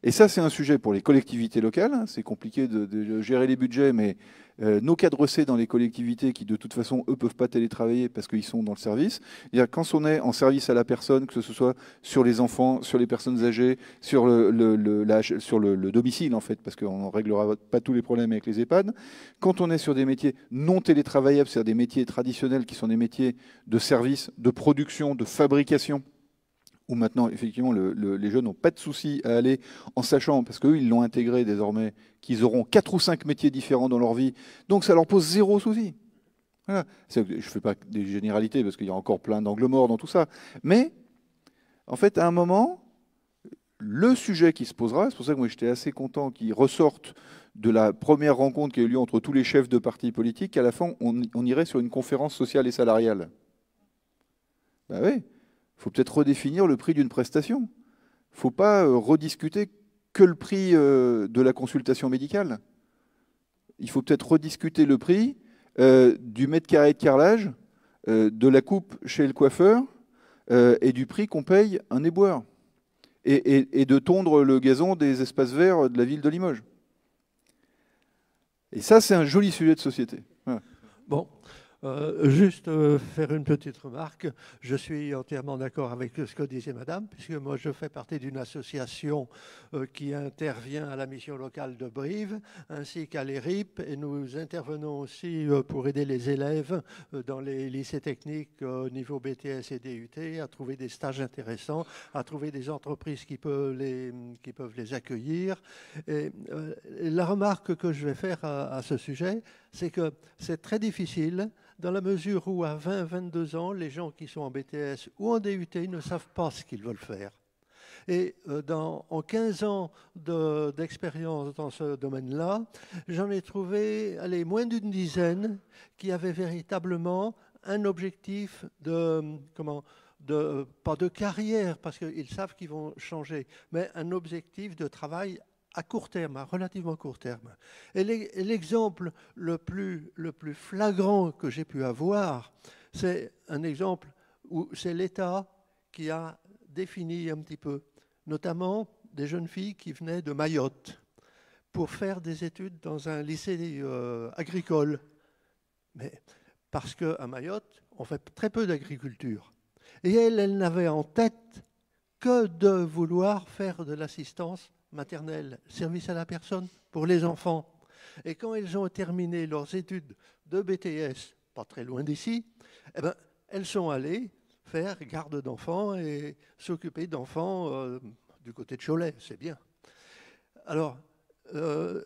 Et ça, c'est un sujet pour les collectivités locales. Hein, c'est compliqué de, gérer les budgets, mais euh, nos cadres C dans les collectivités qui, de toute façon, eux, peuvent pas télétravailler parce qu'ils sont dans le service. quand on est en service à la personne, que ce soit sur les enfants, sur les personnes âgées, sur le, domicile, en fait, parce qu'on ne réglera pas tous les problèmes avec les EHPAD. Quand on est sur des métiers non télétravaillables, c'est-à-dire des métiers traditionnels qui sont des métiers de service, de production, de fabrication, où maintenant, effectivement, les jeunes n'ont pas de souci à aller en sachant, parce qu'eux, ils l'ont intégré désormais, qu'ils auront quatre ou cinq métiers différents dans leur vie. Donc, ça leur pose zéro souci. Voilà. Je ne fais pas des généralités, parce qu'il y a encore plein d'angles morts dans tout ça. Mais, en fait, à un moment, le sujet qui se posera, c'est pour ça que moi j'étais assez content qu'il ressorte de la première rencontre qui a eu lieu entre tous les chefs de partis politiques, qu'à la fin, on, on irait sur une conférence sociale et salariale. Ben oui, faut peut-être redéfinir le prix d'une prestation. Il ne faut pas euh, rediscuter que le prix euh, de la consultation médicale. Il faut peut-être rediscuter le prix euh, du mètre carré de carrelage, de la coupe chez le coiffeur et du prix qu'on paye un éboueur. Et, de tondre le gazon des espaces verts de la ville de Limoges. Et ça, c'est un joli sujet de société. Bon, euh, juste euh, faire une petite remarque. Je suis entièrement d'accord avec ce que disait Madame, puisque moi je fais partie d'une association euh, qui intervient à la mission locale de Brive, ainsi qu'à l'ERIP, et nous intervenons aussi pour aider les élèves dans les lycées techniques au niveau BTS et DUT à trouver des stages intéressants, à trouver des entreprises qui peuvent les, accueillir. Et, la remarque que je vais faire à ce sujet, c'est que c'est très difficile dans la mesure où à 20-22 ans, les gens qui sont en BTS ou en DUT ne savent pas ce qu'ils veulent faire. Et euh, dans, en 15 ans d'expérience dans ce domaine-là, j'en ai trouvé allez, moins d'une dizaine qui avaient véritablement un objectif de, comment, euh, pas de carrière, parce qu'ils savent qu'ils vont changer, mais un objectif de travail à court terme, à hein, relativement court terme. Et l'exemple le plus, le plus flagrant que j'ai pu avoir, c'est un exemple où c'est l'État qui a défini un petit peu, notamment des jeunes filles qui venaient de Mayotte pour faire des études dans un lycée euh, agricole. Mais parce qu'à Mayotte, on fait très peu d'agriculture. Et elle, elle n'avait en tête que de vouloir faire de l'assistance maternelle, service à la personne pour les enfants. Et quand elles ont terminé leurs études de BTS, pas très loin d'ici, eh ben, elles sont allées faire garde d'enfants et s'occuper d'enfants euh, du côté de Cholet, c'est bien. Alors, euh,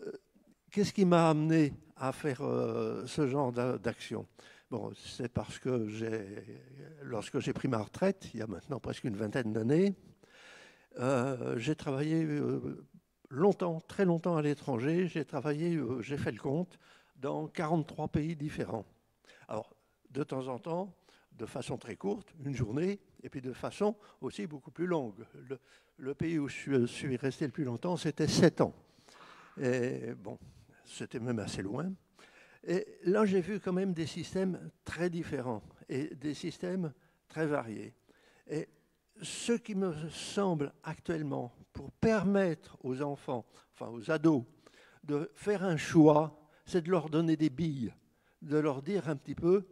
qu'est-ce qui m'a amené à faire euh, ce genre d'action Bon, c'est parce que lorsque j'ai pris ma retraite, il y a maintenant presque une vingtaine d'années, euh, j'ai travaillé euh, longtemps, très longtemps à l'étranger. J'ai travaillé, euh, j'ai fait le compte, dans 43 pays différents. Alors, de temps en temps, de façon très courte, une journée, et puis de façon aussi beaucoup plus longue. Le, le pays où je suis resté le plus longtemps, c'était 7 ans. Et bon, c'était même assez loin. Et là, j'ai vu quand même des systèmes très différents et des systèmes très variés. Et ce qui me semble actuellement pour permettre aux enfants, enfin aux ados, de faire un choix, c'est de leur donner des billes, de leur dire un petit peu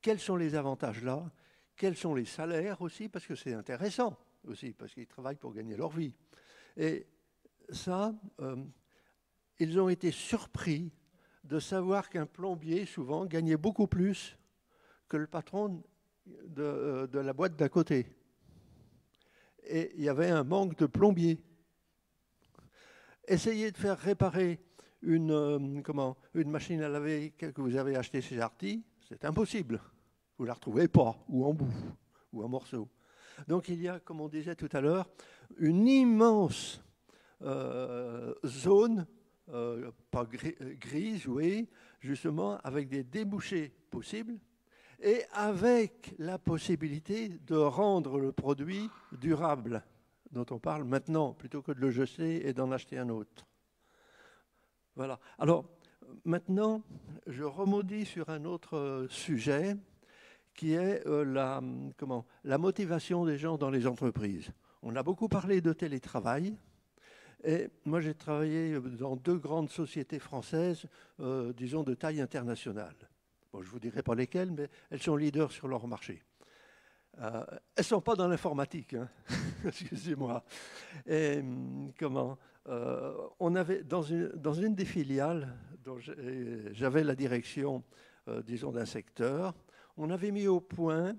quels sont les avantages là, quels sont les salaires aussi, parce que c'est intéressant aussi, parce qu'ils travaillent pour gagner leur vie. Et ça, euh, ils ont été surpris de savoir qu'un plombier, souvent, gagnait beaucoup plus que le patron de euh, la boîte d'à côté et il y avait un manque de plombiers. Essayez de faire réparer une, euh, comment, une machine à laver que vous avez achetée chez Darty, c'est impossible. Vous ne la retrouvez pas, ou en bout, ou en morceaux. Donc il y a, comme on disait tout à l'heure, une immense euh, zone, euh, pas grise, oui, justement, avec des débouchés possibles, et avec la possibilité de rendre le produit durable, dont on parle maintenant, plutôt que de le jeter et d'en acheter un autre. Voilà. Alors, maintenant, je remodis sur un autre euh, sujet qui est euh, la, comment, la motivation des gens dans les entreprises. On a beaucoup parlé de télétravail. Et moi, j'ai travaillé dans deux grandes sociétés françaises, euh, disons de taille internationale je ne vous dirai pas lesquelles, mais elles sont leaders sur leur marché. Euh, elles ne sont pas dans l'informatique, hein. excusez-moi. Hum, comment euh, On avait dans une, des filiales dont j'avais la direction, euh, disons, d'un secteur, on avait mis au point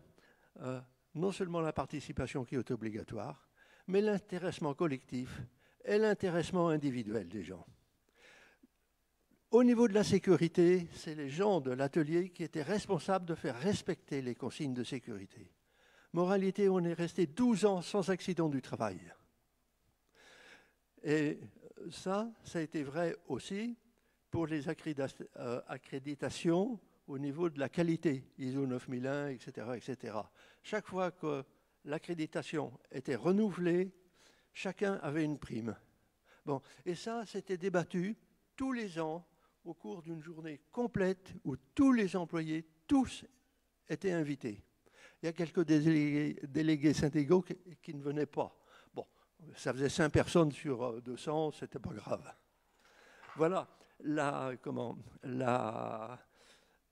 non seulement la participation qui est obligatoire, mais l'intéressement collectif et l'intéressement individuel des gens. Au niveau de la sécurité, c'est les gens de l'atelier qui étaient responsables de faire respecter les consignes de sécurité. Moralité, on est resté 12 ans sans accident du travail. Et ça, ça a été vrai aussi pour les euh, accréditations au niveau de la qualité, ISO 9001, etc. etc. Chaque fois que l'accréditation était renouvelée, chacun avait une prime. Bon, et ça, c'était débattu tous les ans au cours d'une journée complète où tous les employés, tous, étaient invités. Il y a quelques délégués, saint syndicaux qui, ne venaient pas. Bon, ça faisait 5 personnes sur 200, euh, c'était pas grave. Voilà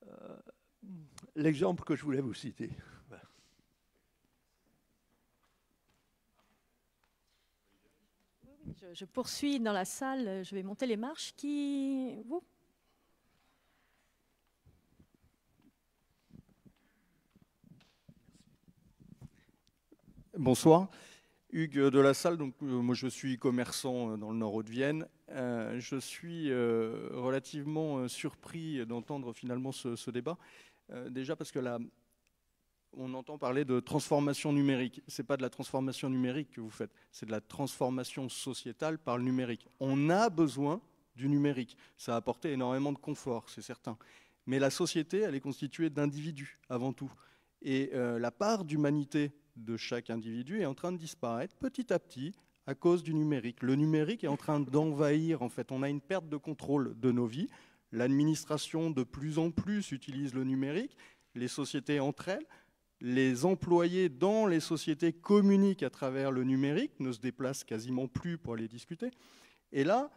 euh, l'exemple que je voulais vous citer. Je, je, poursuis dans la salle, je vais monter les marches qui... Bonsoir. Hugues de la Salle, donc, euh, moi je suis commerçant euh, dans le nord de Vienne. Euh, je suis relativement surpris d'entendre finalement ce, débat. déjà parce que là, on entend parler de transformation numérique. Ce n'est pas de la transformation numérique que vous faites, c'est de la transformation sociétale par le numérique. On a besoin du numérique. Ça a apporté énormément de confort, c'est certain. Mais la société, elle est constituée d'individus avant tout. Et la part d'humanité de chaque individu est en train de disparaître petit à petit à cause du numérique. Le numérique est en train d'envahir, en fait, on a une perte de contrôle de nos vies. L'administration de plus en plus utilise le numérique, les sociétés entre elles, les employés dans les sociétés communiquent à travers le numérique, ne se déplacent quasiment plus pour aller discuter. Et là,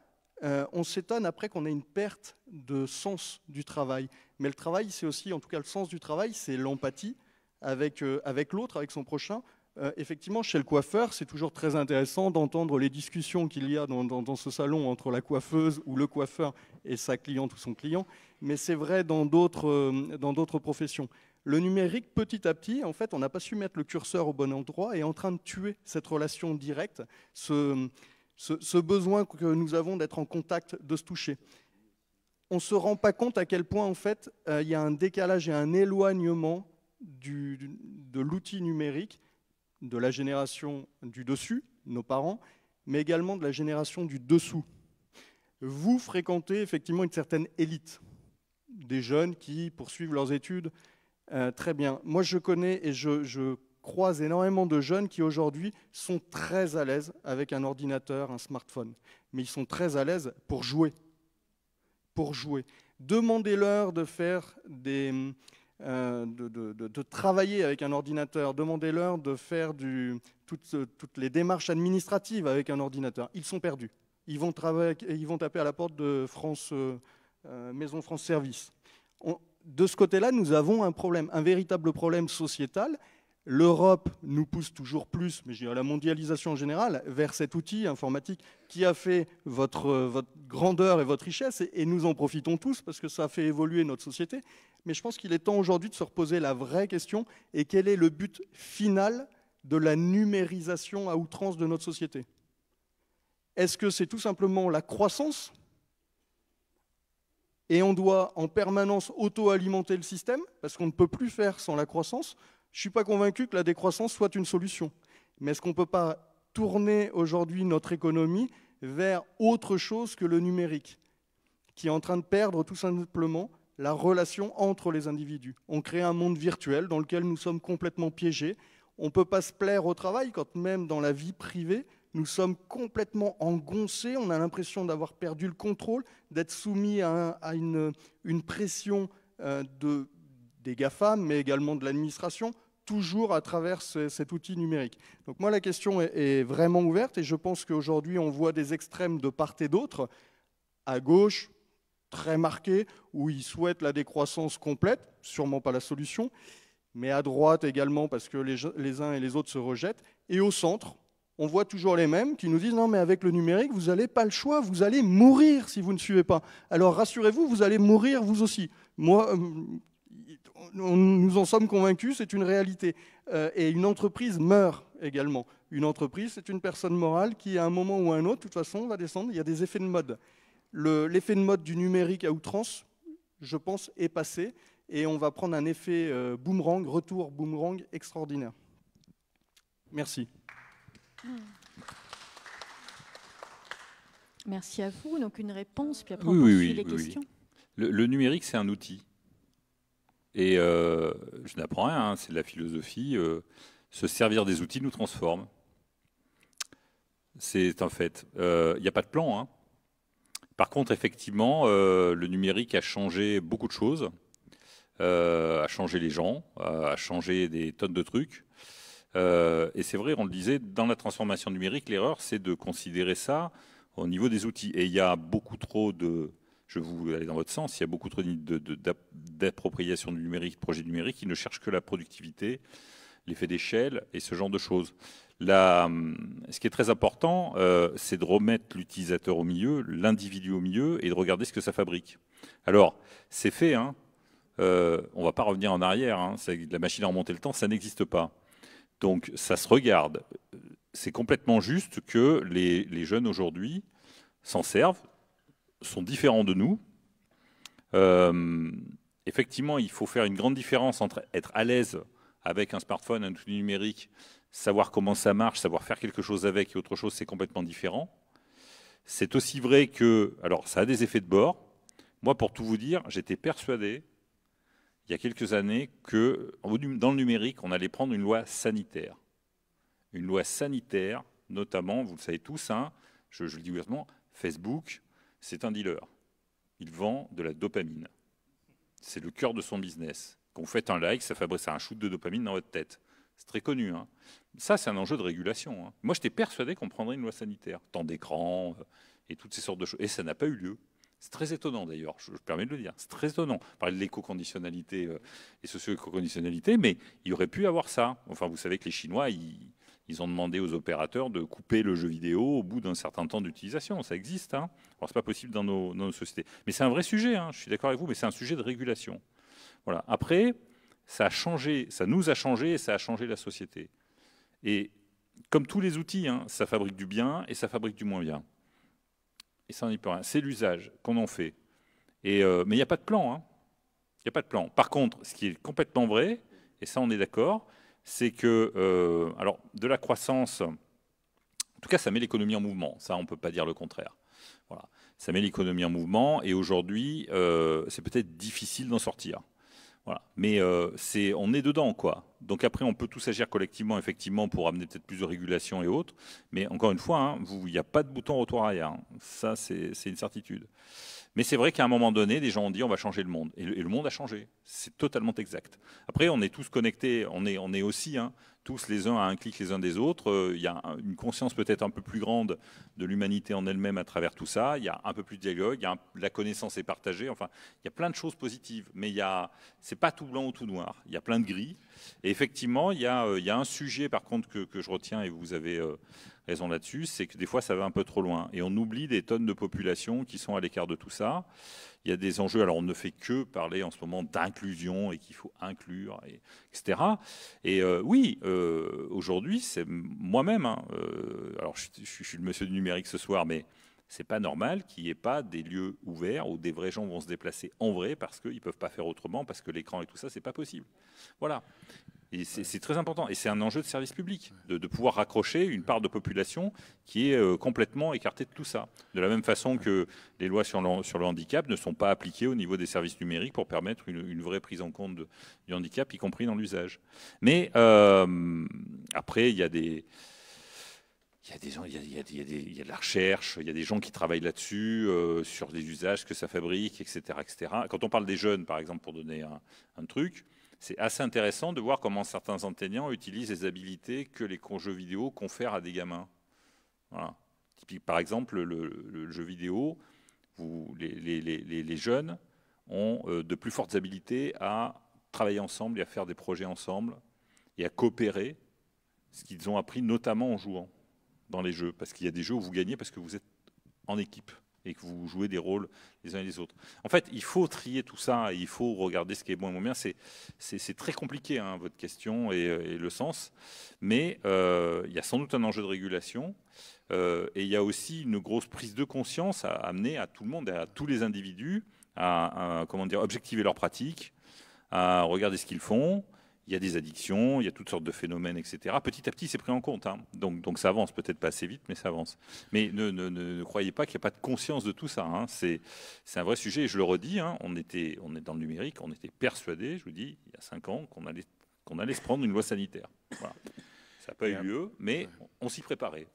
euh, on s'étonne après qu'on ait une perte de sens du travail. Mais le travail, c'est aussi, en tout cas le sens du travail, c'est l'empathie, avec, euh, avec l'autre, avec son prochain. Euh, effectivement, chez le coiffeur, c'est toujours très intéressant d'entendre les discussions qu'il y a dans, ce salon entre la coiffeuse ou le coiffeur et sa cliente ou son client, mais c'est vrai euh, dans d'autres professions. Le numérique, petit à petit, en fait, on n'a pas su mettre le curseur au bon endroit et est en train de tuer cette relation directe, ce, besoin que nous avons d'être en contact, de se toucher on ne se rend pas compte à quel point, en fait, il y a un décalage et un éloignement du, de l'outil numérique de la génération du dessus, nos parents, mais également de la génération du dessous. Vous fréquentez effectivement une certaine élite, des jeunes qui poursuivent leurs études euh, très bien. Moi, je connais et je, je croise énormément de jeunes qui aujourd'hui sont très à l'aise avec un ordinateur, un smartphone, mais ils sont très à l'aise pour jouer. Pour jouer. Demandez-leur de faire des, euh, de, travailler avec un ordinateur. Demandez-leur de faire toutes, les démarches administratives avec un ordinateur. Ils sont perdus. Ils vont, travailler, ils vont taper à la porte de France, euh, euh, Maison France Service. de ce côté-là, nous avons un problème, un véritable problème sociétal L'Europe nous pousse toujours plus, mais je dirais la mondialisation en général, vers cet outil informatique qui a fait votre, euh, grandeur et votre richesse, et, nous en profitons tous parce que ça fait évoluer notre société. Mais je pense qu'il est temps aujourd'hui de se reposer la vraie question et quel est le but final de la numérisation à outrance de notre société Est-ce que c'est tout simplement la croissance et on doit en permanence auto-alimenter le système parce qu'on ne peut plus faire sans la croissance je ne suis pas convaincu que la décroissance soit une solution. Mais est-ce qu'on ne peut pas tourner aujourd'hui notre économie vers autre chose que le numérique, qui est en train de perdre tout simplement la relation entre les individus. On crée un monde virtuel dans lequel nous sommes complètement piégés. On ne peut pas se plaire au travail quand même dans la vie privée, nous sommes complètement engoncés, on a l'impression d'avoir perdu le contrôle, d'être soumis à, une, pression euh, de, des GAFAM, mais également de l'administration, toujours à travers cet outil numérique. Donc moi, la question est, vraiment ouverte et je pense qu'aujourd'hui, on voit des extrêmes de part et d'autre, à gauche, très marqué, où ils souhaitent la décroissance complète, sûrement pas la solution, mais à droite également, parce que les, uns et les autres se rejettent, et au centre. On voit toujours les mêmes qui nous disent non mais avec le numérique vous n'avez pas le choix, vous allez mourir si vous ne suivez pas. Alors rassurez-vous, vous allez mourir vous aussi. Moi, euh, nous en sommes convaincus, c'est une réalité. Euh, et une entreprise meurt également. Une entreprise, c'est une personne morale qui, à un moment ou à un autre, de toute façon, va descendre. Il y a des effets de mode. L'effet de mode du numérique à outrance, je pense, est passé. Et on va prendre un effet euh, boomerang, retour boomerang extraordinaire. Merci. Merci à vous. Donc une réponse, puis après on oui, les questions. le numérique, c'est un outil. Et euh, je n'apprends rien, hein, c'est de la philosophie. Euh, se servir des outils nous transforme. C'est un fait. Il euh, n'y a pas de plan. Hein. Par contre, effectivement, le numérique a changé beaucoup de choses, a changé les gens, a changé des tonnes de trucs. et c'est vrai, on le disait, dans la transformation numérique, l'erreur, c'est de considérer ça au niveau des outils. Et il y a beaucoup trop de je vous aller dans votre sens. Il y a beaucoup trop d'appropriation du numérique, de projet numérique, qui ne cherchent que la productivité, l'effet d'échelle et ce genre de choses. Hum, ce qui est très important, euh, c'est de remettre l'utilisateur au milieu, l'individu au milieu, et de regarder ce que ça fabrique. Alors, c'est fait, hein. euh, on ne va pas revenir en arrière, hein, la machine à remonter le temps, ça n'existe pas. Donc, ça se regarde. C'est complètement juste que les jeunes aujourd'hui s'en servent, sont différents de nous. Euh, effectivement, il faut faire une grande différence entre être à l'aise avec un smartphone, un outil numérique, savoir comment ça marche, savoir faire quelque chose avec et autre chose, c'est complètement différent. C'est aussi vrai que, alors ça a des effets de bord. Moi, pour tout vous dire, j'étais persuadé il y a quelques années que dans le numérique, on allait prendre une loi sanitaire. Une loi sanitaire, notamment, vous le savez tous, hein, je, je, le dis ouvertement, Facebook, c'est un dealer. Il vend de la dopamine. C'est le cœur de son business. Quand vous faites un like, ça fabrique un shoot de dopamine dans votre tête. C'est très connu. Hein. Ça, c'est un enjeu de régulation. Hein. Moi, j'étais persuadé qu'on prendrait une loi sanitaire, Tant d'écran euh, et toutes ces sortes de choses. Et ça n'a pas eu lieu. C'est très étonnant d'ailleurs, je, permets de le dire. C'est très étonnant. On parlait de l'éco-conditionnalité euh, et socio-éco-conditionnalité, mais il aurait pu avoir ça. Enfin, vous savez que les Chinois, ils, ils ont demandé aux opérateurs de couper le jeu vidéo au bout d'un certain temps d'utilisation. Ça existe. Hein Alors, pas possible dans nos, sociétés. Mais c'est un vrai sujet, hein. je suis d'accord avec vous, mais c'est un sujet de régulation. Voilà. Après, ça a changé, ça nous a changé et ça a changé la société. Et comme tous les outils, hein, ça fabrique du bien et ça fabrique du moins bien. Et ça, on n'y peut rien. C'est l'usage qu'on en fait. Et, euh, mais il n'y a pas de plan. Hein. Il hein. n'y a pas de plan. Par contre, ce qui est complètement vrai, et ça, on est d'accord, c'est que, euh, alors, de la croissance, en tout cas, ça met l'économie en mouvement. Ça, on ne peut pas dire le contraire. Voilà. Ça met l'économie en mouvement et aujourd'hui, euh, c'est peut-être difficile d'en sortir. Mais euh, c'est, on est dedans, quoi. Donc après, on peut tous agir collectivement, effectivement, pour amener peut-être plus de régulation et autres. Mais encore une fois, hein, il n'y a pas de bouton retour arrière. Ça, c'est, une certitude. Mais c'est vrai qu'à un moment donné, des gens ont dit on va changer le monde. Et le, monde a changé. C'est totalement exact. Après, on est tous connectés, on est, aussi hein, tous les uns à un clic les uns des autres. Euh, il y a une conscience peut-être un peu plus grande de l'humanité en elle-même à travers tout ça. Il y a un peu plus de dialogue, la connaissance est partagée. Enfin, il y a plein de choses positives. Mais ce n'est pas tout blanc ou tout noir. Il y a plein de gris. Et effectivement, il y, a, euh, un sujet, par contre, que, je retiens et vous avez. Euh, raison là-dessus, c'est que des fois ça va un peu trop loin. Et on oublie des tonnes de populations qui sont à l'écart de tout ça. Il y a des enjeux, alors on ne fait que parler en ce moment d'inclusion et qu'il faut inclure, et, etc. Et euh, oui, euh, aujourd'hui, c'est moi-même, hein, euh, alors je, je, suis le monsieur du numérique ce soir, mais c'est pas normal qu'il n'y ait pas des lieux ouverts où des vrais gens vont se déplacer en vrai parce qu'ils ne peuvent pas faire autrement, parce que l'écran et tout ça, c'est pas possible. Voilà c'est très important. Et c'est un enjeu de service public, de, pouvoir raccrocher une part de population qui est euh, complètement écartée de tout ça. De la même façon que les lois sur le, handicap ne sont pas appliquées au niveau des services numériques pour permettre une, vraie prise en compte du handicap, y compris dans l'usage. Mais euh, après, il y a des... des de la recherche, il y a des gens qui travaillent là-dessus, euh, sur les usages que ça fabrique, etc., etc. Quand on parle des jeunes, par exemple, pour donner un truc, c'est assez intéressant de voir comment certains enseignants utilisent les habilités que les jeux vidéo confèrent à des gamins. Par exemple, le, jeu vidéo, vous, les, les, jeunes ont euh, de plus fortes habilités à travailler ensemble et à faire des projets ensemble et à coopérer, ce qu'ils ont appris notamment en jouant dans les jeux. Parce qu'il y a des jeux où vous gagnez parce que vous êtes en équipe et que vous jouez des rôles les uns et les autres. En fait, il faut trier tout ça, et il faut regarder ce qui est bon et moins bien. C'est très compliqué, hein, votre question euh, et, le sens, mais euh, il y a sans doute un enjeu de régulation, euh, et il y a aussi une grosse prise de conscience à amener à tout le monde, à tous les individus, à, comment dire, objectiver leurs pratiques, à regarder ce qu'ils font, il y a des addictions, il y a toutes sortes de phénomènes, etc. Petit à petit, c'est pris en compte. Hein. Donc, ça avance, peut-être pas assez vite, mais ça avance. Mais ne, croyez pas qu'il n'y a pas de conscience de tout ça. Hein. C'est un vrai sujet, je le redis, hein. on, était, on est dans le numérique, on était persuadés, je vous dis, il y a cinq ans, qu'on allait, qu'on allait se prendre une loi sanitaire. Ça n'a pas eu lieu, mais on s'y préparait.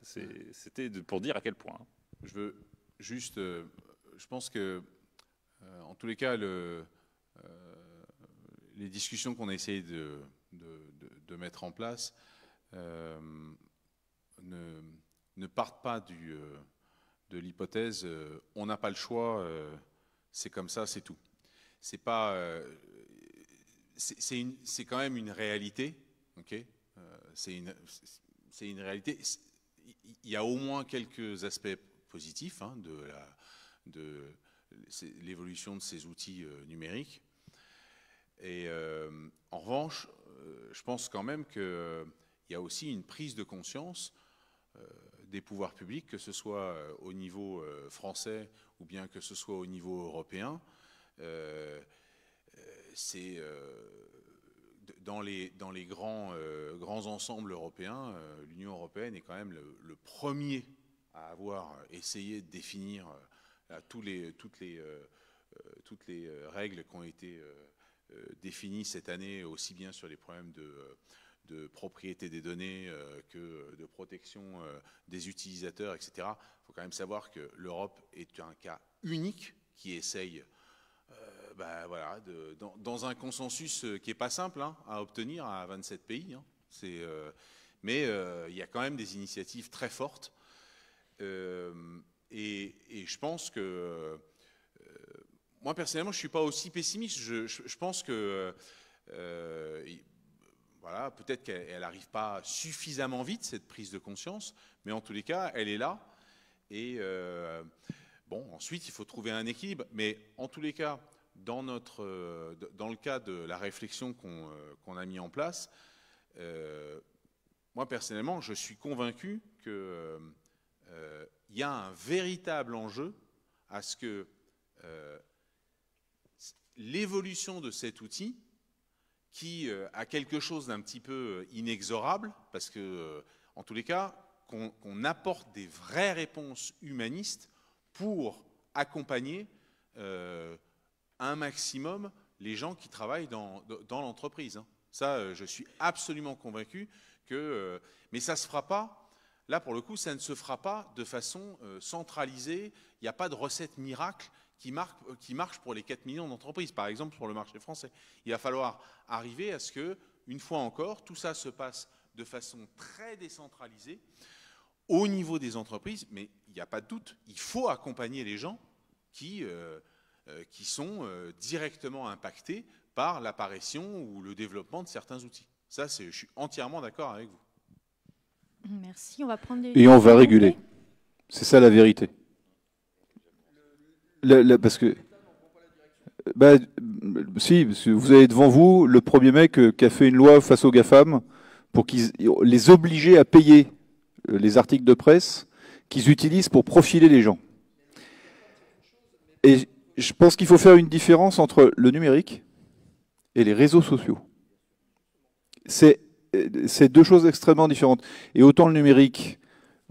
C'était pour dire à quel point. Hein. Je veux juste, euh, je pense que, euh, en tous les cas, le... Euh, les discussions qu'on a essayé de, mettre en place euh, ne, partent pas du, euh, de l'hypothèse euh, on n'a pas le choix, c'est comme ça, c'est tout. C'est pas, c'est quand même une réalité, ok C'est une, une, réalité. Il y a au moins quelques aspects positifs hein, de l'évolution de, ces outils numériques. Et euh, en revanche, euh, je pense quand même qu'il euh, y a aussi une prise de conscience des pouvoirs publics, que ce soit au niveau français ou bien que ce soit au niveau européen. C'est dans les, dans les grands, grands ensembles européens, l'Union européenne est quand même le, premier à avoir essayé de définir tous les, toutes, les, toutes les règles qui ont été euh, défini cette année aussi bien sur les problèmes de, euh, propriété des données euh, que de protection des utilisateurs, etc. Il faut quand même savoir que l'Europe est un cas unique qui essaye bah, voilà, dans, un consensus qui n'est pas simple hein, à obtenir à 27 pays. Hein. mais il y a quand même des initiatives très fortes. Et, et, je pense que moi, personnellement, je ne suis pas aussi pessimiste. Je, pense que. Euh, euh, voilà, peut-être qu'elle n'arrive pas suffisamment vite, cette prise de conscience, mais en tous les cas, elle est là. Et euh, bon, ensuite, il faut trouver un équilibre. Mais en tous les cas, dans, notre, dans le cas de la réflexion qu'on a mis en place, moi personnellement, je suis convaincu qu'il y a un véritable enjeu à ce que l'évolution de cet outil qui euh, a quelque chose d'un petit peu euh, inexorable, parce que, euh, en tous les cas, qu'on apporte des vraies réponses humanistes pour accompagner un maximum les gens qui travaillent dans, dans l'entreprise. Hein. Ça, je suis absolument convaincu que... Mais ça se fera pas, là pour le coup, ça ne se fera pas de façon centralisée, il n'y a pas de recette miracle, qui, euh, qui marche pour les 4 millions d'entreprises, par exemple sur le marché français. Il va falloir arriver à ce que, une fois encore, tout ça se passe de façon très décentralisée au niveau des entreprises, mais il n'y a pas de doute, il faut accompagner les gens qui, euh, euh, qui sont directement impactés par l'apparition ou le développement de certains outils. Ça, je suis entièrement d'accord avec vous. Merci, on va prendre des... Et on va réguler. C'est ça la vérité parce que. Bah, si, vous avez devant vous le premier mec euh, qui a fait une loi face aux GAFAM pour qu'ils les obliger à payer euh, les articles de presse qu'ils utilisent pour profiler les gens. Et je pense qu'il faut faire une différence entre le numérique et les réseaux sociaux. C'est euh, deux choses extrêmement différentes. Et autant le numérique,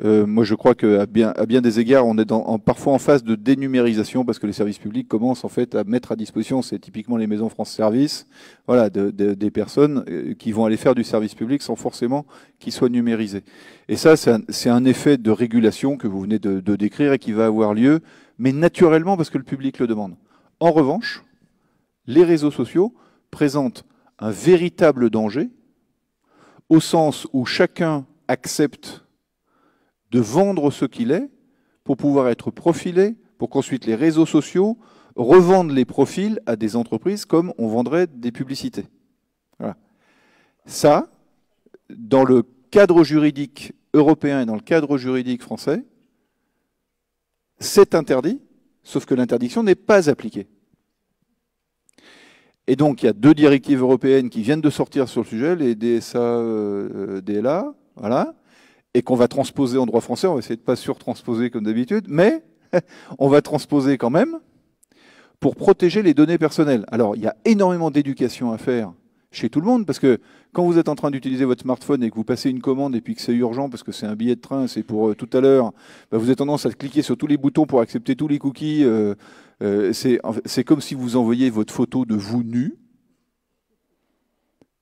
euh, moi, je crois qu'à bien, à bien des égards, on est parfois en phase de dénumérisation parce que les services publics commencent en fait à mettre à disposition, c'est typiquement les maisons France Service, voilà, des personnes euh, qui vont aller faire du service public sans forcément qu'ils soient numérisés. Et ça, c'est un, effet de régulation que vous venez de décrire et qui va avoir lieu, mais naturellement parce que le public le demande. En revanche, les réseaux sociaux présentent un véritable danger, au sens où chacun accepte de vendre ce qu'il est pour pouvoir être profilé, pour qu'ensuite les réseaux sociaux revendent les profils à des entreprises comme on vendrait des publicités. Voilà. Ça, dans le cadre juridique européen et dans le cadre juridique français, c'est interdit, sauf que l'interdiction n'est pas appliquée. Et donc, il y a deux directives européennes qui viennent de sortir sur le sujet, les DSA, euh, DLA, voilà, et qu'on va transposer en droit français, on va essayer de ne pas surtransposer comme d'habitude, mais on va transposer quand même pour protéger les données personnelles. Alors, il y a énormément d'éducation à faire chez tout le monde, parce que quand vous êtes en train d'utiliser votre smartphone et que vous passez une commande et puis que c'est urgent parce que c'est un billet de train, c'est pour euh, tout à l'heure, bah, vous avez tendance à cliquer sur tous les boutons pour accepter tous les cookies. Euh, euh, c'est comme si vous envoyez votre photo de vous nu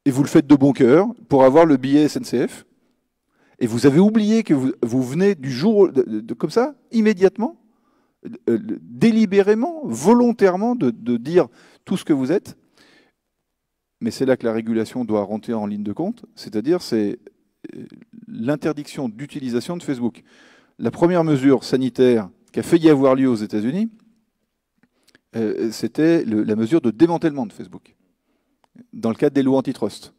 et vous le faites de bon cœur pour avoir le billet SNCF. Et vous avez oublié que vous, venez du jour, de, comme ça, immédiatement, euh, délibérément, volontairement, de, dire tout ce que vous êtes. Mais c'est là que la régulation doit rentrer en ligne de compte, c'est-à-dire c'est euh, l'interdiction d'utilisation de Facebook. La première mesure sanitaire qui a failli avoir lieu aux États-Unis, euh, c'était la mesure de démantèlement de Facebook, dans le cadre des lois antitrust.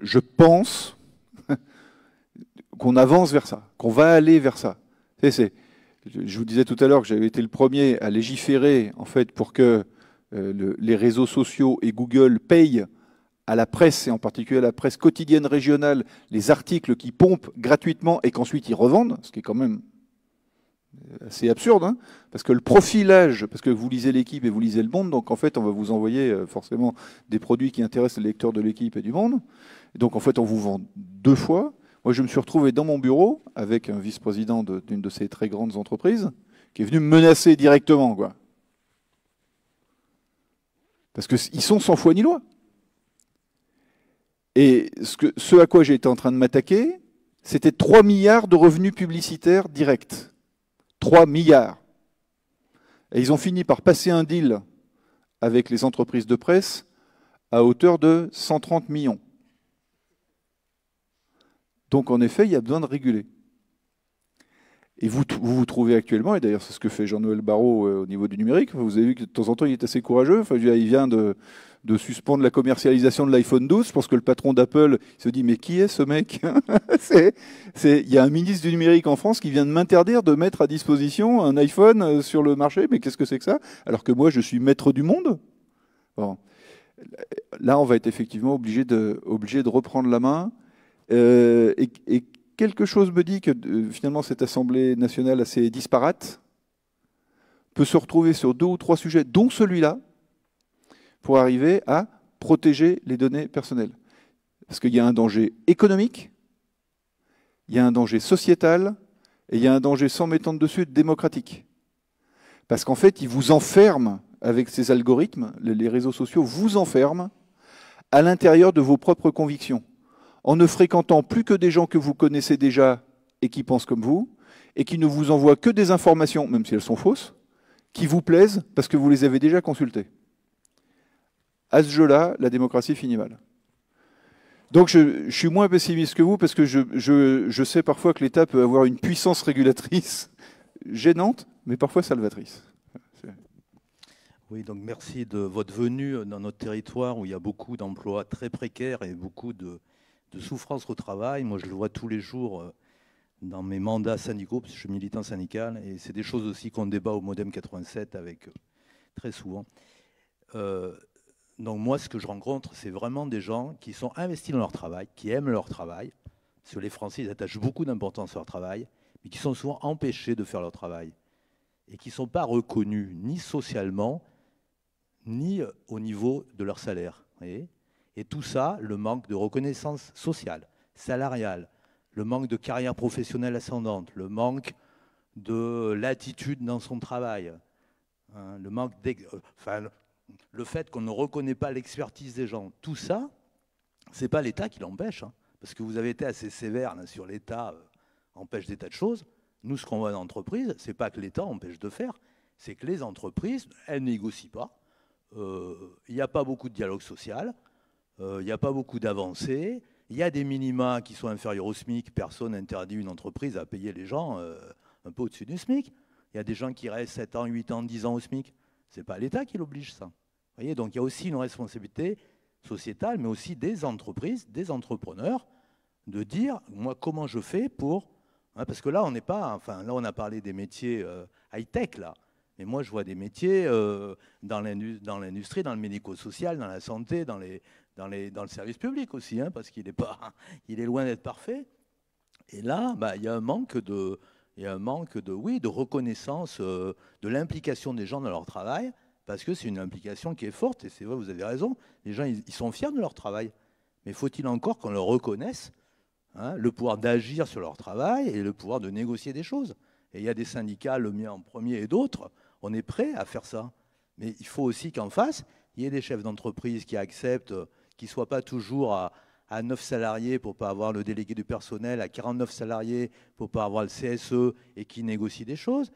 je pense, qu'on avance vers ça, qu'on va aller vers ça. c'est, je vous disais tout à l'heure que j'avais été le premier à légiférer en fait pour que euh, les réseaux sociaux et Google payent à la presse et en particulier à la presse quotidienne régionale les articles qui pompent gratuitement et qu'ensuite ils revendent, ce qui est quand même euh, assez absurde, hein, parce que le profilage, parce que vous lisez l'équipe et vous lisez le monde, donc en fait on va vous envoyer euh, forcément des produits qui intéressent les lecteurs de l'équipe et du monde, donc en fait on vous vend deux fois, moi, je me suis retrouvé dans mon bureau avec un vice-président d'une de, ces très grandes entreprises qui est venu me menacer directement, quoi. Parce qu'ils sont sans foi ni loi. Et ce, ce à quoi j'étais en train de m'attaquer, c'était 3 milliards de revenus publicitaires directs. 3 milliards. Et ils ont fini par passer un deal avec les entreprises de presse à hauteur de 130 millions. Donc en effet, il y a besoin de réguler. Et vous, vous, trouvez actuellement, et d'ailleurs c'est ce que fait Jean-Noël Barrot euh, au niveau du numérique, vous avez vu que de temps en temps il est assez courageux, il vient de, suspendre la commercialisation de l'iPhone 12, parce que le patron d'Apple se dit mais qui est ce mec Il y a un ministre du numérique en France qui vient de m'interdire de mettre à disposition un iPhone euh, sur le marché, mais qu'est-ce que c'est que ça Alors que moi je suis maître du monde. Là on va être effectivement obligé de, obligé de reprendre la main euh, et, quelque chose me dit que euh, finalement cette Assemblée nationale assez disparate peut se retrouver sur deux ou trois sujets, dont celui-là, pour arriver à protéger les données personnelles. Parce qu'il y a un danger économique, il y a un danger sociétal, et il y a un danger sans m'étendre dessus démocratique. Parce qu'en fait, ils vous enferment avec ces algorithmes, les réseaux sociaux vous enferment à l'intérieur de vos propres convictions en ne fréquentant plus que des gens que vous connaissez déjà et qui pensent comme vous, et qui ne vous envoient que des informations, même si elles sont fausses, qui vous plaisent parce que vous les avez déjà consultées. À ce jeu-là, la démocratie finit mal. Donc je, suis moins pessimiste que vous parce que je sais parfois que l'État peut avoir une puissance régulatrice gênante, mais parfois salvatrice. Oui, donc merci de votre venue dans notre territoire où il y a beaucoup d'emplois très précaires et beaucoup de, de souffrance au travail. Moi, je le vois tous les jours euh, dans mes mandats syndicaux, parce que je suis militant syndical, et c'est des choses aussi qu'on débat au Modem 87 avec euh, très souvent. Euh, donc moi, ce que je rencontre, c'est vraiment des gens qui sont investis dans leur travail, qui aiment leur travail, parce que les Français, ils attachent beaucoup d'importance à leur travail, mais qui sont souvent empêchés de faire leur travail, et qui ne sont pas reconnus ni socialement, ni au niveau de leur salaire. Vous voyez et tout ça, le manque de reconnaissance sociale, salariale, le manque de carrière professionnelle ascendante, le manque de latitude dans son travail, hein, le manque euh, le fait qu'on ne reconnaît pas l'expertise des gens, tout ça, c'est pas l'État qui l'empêche, hein. parce que vous avez été assez sévère sur l'État euh, empêche des tas de choses. Nous, ce qu'on voit dans l'entreprise, c'est pas que l'État empêche de faire, c'est que les entreprises, elles négocient pas. Euh, il n'y a pas beaucoup de dialogue social. Euh, il n'y a pas beaucoup d'avancées. Il y a des minima qui sont inférieurs au SMIC. Personne n'interdit une entreprise à payer les gens euh, un peu au-dessus du SMIC. Il y a des gens qui restent 7 ans, 8 ans, 10 ans au SMIC. Ce n'est pas l'État qui l'oblige, ça. voyez, donc il y a aussi une responsabilité sociétale, mais aussi des entreprises, des entrepreneurs, de dire, moi, comment je fais pour... Hein, parce que là, on n'est pas... Enfin, là, on a parlé des métiers euh, high-tech, là. Mais moi, je vois des métiers dans l'industrie, dans le médico-social, dans la santé, dans les, dans, le service public aussi, hein, parce qu'il est, pas, il est loin d'être parfait. Et là, bah, il y a un manque de, un manque de, oui, de reconnaissance euh, de l'implication des gens dans leur travail, parce que c'est une implication qui est forte, et c'est vrai, vous avez raison, les gens, ils, sont fiers de leur travail. Mais faut-il encore qu'on leur reconnaisse hein, le pouvoir d'agir sur leur travail et le pouvoir de négocier des choses Et il y a des syndicats, le mien en premier et d'autres, on est prêts à faire ça. Mais il faut aussi qu'en face, il y ait des chefs d'entreprise qui acceptent qu'il soit pas toujours à, 9 salariés pour pas avoir le délégué du personnel, à 49 salariés pour ne pas avoir le CSE et qui négocie des choses.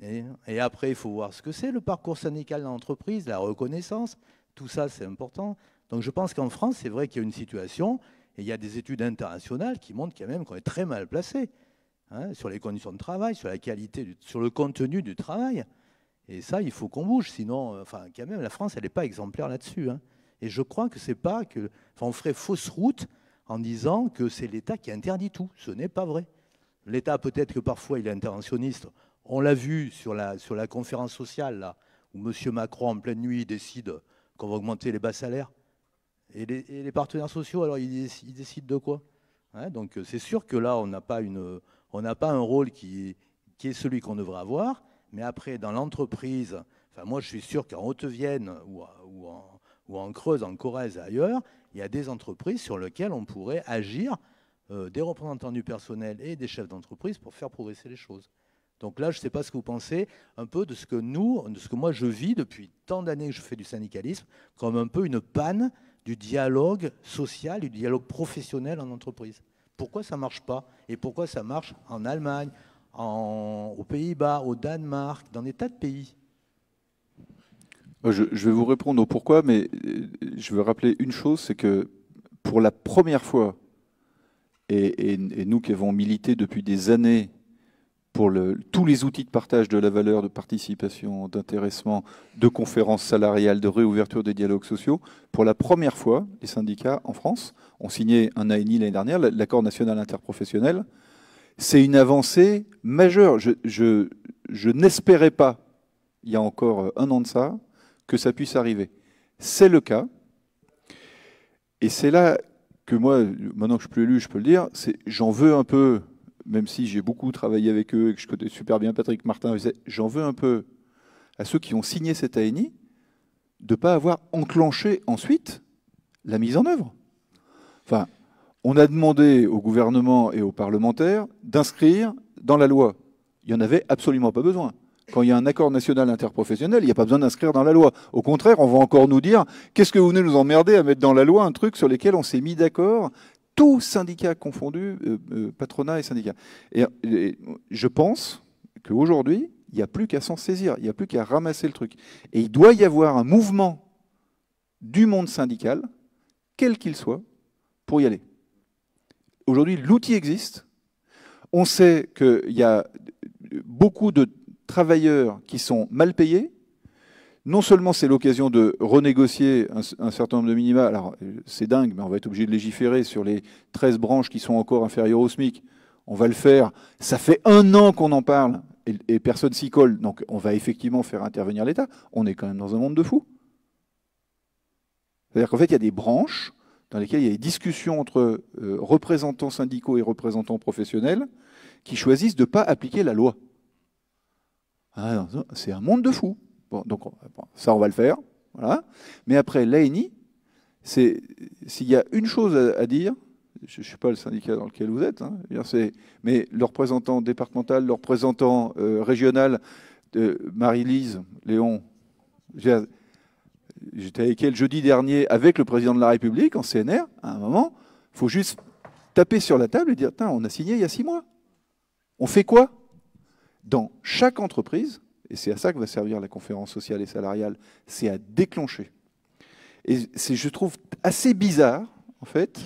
Et, après, il faut voir ce que c'est le parcours syndical dans l'entreprise, la reconnaissance, tout ça c'est important. Donc je pense qu'en France, c'est vrai qu'il y a une situation, et il y a des études internationales qui montrent quand même qu'on est très mal placé hein, sur les conditions de travail, sur la qualité, sur le contenu du travail. Et ça, il faut qu'on bouge, sinon, euh, enfin quand même, la France, elle n'est pas exemplaire là-dessus. Hein. Et je crois que c'est pas que. on ferait fausse route en disant que c'est l'État qui interdit tout. Ce n'est pas vrai. L'État, peut-être que parfois, il est interventionniste. On l'a vu sur la, sur la conférence sociale, là, où M. Macron, en pleine nuit, décide qu'on va augmenter les bas salaires. Et les, partenaires sociaux, alors, ils, décident de quoi hein Donc, euh, c'est sûr que là, on n'a pas, pas un rôle qui, est celui qu'on devrait avoir. Mais après, dans l'entreprise, enfin, moi, je suis sûr qu'en Haute-Vienne ou en, ou en Creuse, en Corrèze ailleurs, il y a des entreprises sur lesquelles on pourrait agir, euh, des représentants du personnel et des chefs d'entreprise pour faire progresser les choses. Donc là, je ne sais pas ce que vous pensez un peu de ce que nous, de ce que moi je vis depuis tant d'années que je fais du syndicalisme, comme un peu une panne du dialogue social, du dialogue professionnel en entreprise. Pourquoi ça ne marche pas Et pourquoi ça marche en Allemagne, aux Pays-Bas, au Danemark, dans des tas de pays je, vais vous répondre au pourquoi, mais euh, je veux rappeler une chose, c'est que pour la première fois, et, nous qui avons milité depuis des années pour tous les outils de partage de la valeur, de participation, d'intéressement, de conférences salariales, de réouverture des dialogues sociaux, pour la première fois, les syndicats en France ont signé un ANI l'année dernière, l'accord national interprofessionnel. C'est une avancée majeure. je n'espérais pas, il y a encore un an de ça, que ça puisse arriver. C'est le cas. Et c'est là que moi, maintenant que je suis plus élu, je peux le dire, j'en veux un peu, même si j'ai beaucoup travaillé avec eux et que je connais super bien Patrick Martin, j'en veux un peu à ceux qui ont signé cette ANI de ne pas avoir enclenché ensuite la mise en œuvre. Enfin, on a demandé au gouvernement et aux parlementaires d'inscrire dans la loi. Il n'y en avait absolument pas besoin quand il y a un accord national interprofessionnel, il n'y a pas besoin d'inscrire dans la loi. Au contraire, on va encore nous dire qu'est-ce que vous venez nous emmerder à mettre dans la loi un truc sur lequel on s'est mis d'accord, tous syndicats confondus, euh, euh, patronat et syndicats. je pense qu'aujourd'hui, il n'y a plus qu'à s'en saisir, il n'y a plus qu'à ramasser le truc. Et il doit y avoir un mouvement du monde syndical, quel qu'il soit, pour y aller. Aujourd'hui, l'outil existe. On sait qu'il y a beaucoup de travailleurs qui sont mal payés. Non seulement c'est l'occasion de renégocier un, certain nombre de minima, alors euh, c'est dingue, mais on va être obligé de légiférer sur les 13 branches qui sont encore inférieures au SMIC. On va le faire. Ça fait un an qu'on en parle et, personne s'y colle. Donc on va effectivement faire intervenir l'État. On est quand même dans un monde de fous. C'est-à-dire qu'en fait, il y a des branches dans lesquelles il y a des discussions entre euh, représentants syndicaux et représentants professionnels qui choisissent de ne pas appliquer la loi. Ah, c'est un monde de fous. Bon, donc ça, on va le faire. Voilà. Mais après, l'ANI, c'est s'il y a une chose à, dire, je ne suis pas le syndicat dans lequel vous êtes, hein, mais le représentant départemental, le représentant euh, régional, de Marie-Lise, Léon, j'étais avec elle jeudi dernier avec le président de la République en CNR, à un moment, il faut juste taper sur la table et dire, on a signé il y a six mois. On fait quoi dans chaque entreprise, et c'est à ça que va servir la conférence sociale et salariale, c'est à déclencher. Et c'est, je trouve, assez bizarre, en fait,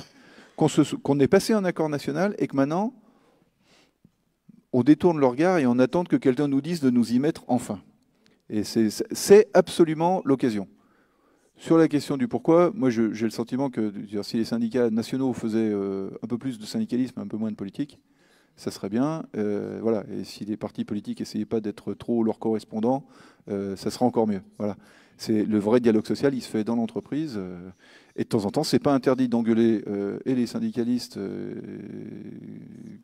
qu'on, qu'on ait passé un accord national et que maintenant, on détourne le regard et on attend que quelqu'un nous dise de nous y mettre enfin. Et c'est, absolument l'occasion. Sur la question du pourquoi, moi j'ai le sentiment que si les syndicats nationaux faisaient euh, un peu plus de syndicalisme, un peu moins de politique, ça serait bien. Euh, voilà. Et si les partis politiques n'essayaient pas d'être trop leurs correspondants, euh, ça serait encore mieux. Voilà. C'est le vrai dialogue social, il se fait dans l'entreprise. Euh, et de temps en temps, c'est pas interdit d'engueuler et les syndicalistes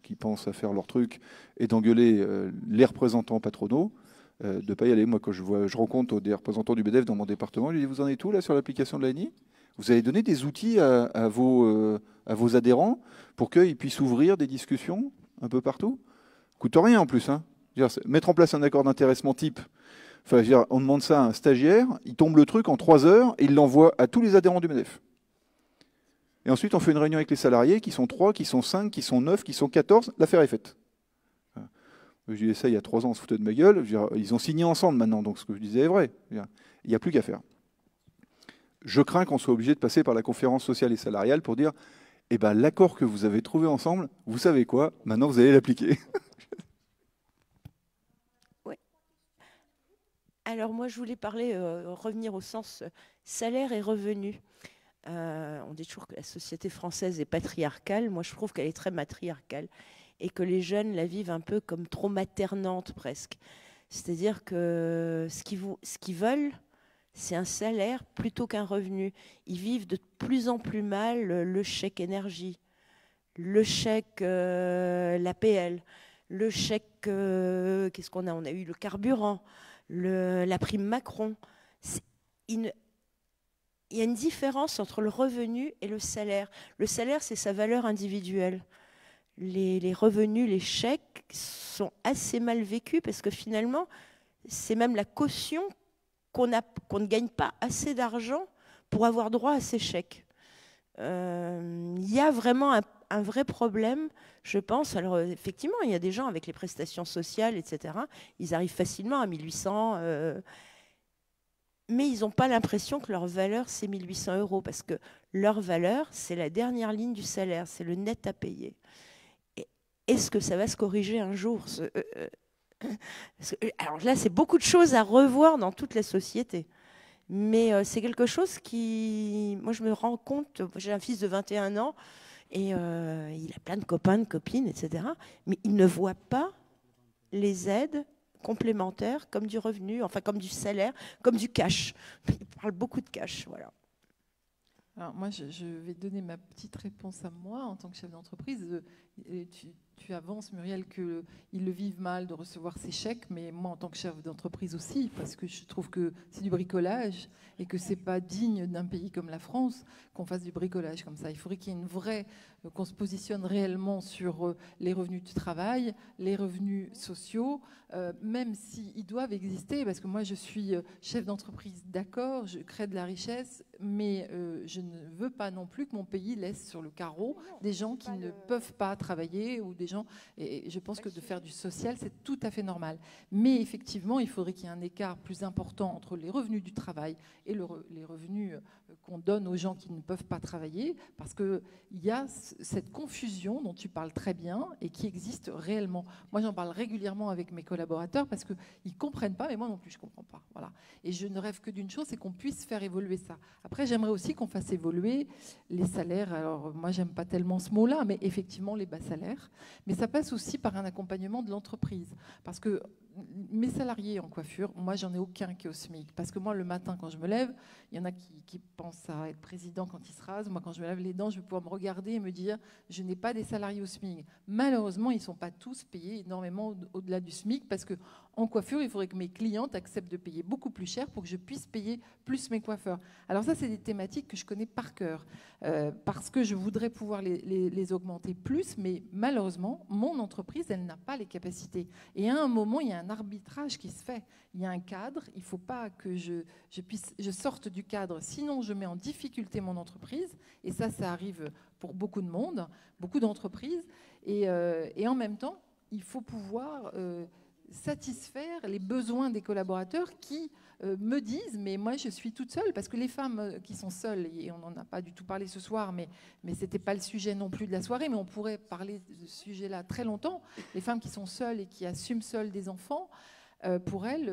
qui pensent à faire leur truc et d'engueuler les représentants patronaux. de ne pas y aller. Moi, quand je, vois, je rencontre des représentants du BDF e dans mon département, je dis Vous en êtes tout là sur l'application de l'ANI vous avez donné des outils à, vos, à vos adhérents pour qu'ils puissent ouvrir des discussions un peu partout. Coûte rien en plus. Hein. Mettre en place un accord d'intéressement type, enfin, on demande ça à un stagiaire, il tombe le truc en trois heures et il l'envoie à tous les adhérents du MEDEF. Et ensuite, on fait une réunion avec les salariés, qui sont trois, qui sont cinq, qui sont neuf, qui sont 14, l'affaire est faite. J'ai dit ça il y a 3 ans, on se foutait de ma gueule. ils ont signé ensemble maintenant, donc ce que je disais est vrai. il n'y a plus qu'à faire. Je crains qu'on soit obligé de passer par la conférence sociale et salariale pour dire eh bien, l'accord que vous avez trouvé ensemble, vous savez quoi Maintenant, vous allez l'appliquer. Oui. Alors moi, je voulais parler, euh, revenir au sens euh, salaire et revenu. Euh, on dit toujours que la société française est patriarcale. Moi, je trouve qu'elle est très matriarcale et que les jeunes la vivent un peu comme trop maternante presque. C'est-à-dire que ce ce qu'ils veulent, c'est un salaire plutôt qu'un revenu. Ils vivent de plus en plus mal le chèque énergie, le chèque euh, la l'APL, le chèque, euh, qu'est-ce qu'on a On a eu le carburant, la prime Macron. Il y a une différence entre le revenu et le salaire. Le salaire, c'est sa valeur individuelle. les, revenus, les chèques sont assez mal vécus parce que finalement, c'est même la caution qu'on ne gagne pas assez d'argent pour avoir droit à ces chèques. Euh, il y a vraiment un vrai problème, je pense. Alors, euh, effectivement, il y a des gens avec les prestations sociales, etc. Ils arrivent facilement à 1800, euh, mais ils n'ont pas l'impression que leur valeur, c'est 1800 euros, parce que leur valeur, c'est la dernière ligne du salaire, c'est le net à payer. Est-ce que ça va se corriger un jour euh, alors là, c'est beaucoup de choses à revoir dans toute la société. Mais euh, c'est quelque chose qui. Moi, je me rends compte, j'ai un fils de 21 ans et euh, il a plein de copains, de copines, etc. Mais il ne voit pas les aides complémentaires comme du revenu, enfin comme du salaire, comme du cash. Il parle beaucoup de cash, voilà. Alors moi, je, vais donner ma petite réponse à moi en tant que chef d'entreprise. Tu, tu avances, Muriel, qu'ils le vivent mal de recevoir ces chèques, mais moi, en tant que chef d'entreprise aussi, parce que je trouve que c'est du bricolage et que c'est pas digne d'un pays comme la France qu'on fasse du bricolage comme ça. Il faudrait qu'il y ait une vraie, euh, qu'on se positionne réellement sur euh, les revenus du travail, les revenus sociaux, euh, même s'ils doivent exister, parce que moi, je suis chef d'entreprise, d'accord, je crée de la richesse, mais je ne veux pas non plus que mon pays laisse sur le carreau des gens qui ne peuvent pas travailler ou gens. Et je pense que de faire du social, c'est tout à fait normal. Mais effectivement, il faudrait qu'il y ait un écart plus important entre les revenus du travail et les revenus euh, qu'on donne aux gens qui ne peuvent pas travailler, parce qu'il y a cette confusion dont tu parles très bien et qui existe réellement. Moi, j'en parle régulièrement avec mes collaborateurs parce qu'ils ne comprennent pas, mais moi non plus, je ne comprends pas. Voilà. Et je ne rêve que d'une chose, c'est qu'on puisse faire évoluer ça. Après, j'aimerais aussi qu'on fasse évoluer les salaires. Alors, moi, j'aime pas tellement ce mot-là, mais effectivement, les bas salaires. Mais ça passe aussi par un accompagnement de l'entreprise. Parce que mes salariés en coiffure, moi, j'en ai aucun qui est au SMIC. Parce que moi, le matin, quand je me lève, il y en a qui, pensent à être président quand ils se rasent. Moi, quand je me lave les dents, je vais pouvoir me regarder et me dire je n'ai pas des salariés au SMIC. Malheureusement, ils ne sont pas tous payés énormément au-delà du SMIC parce que en coiffure, il faudrait que mes clientes acceptent de payer beaucoup plus cher pour que je puisse payer plus mes coiffeurs. Alors ça, c'est des thématiques que je connais par cœur, euh, parce que je voudrais pouvoir les, augmenter plus, mais malheureusement, mon entreprise, elle n'a pas les capacités. Et à un moment, il y a un arbitrage qui se fait. Il y a un cadre, il ne faut pas que je, sorte du cadre, sinon je mets en difficulté mon entreprise, et ça, ça arrive pour beaucoup de monde, beaucoup d'entreprises, et, euh, en même temps, il faut pouvoir... Euh, satisfaire les besoins des collaborateurs qui euh, me disent mais moi je suis toute seule parce que les femmes euh, qui sont seules et on n'en a pas du tout parlé ce soir mais mais c'était pas le sujet non plus de la soirée mais on pourrait parler de ce sujet-là très longtemps les femmes qui sont seules et qui assument seules des enfants euh, pour elles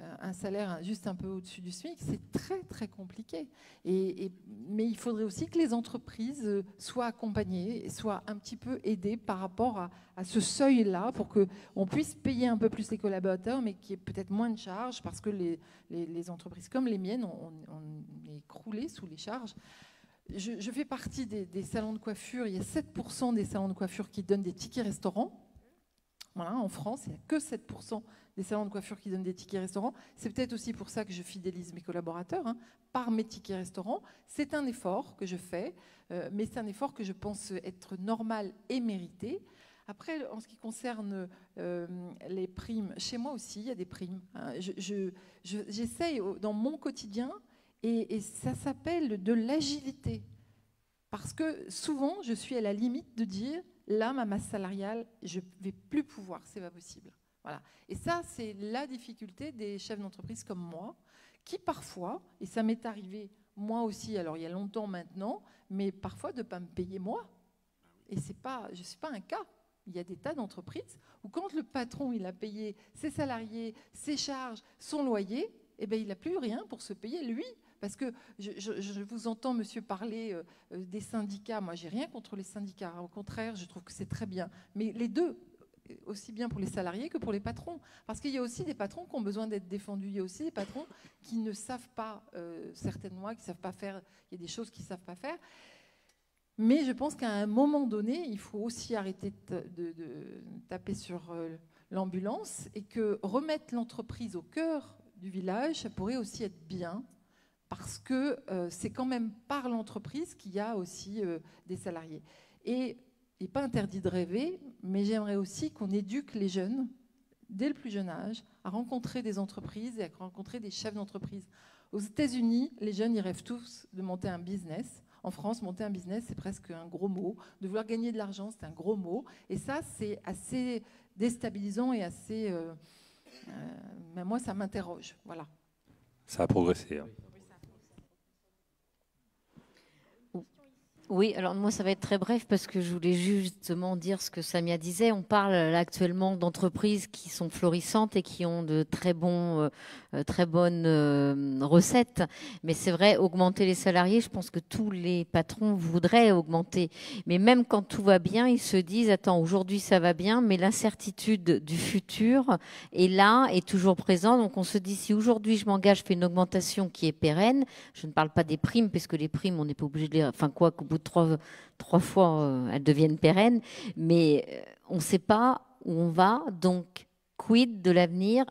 un salaire juste un peu au-dessus du SMIC, c'est très très compliqué. Et, mais il faudrait aussi que les entreprises soient accompagnées, soient un petit peu aidées par rapport à, ce seuil-là, pour qu'on puisse payer un peu plus les collaborateurs, mais qu'il y ait peut-être moins de charges, parce que les, entreprises comme les miennes, ont on, sous les charges. Je, fais partie des, salons de coiffure, il y a 7% des salons de coiffure qui donnent des tickets restaurants. Voilà, en France, il n'y a que 7% des salons de coiffure qui donnent des tickets restaurants. C'est peut-être aussi pour ça que je fidélise mes collaborateurs hein, par mes tickets restaurants. C'est un effort que je fais, euh, mais c'est un effort que je pense être normal et mérité. Après, en ce qui concerne euh, les primes, chez moi aussi, il y a des primes. Hein. J'essaye dans mon quotidien, et, et ça s'appelle de l'agilité. Parce que souvent, je suis à la limite de dire, là, ma masse salariale, je ne vais plus pouvoir, c'est pas possible. Voilà. Et ça, c'est la difficulté des chefs d'entreprise comme moi, qui parfois, et ça m'est arrivé moi aussi, alors il y a longtemps maintenant, mais parfois de ne pas me payer moi. Et c'est pas, je suis pas un cas. Il y a des tas d'entreprises où quand le patron il a payé ses salariés, ses charges, son loyer, eh ben, il n'a plus rien pour se payer lui. Parce que je, vous entends, monsieur, parler euh, euh, des syndicats. Moi, j'ai rien contre les syndicats. Au contraire, je trouve que c'est très bien. Mais les deux, aussi bien pour les salariés que pour les patrons. Parce qu'il y a aussi des patrons qui ont besoin d'être défendus. Il y a aussi des patrons qui ne savent pas, euh, certaines certainement, qui ne savent pas faire. Il y a des choses qu'ils ne savent pas faire. Mais je pense qu'à un moment donné, il faut aussi arrêter de, taper sur euh, l'ambulance et que remettre l'entreprise au cœur du village, ça pourrait aussi être bien parce que euh, c'est quand même par l'entreprise qu'il y a aussi des salariés. Et n'est pas interdit de rêver, mais j'aimerais aussi qu'on éduque les jeunes, dès le plus jeune âge, à rencontrer des entreprises et à rencontrer des chefs d'entreprise. Aux États-Unis, les jeunes, y rêvent tous de monter un business. En France, monter un business, c'est presque un gros mot. De vouloir gagner de l'argent, c'est un gros mot. Et ça, c'est assez déstabilisant et assez... Euh, euh, mais moi, ça m'interroge. Voilà. Ça a progressé. Hein. Oui, alors moi ça va être très bref parce que je voulais justement dire ce que Samia disait. On parle actuellement d'entreprises qui sont florissantes et qui ont de très, bons, euh, euh, très bonnes euh, recettes. Mais c'est vrai, augmenter les salariés, je pense que tous les patrons voudraient augmenter. Mais même quand tout va bien, ils se disent, attends, aujourd'hui ça va bien, mais l'incertitude du futur est là, est toujours présente. Donc on se dit, si aujourd'hui je m'engage, je fais une augmentation qui est pérenne, je ne parle pas des primes, parce que les primes, on n'est pas obligé de les... Enfin quoi trois, trois fois, euh, elles deviennent pérennes. Mais euh, on ne sait pas où on va. Donc, quid de l'avenir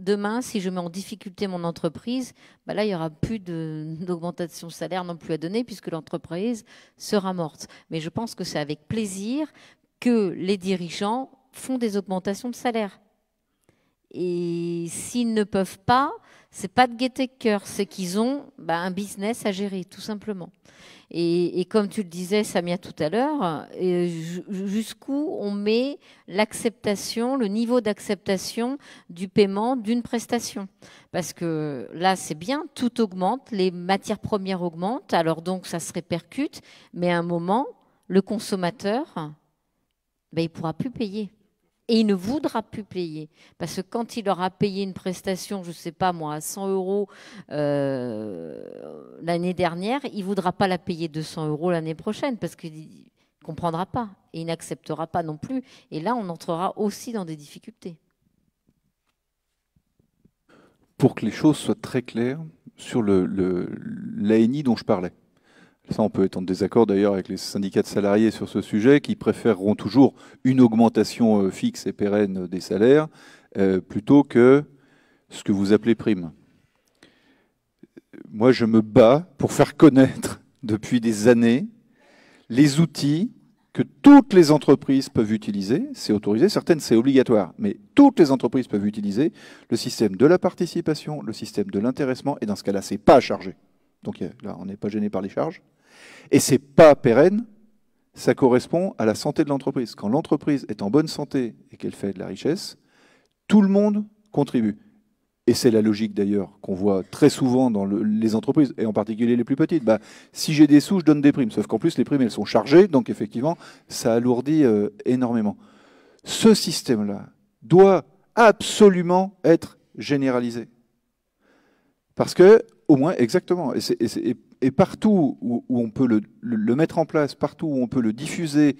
Demain, si je mets en difficulté mon entreprise, bah là, il n'y aura plus d'augmentation de salaire non plus à donner puisque l'entreprise sera morte. Mais je pense que c'est avec plaisir que les dirigeants font des augmentations de salaire. Et s'ils ne peuvent pas, n'est pas de gaieté de cœur, c'est qu'ils ont bah, un business à gérer, tout simplement. Et, comme tu le disais, Samia, tout à l'heure, euh, jusqu'où on met l'acceptation, le niveau d'acceptation du paiement d'une prestation. Parce que là, c'est bien, tout augmente, les matières premières augmentent, alors donc ça se répercute, mais à un moment, le consommateur, bah, il ne pourra plus payer. Et il ne voudra plus payer. Parce que quand il aura payé une prestation, je ne sais pas moi, à 100 euros euh, l'année dernière, il ne voudra pas la payer 200 euros l'année prochaine parce qu'il ne comprendra pas et il n'acceptera pas non plus. Et là, on entrera aussi dans des difficultés. Pour que les choses soient très claires, sur l'ANI le, dont je parlais, ça, on peut être en désaccord d'ailleurs avec les syndicats de salariés sur ce sujet, qui préféreront toujours une augmentation euh, fixe et pérenne euh, des salaires euh, plutôt que ce que vous appelez prime. Moi, je me bats pour faire connaître depuis des années les outils que toutes les entreprises peuvent utiliser, c'est autorisé, certaines c'est obligatoire, mais toutes les entreprises peuvent utiliser le système de la participation, le système de l'intéressement, et dans ce cas-là, c'est pas chargé. Donc là, on n'est pas gêné par les charges. Et ce n'est pas pérenne, ça correspond à la santé de l'entreprise. Quand l'entreprise est en bonne santé et qu'elle fait de la richesse, tout le monde contribue. Et c'est la logique d'ailleurs qu'on voit très souvent dans les entreprises, et en particulier les plus petites. Bah, si j'ai des sous, je donne des primes. Sauf qu'en plus, les primes, elles sont chargées, donc effectivement, ça alourdit euh, énormément. Ce système-là doit absolument être généralisé. Parce que, au moins, exactement, et, partout où, on peut le, mettre en place, partout où on peut le diffuser,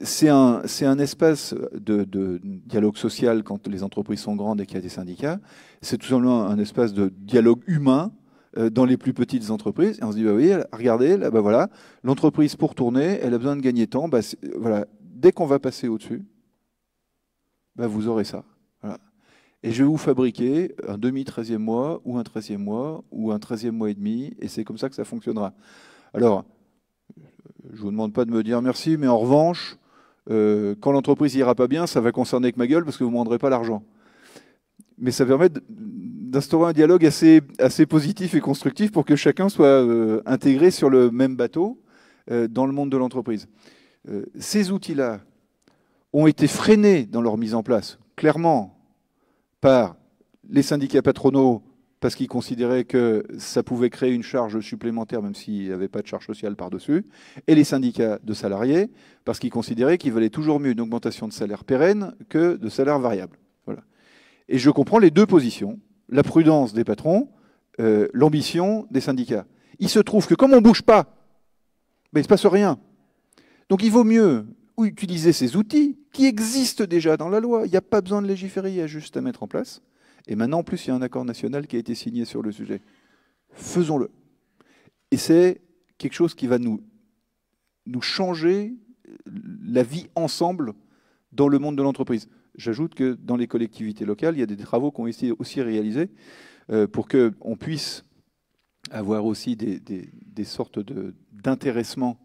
c'est un, espace de, dialogue social quand les entreprises sont grandes et qu'il y a des syndicats. C'est tout simplement un espace de dialogue humain euh, dans les plus petites entreprises. Et on se dit, bah oui, regardez, là, bah voilà, l'entreprise pour tourner, elle a besoin de gagner temps. Bah, voilà, dès qu'on va passer au-dessus, bah, vous aurez ça. Et je vais vous fabriquer un demi treizième mois, ou un treizième mois, ou un treizième mois et demi, et c'est comme ça que ça fonctionnera. Alors, je ne vous demande pas de me dire merci, mais en revanche, euh, quand l'entreprise n'ira pas bien, ça va concerner que ma gueule, parce que vous ne me rendrez pas l'argent. Mais ça permet d'instaurer un dialogue assez, positif et constructif pour que chacun soit euh, intégré sur le même bateau euh, dans le monde de l'entreprise. ces outils-là ont été freinés dans leur mise en place, clairement, par les syndicats patronaux parce qu'ils considéraient que ça pouvait créer une charge supplémentaire, même s'il n'y avait pas de charge sociale par-dessus, et les syndicats de salariés, parce qu'ils considéraient qu'il valait toujours mieux une augmentation de salaire pérenne que de salaire variable. Voilà. Et je comprends les deux positions, la prudence des patrons, euh, l'ambition des syndicats. Il se trouve que comme on ne bouge pas, il ne se passe rien. Donc il vaut mieux ou utiliser ces outils qui existent déjà dans la loi. Il n'y a pas besoin de légiférer, il y a juste à mettre en place. Et maintenant, en plus, il y a un accord national qui a été signé sur le sujet. Faisons-le. Et c'est quelque chose qui va nous, nous changer la vie ensemble dans le monde de l'entreprise. J'ajoute que dans les collectivités locales, il y a des travaux qui ont été aussi réalisés euh, pour qu'on puisse avoir aussi des, des, des sortes d'intéressement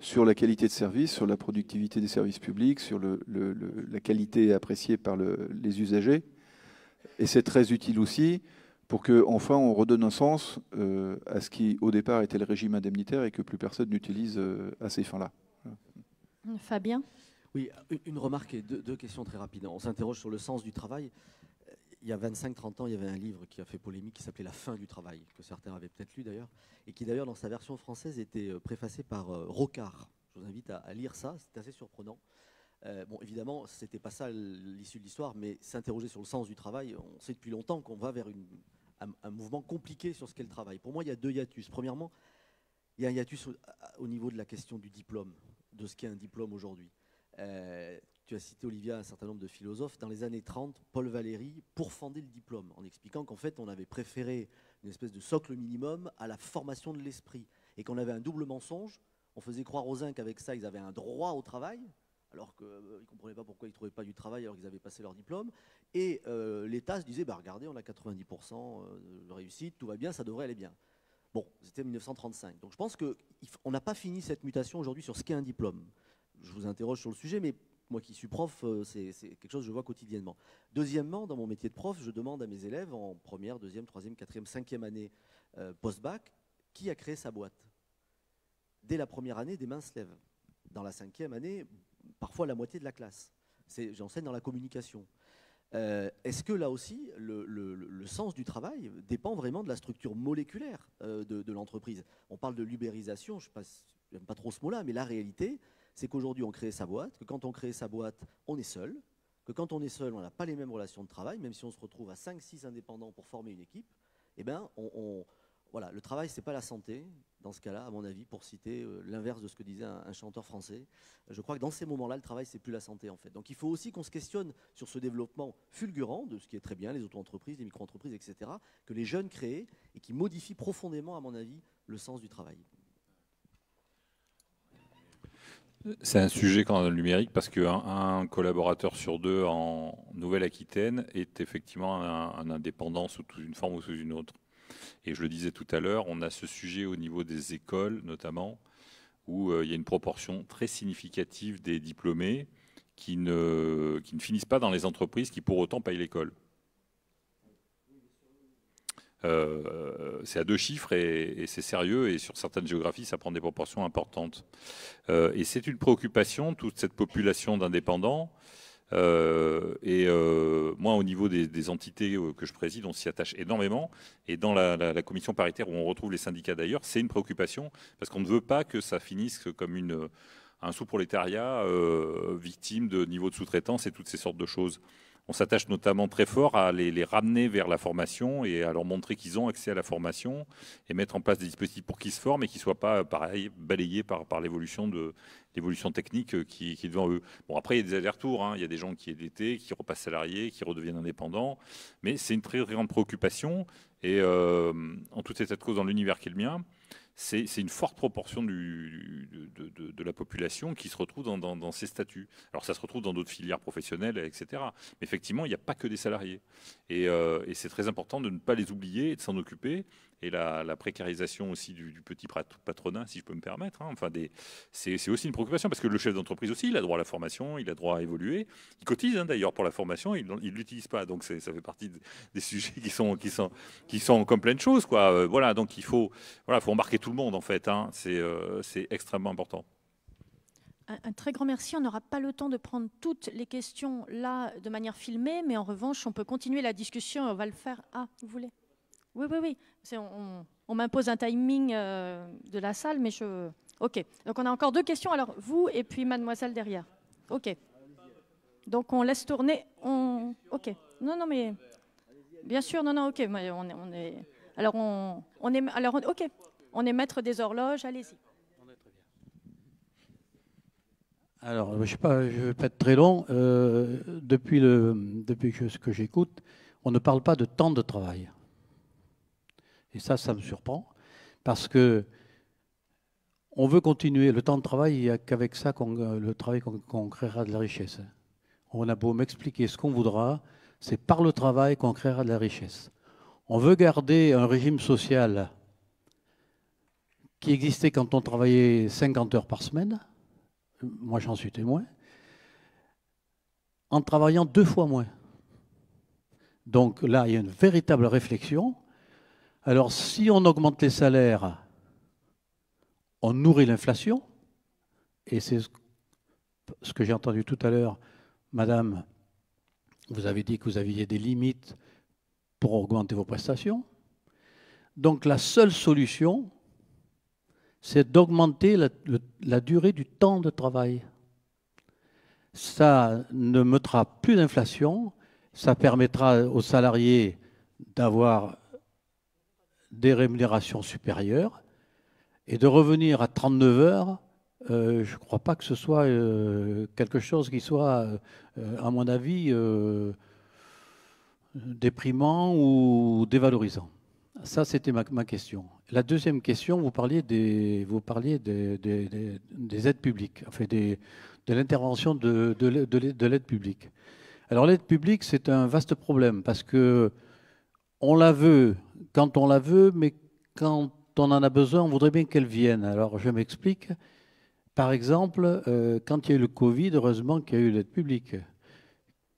sur la qualité de service, sur la productivité des services publics, sur la qualité appréciée par les usagers. Et c'est très utile aussi pour que enfin on redonne un sens euh, à ce qui au départ était le régime indemnitaire et que plus personne n'utilise euh, à ces fins-là. Fabien. Oui, une remarque et deux, deux questions très rapides. On s'interroge sur le sens du travail il y a 25-30 ans, il y avait un livre qui a fait polémique qui s'appelait La fin du travail, que certains avaient peut-être lu d'ailleurs, et qui d'ailleurs dans sa version française était euh, préfacé par euh, Rocard. Je vous invite à, lire ça, c'est assez surprenant. Euh, bon, évidemment, ce n'était pas ça l'issue de l'histoire, mais s'interroger sur le sens du travail, on sait depuis longtemps qu'on va vers un, mouvement compliqué sur ce qu'est le travail. Pour moi, il y a deux hiatus. Premièrement, il y a un hiatus au, niveau de la question du diplôme, de ce qu'est un diplôme aujourd'hui tu as cité, Olivia, un certain nombre de philosophes. Dans les années 30, Paul Valéry, pour le diplôme, en expliquant qu'en fait, on avait préféré une espèce de socle minimum à la formation de l'esprit. Et qu'on avait un double mensonge. On faisait croire aux uns qu'avec ça, ils avaient un droit au travail, alors qu'ils euh, ne comprenaient pas pourquoi ils ne trouvaient pas du travail alors qu'ils avaient passé leur diplôme. Et euh, l'État se disait, bah, regardez, on a 90% euh, de réussite, tout va bien, ça devrait aller bien. Bon, c'était 1935. Donc je pense qu'on n'a pas fini cette mutation aujourd'hui sur ce qu'est un diplôme. Je vous interroge sur le sujet, mais moi qui suis prof, euh, c'est quelque chose que je vois quotidiennement. Deuxièmement, dans mon métier de prof, je demande à mes élèves en première, deuxième, troisième, quatrième, cinquième année euh, post-bac, qui a créé sa boîte. Dès la première année, des mains se lèvent. Dans la cinquième année, parfois la moitié de la classe. J'enseigne dans la communication. Euh, est-ce que là aussi, le, sens du travail dépend vraiment de la structure moléculaire de, de l'entreprise On parle de l'ubérisation, je n'aime pas trop ce mot-là, mais la réalité, c'est qu'aujourd'hui, on crée sa boîte, que quand on crée sa boîte, on est seul, que quand on est seul, on n'a pas les mêmes relations de travail, même si on se retrouve à 5-6 indépendants pour former une équipe, eh ben, on, voilà, le travail, c'est pas la santé, dans ce cas-là, à mon avis, pour citer euh, l'inverse de ce que disait un, chanteur français. Je crois que dans ces moments-là, le travail, c'est plus la santé, en fait. Donc il faut aussi qu'on se questionne sur ce développement fulgurant de ce qui est très bien, les auto-entreprises, les micro-entreprises, etc., que les jeunes créent et qui modifient profondément, à mon avis, le sens du travail. C'est un sujet quand le numérique parce qu'un un collaborateur sur deux en Nouvelle-Aquitaine est effectivement un, indépendant sous une forme ou sous une autre. Et je le disais tout à l'heure, on a ce sujet au niveau des écoles notamment, où euh, il y a une proportion très significative des diplômés qui ne, qui ne finissent pas dans les entreprises qui pour autant payent l'école. Euh, euh, c'est à deux chiffres et, c'est sérieux et sur certaines géographies, ça prend des proportions importantes. Euh, et c'est une préoccupation, toute cette population d'indépendants. et moi, au niveau des, entités que je préside, on s'y attache énormément. Et dans la, commission paritaire où on retrouve les syndicats d'ailleurs, c'est une préoccupation parce qu'on ne veut pas que ça finisse comme une, un sous-prolétariat victime de niveau de sous-traitance et toutes ces sortes de choses. On s'attache notamment très fort à les, ramener vers la formation et à leur montrer qu'ils ont accès à la formation et mettre en place des dispositifs pour qu'ils se forment et qu'ils ne soient pas euh, pareil, balayés par, par l'évolution de l'évolution technique euh, qui, est devant eux. Bon, après, il y a des allers-retours. Hein. Il y a des gens qui étaient, qui repassent salariés, qui redeviennent indépendants. Mais c'est une très, grande préoccupation. Et euh, en tout état de cause, dans l'univers qui est le mien, c'est une forte proportion de, la population qui se retrouve dans, ces statuts. Alors ça se retrouve dans d'autres filières professionnelles, etc. Mais effectivement, il n'y a pas que des salariés. Euh, et c'est très important de ne pas les oublier et de s'en occuper et la, précarisation aussi du, petit patronat, si je peux me permettre. Hein. Enfin, c'est aussi une préoccupation parce que le chef d'entreprise aussi, il a droit à la formation, il a droit à évoluer. Il cotise hein, d'ailleurs pour la formation, il ne l'utilise pas. Donc ça fait partie des sujets qui sont, qui, sont, qui sont comme plein de choses. Quoi. Euh, voilà, donc il faut, voilà, faut embarquer tout le monde en fait. Hein. Euh, c'est extrêmement important. Un, très grand merci. On n'aura pas le temps de prendre toutes les questions là de manière filmée, mais en revanche, on peut continuer la discussion. On va le faire. Ah, vous voulez oui, oui, oui. On, m'impose un timing euh, de la salle, mais je. OK. Donc, on a encore deux questions. Alors, vous et puis mademoiselle derrière. OK. Donc, on laisse tourner. On... OK. Non, non, mais. Bien sûr, non, non, OK. on, est, on est... Alors, on, est. Alors, OK. On est maître des horloges. Allez-y. Alors, je ne vais, pas être très long. Euh, depuis, le, depuis que, ce que j'écoute, on ne parle pas de temps de travail. Et ça, ça me surprend, parce que on veut continuer. Le temps de travail, il n'y a qu'avec ça qu'on, le travail qu'on créera de la richesse. On a beau m'expliquer ce qu'on voudra, c'est par le travail qu'on créera de la richesse. On veut garder un régime social qui existait quand on travaillait 50 heures par semaine. Moi, j'en suis témoin. En travaillant deux fois moins. Donc là, il y a une véritable réflexion alors si on augmente les salaires, on nourrit l'inflation, et c'est ce que j'ai entendu tout à l'heure, Madame, vous avez dit que vous aviez des limites pour augmenter vos prestations. Donc la seule solution, c'est d'augmenter la, durée du temps de travail. Ça ne mettra plus d'inflation, ça permettra aux salariés d'avoir des rémunérations supérieures. Et de revenir à 39 heures, euh, je ne crois pas que ce soit euh, quelque chose qui soit, euh, à mon avis, déprimant ou dévalorisant. Ça, c'était ma, question. La deuxième question, vous parliez des, vous parliez des, des, aides publiques, enfin de l'intervention de, de, de l'aide publique. Alors l'aide publique, c'est un vaste problème parce que on la veut quand on la veut, mais quand on en a besoin, on voudrait bien qu'elle vienne. Alors je m'explique. Par exemple, euh, quand il y a eu le Covid, heureusement qu'il y a eu l'aide publique.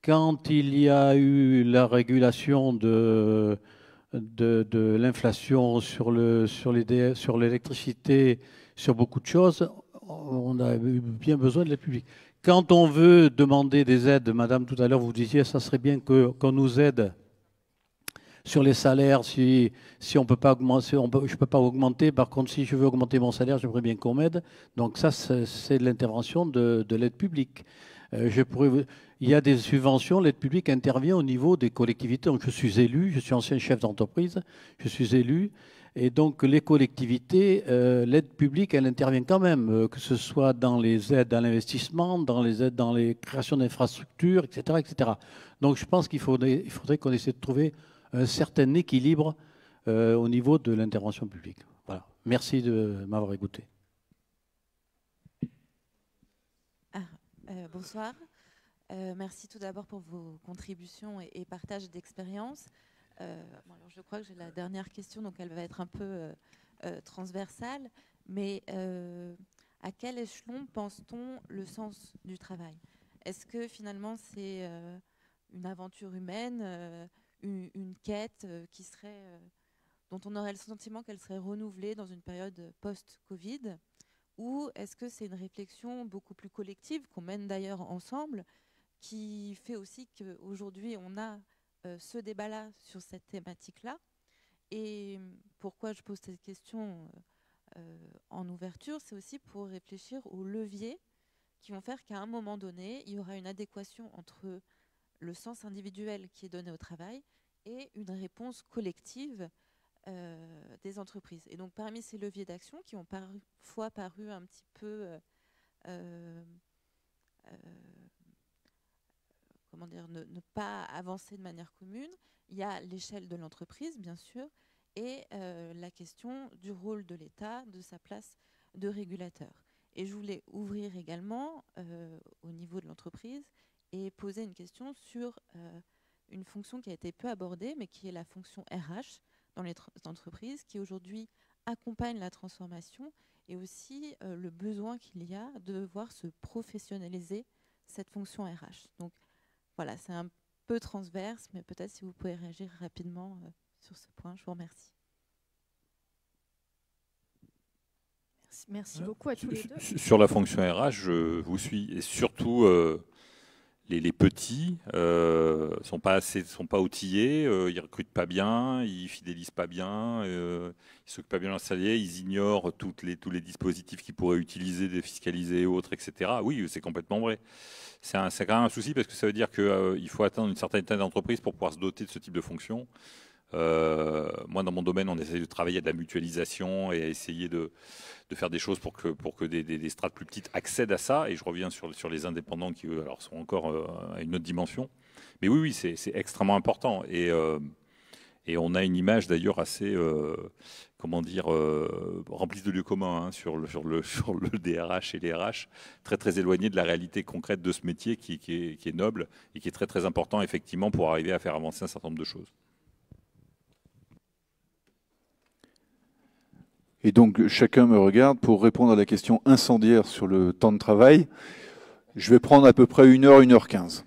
Quand il y a eu la régulation de, l'inflation sur, sur, l'électricité, sur beaucoup de choses, on a eu bien besoin de l'aide publique. Quand on veut demander des aides, Madame, tout à l'heure, vous disiez, ça serait bien qu'on nous aide sur les salaires, si, si on peut pas augmenter, je ne peux pas augmenter. Par contre, si je veux augmenter mon salaire, j'aimerais bien qu'on m'aide. Donc ça, c'est l'intervention de, l'aide publique. Euh, il y a des subventions, l'aide publique intervient au niveau des collectivités. Donc je suis élu, je suis ancien chef d'entreprise, je suis élu. Et donc les collectivités, euh, l'aide publique, elle intervient quand même, euh, que ce soit dans les aides à l'investissement, dans les aides dans les créations d'infrastructures, etc., etc. Donc je pense qu'il faudrait qu'on essaie de trouver un certain équilibre euh, au niveau de l'intervention publique. Voilà. Merci de m'avoir écouté. Ah, euh, bonsoir. Euh, merci tout d'abord pour vos contributions et, partage d'expériences. je crois que j'ai la dernière question, donc elle va être un peu transversale. Mais à quel échelon pense-t-on le sens du travail Est-ce que finalement c'est une aventure humaine une, quête euh, qui serait, euh, dont on aurait le sentiment qu'elle serait renouvelée dans une période post-Covid Ou est-ce que c'est une réflexion beaucoup plus collective, qu'on mène d'ailleurs ensemble, qui fait aussi qu'aujourd'hui, on a euh, ce débat-là sur cette thématique-là Et pourquoi je pose cette question en ouverture, c'est aussi pour réfléchir aux leviers qui vont faire qu'à un moment donné, il y aura une adéquation entre le sens individuel qui est donné au travail et une réponse collective euh, des entreprises. Et donc parmi ces leviers d'action qui ont parfois paru un petit peu, euh, euh, comment dire, ne, ne, pas avancer de manière commune, il y a l'échelle de l'entreprise, bien sûr, et la question du rôle de l'État, de sa place de régulateur. Et je voulais ouvrir également au niveau de l'entreprise et poser une question sur euh, une fonction qui a été peu abordée, mais qui est la fonction RH dans les entreprises, qui aujourd'hui accompagne la transformation et aussi euh, le besoin qu'il y a de voir se professionnaliser cette fonction RH. Donc voilà, c'est un peu transverse, mais peut-être si vous pouvez réagir rapidement euh, sur ce point, je vous remercie. Merci, beaucoup à tous les deux. Sur la fonction RH, je vous suis et surtout les, petits euh, sont pas assez, sont pas outillés, euh, ils recrutent pas bien, ils fidélisent pas bien, euh, ils s'occupent pas bien de ils ignorent toutes les, tous les dispositifs qu'ils pourraient utiliser, défiscaliser et autres, etc. Oui, c'est complètement vrai. C'est quand même un souci parce que ça veut dire qu'il euh, faut atteindre une certaine taille d'entreprise pour pouvoir se doter de ce type de fonction. Euh, moi, dans mon domaine, on essaie de travailler à de la mutualisation et à essayer de, faire des choses pour que, pour que des, strates plus petites accèdent à ça. Et je reviens sur, sur les indépendants qui, alors, sont encore euh, à une autre dimension. Mais oui, oui, c'est extrêmement important. Et, euh, et on a une image d'ailleurs assez, comment dire, remplie de lieux communs hein, sur, le, sur, le, sur le DRH et les RH, très très éloignée de la réalité concrète de ce métier qui, est, qui est noble et qui est très très important effectivement pour arriver à faire avancer un certain nombre de choses. Et donc chacun me regarde pour répondre à la question incendiaire sur le temps de travail. Je vais prendre à peu près 1 heure, 1 heure 15.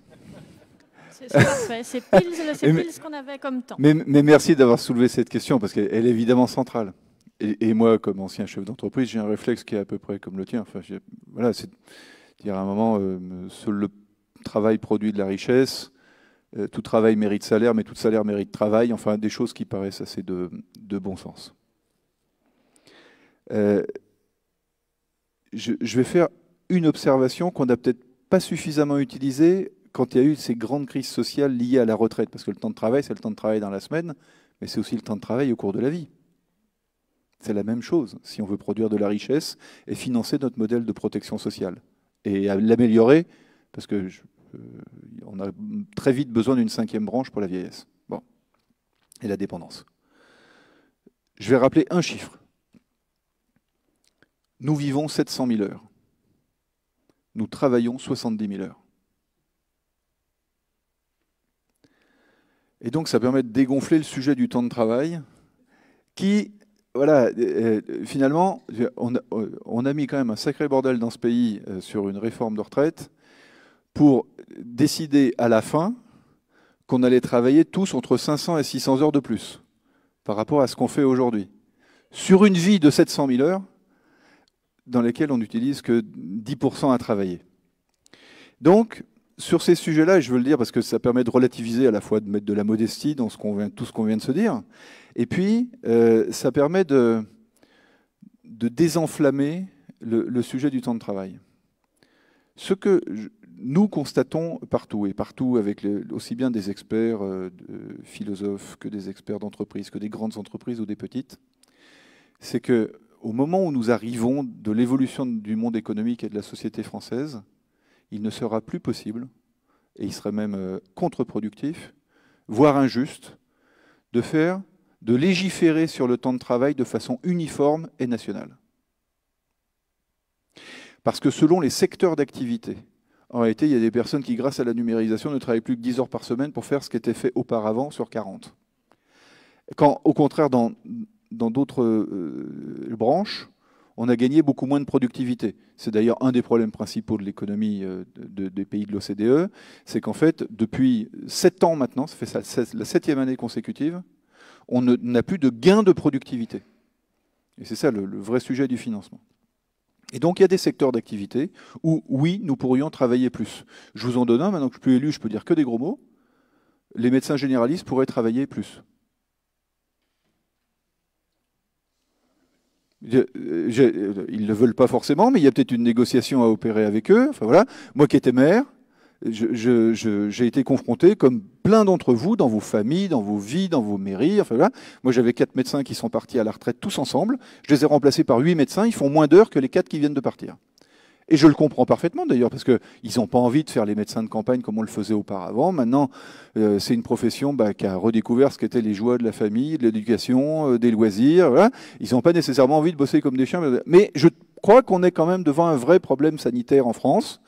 C'est parfait, c'est pile, pile, ce qu'on avait comme temps. Mais, merci d'avoir soulevé cette question parce qu'elle est évidemment centrale. Et, moi, comme ancien chef d'entreprise, j'ai un réflexe qui est à peu près comme le tien. Enfin, voilà, c'est dire à un moment, euh, le travail produit de la richesse, euh, tout travail mérite salaire, mais tout salaire mérite travail. Enfin, des choses qui paraissent assez de bon sens. Euh, je, vais faire une observation qu'on n'a peut-être pas suffisamment utilisée quand il y a eu ces grandes crises sociales liées à la retraite, parce que le temps de travail, c'est le temps de travail dans la semaine, mais c'est aussi le temps de travail au cours de la vie. C'est la même chose si on veut produire de la richesse et financer notre modèle de protection sociale et l'améliorer, parce que euh, on a très vite besoin d'une cinquième branche pour la vieillesse bon. et la dépendance. Je vais rappeler un chiffre nous vivons 700 000 heures. Nous travaillons 70 000 heures. Et donc, ça permet de dégonfler le sujet du temps de travail, qui, voilà, euh, euh, finalement, euh, on a, mis quand même un sacré bordel dans ce pays sur une réforme de retraite pour décider à la fin qu'on allait travailler tous entre 500 et 600 heures de plus par rapport à ce qu'on fait aujourd'hui. Sur une vie de 700 000 heures, dans lesquelles on n'utilise que 10% à travailler. Donc, sur ces sujets-là, je veux le dire parce que ça permet de relativiser à la fois de mettre de la modestie dans tout ce qu'on vient de se dire, et puis euh, ça permet de, désenflammer le, sujet du temps de travail. Ce que nous constatons partout, et partout avec aussi bien des experts euh, philosophes que des experts d'entreprise, que des grandes entreprises ou des petites, c'est que au moment où nous arrivons de l'évolution du monde économique et de la société française, il ne sera plus possible, et il serait même euh, contre-productif, voire injuste, de faire, de légiférer sur le temps de travail de façon uniforme et nationale. Parce que selon les secteurs d'activité, en réalité, il y a des personnes qui, grâce à la numérisation, ne travaillent plus que 10 heures par semaine pour faire ce qui était fait auparavant sur 40. Quand, au contraire, dans, dans d'autres euh, branches, on a gagné beaucoup moins de productivité. C'est d'ailleurs un des problèmes principaux de l'économie euh, des pays de l'OCDE, c'est qu'en fait, depuis sept ans maintenant, ça fait la septième année consécutive, on n'a plus de gain de productivité. Et c'est ça le, vrai sujet du financement. Et donc il y a des secteurs d'activité où, oui, nous pourrions travailler plus. Je vous en donne un, maintenant que je ne suis plus élu, je peux dire que des gros mots. Les médecins généralistes pourraient travailler plus. Je, euh, euh, ils ne le veulent pas forcément, mais il y a peut-être une négociation à opérer avec eux. Enfin, voilà. Moi qui étais maire, j'ai été confronté, comme plein d'entre vous, dans vos familles, dans vos vies, dans vos mairies. Enfin, voilà. Moi, j'avais quatre médecins qui sont partis à la retraite tous ensemble. Je les ai remplacés par huit médecins. Ils font moins d'heures que les quatre qui viennent de partir. Et je le comprends parfaitement d'ailleurs, parce qu'ils n'ont pas envie de faire les médecins de campagne comme on le faisait auparavant. Maintenant, euh, c'est une profession bah, qui a redécouvert ce qu'étaient les joies de la famille, de l'éducation, euh, des loisirs. Ils n'ont pas nécessairement envie de bosser comme des chiens. Mais je crois qu'on est quand même devant un vrai problème sanitaire en France.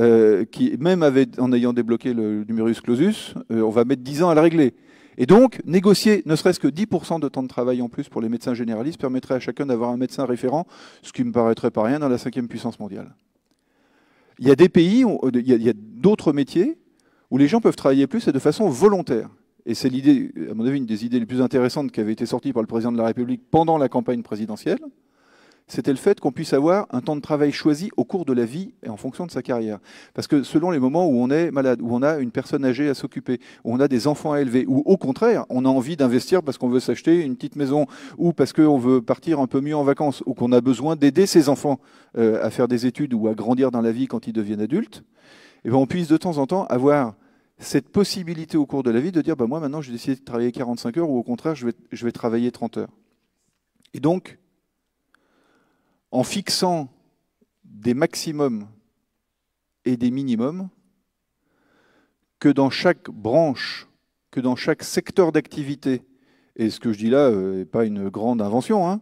Euh, qui, même avait, en ayant débloqué le numerus clausus, on va mettre 10 ans à le régler. Et donc, négocier ne serait-ce que 10% de temps de travail en plus pour les médecins généralistes permettrait à chacun d'avoir un médecin référent, ce qui me paraîtrait pas rien dans la cinquième puissance mondiale. Il y a des pays, où, euh, il y a, d'autres métiers où les gens peuvent travailler plus et de façon volontaire. Et c'est l'idée, à mon avis, une des idées les plus intéressantes qui avait été sortie par le président de la République pendant la campagne présidentielle c'était le fait qu'on puisse avoir un temps de travail choisi au cours de la vie et en fonction de sa carrière. Parce que selon les moments où on est malade, où on a une personne âgée à s'occuper, où on a des enfants à élever, ou au contraire, on a envie d'investir parce qu'on veut s'acheter une petite maison, ou parce qu'on veut partir un peu mieux en vacances, ou qu'on a besoin d'aider ses enfants euh, à faire des études ou à grandir dans la vie quand ils deviennent adultes, et eh ben, on puisse de temps en temps avoir cette possibilité au cours de la vie de dire bah, moi maintenant vais décidé de travailler 45 heures ou au contraire je vais, je vais travailler 30 heures. Et donc, en fixant des maximums et des minimums, que dans chaque branche, que dans chaque secteur d'activité, et ce que je dis là n'est euh, pas une grande invention, hein,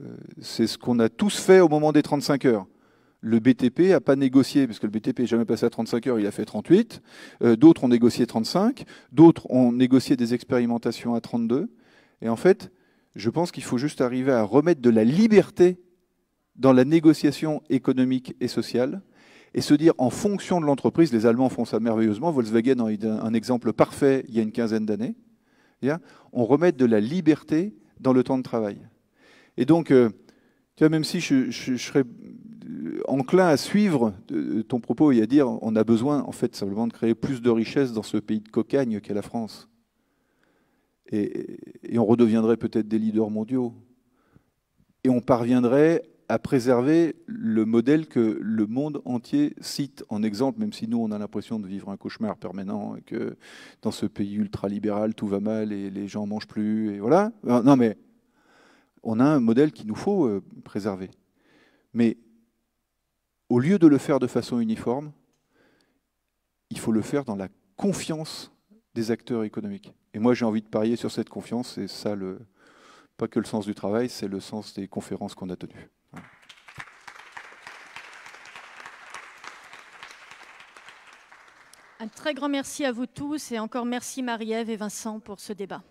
euh, c'est ce qu'on a tous fait au moment des 35 heures. Le BTP n'a pas négocié, parce que le BTP n'est jamais passé à 35 heures, il a fait 38. Euh, d'autres ont négocié 35, d'autres ont négocié des expérimentations à 32. Et en fait, je pense qu'il faut juste arriver à remettre de la liberté dans la négociation économique et sociale et se dire en fonction de l'entreprise, les Allemands font ça merveilleusement, Volkswagen en un exemple parfait il y a une quinzaine d'années, eh on remet de la liberté dans le temps de travail. Et donc, euh, tu même si je, serais enclin à suivre euh, ton propos et à dire on a besoin en fait simplement de créer plus de richesses dans ce pays de cocagne qu'est la France. Et, et on redeviendrait peut-être des leaders mondiaux. Et on parviendrait à préserver le modèle que le monde entier cite en exemple, même si nous, on a l'impression de vivre un cauchemar permanent et que dans ce pays ultralibéral, tout va mal et les gens mangent plus, et voilà. Euh, non, mais on a un modèle qu'il nous faut euh, préserver. Mais au lieu de le faire de façon uniforme, il faut le faire dans la confiance des acteurs économiques. Et moi, j'ai envie de parier sur cette confiance, et ça, le, pas que le sens du travail, c'est le sens des conférences qu'on a tenues. Un très grand merci à vous tous et encore merci Marie-Ève et Vincent pour ce débat.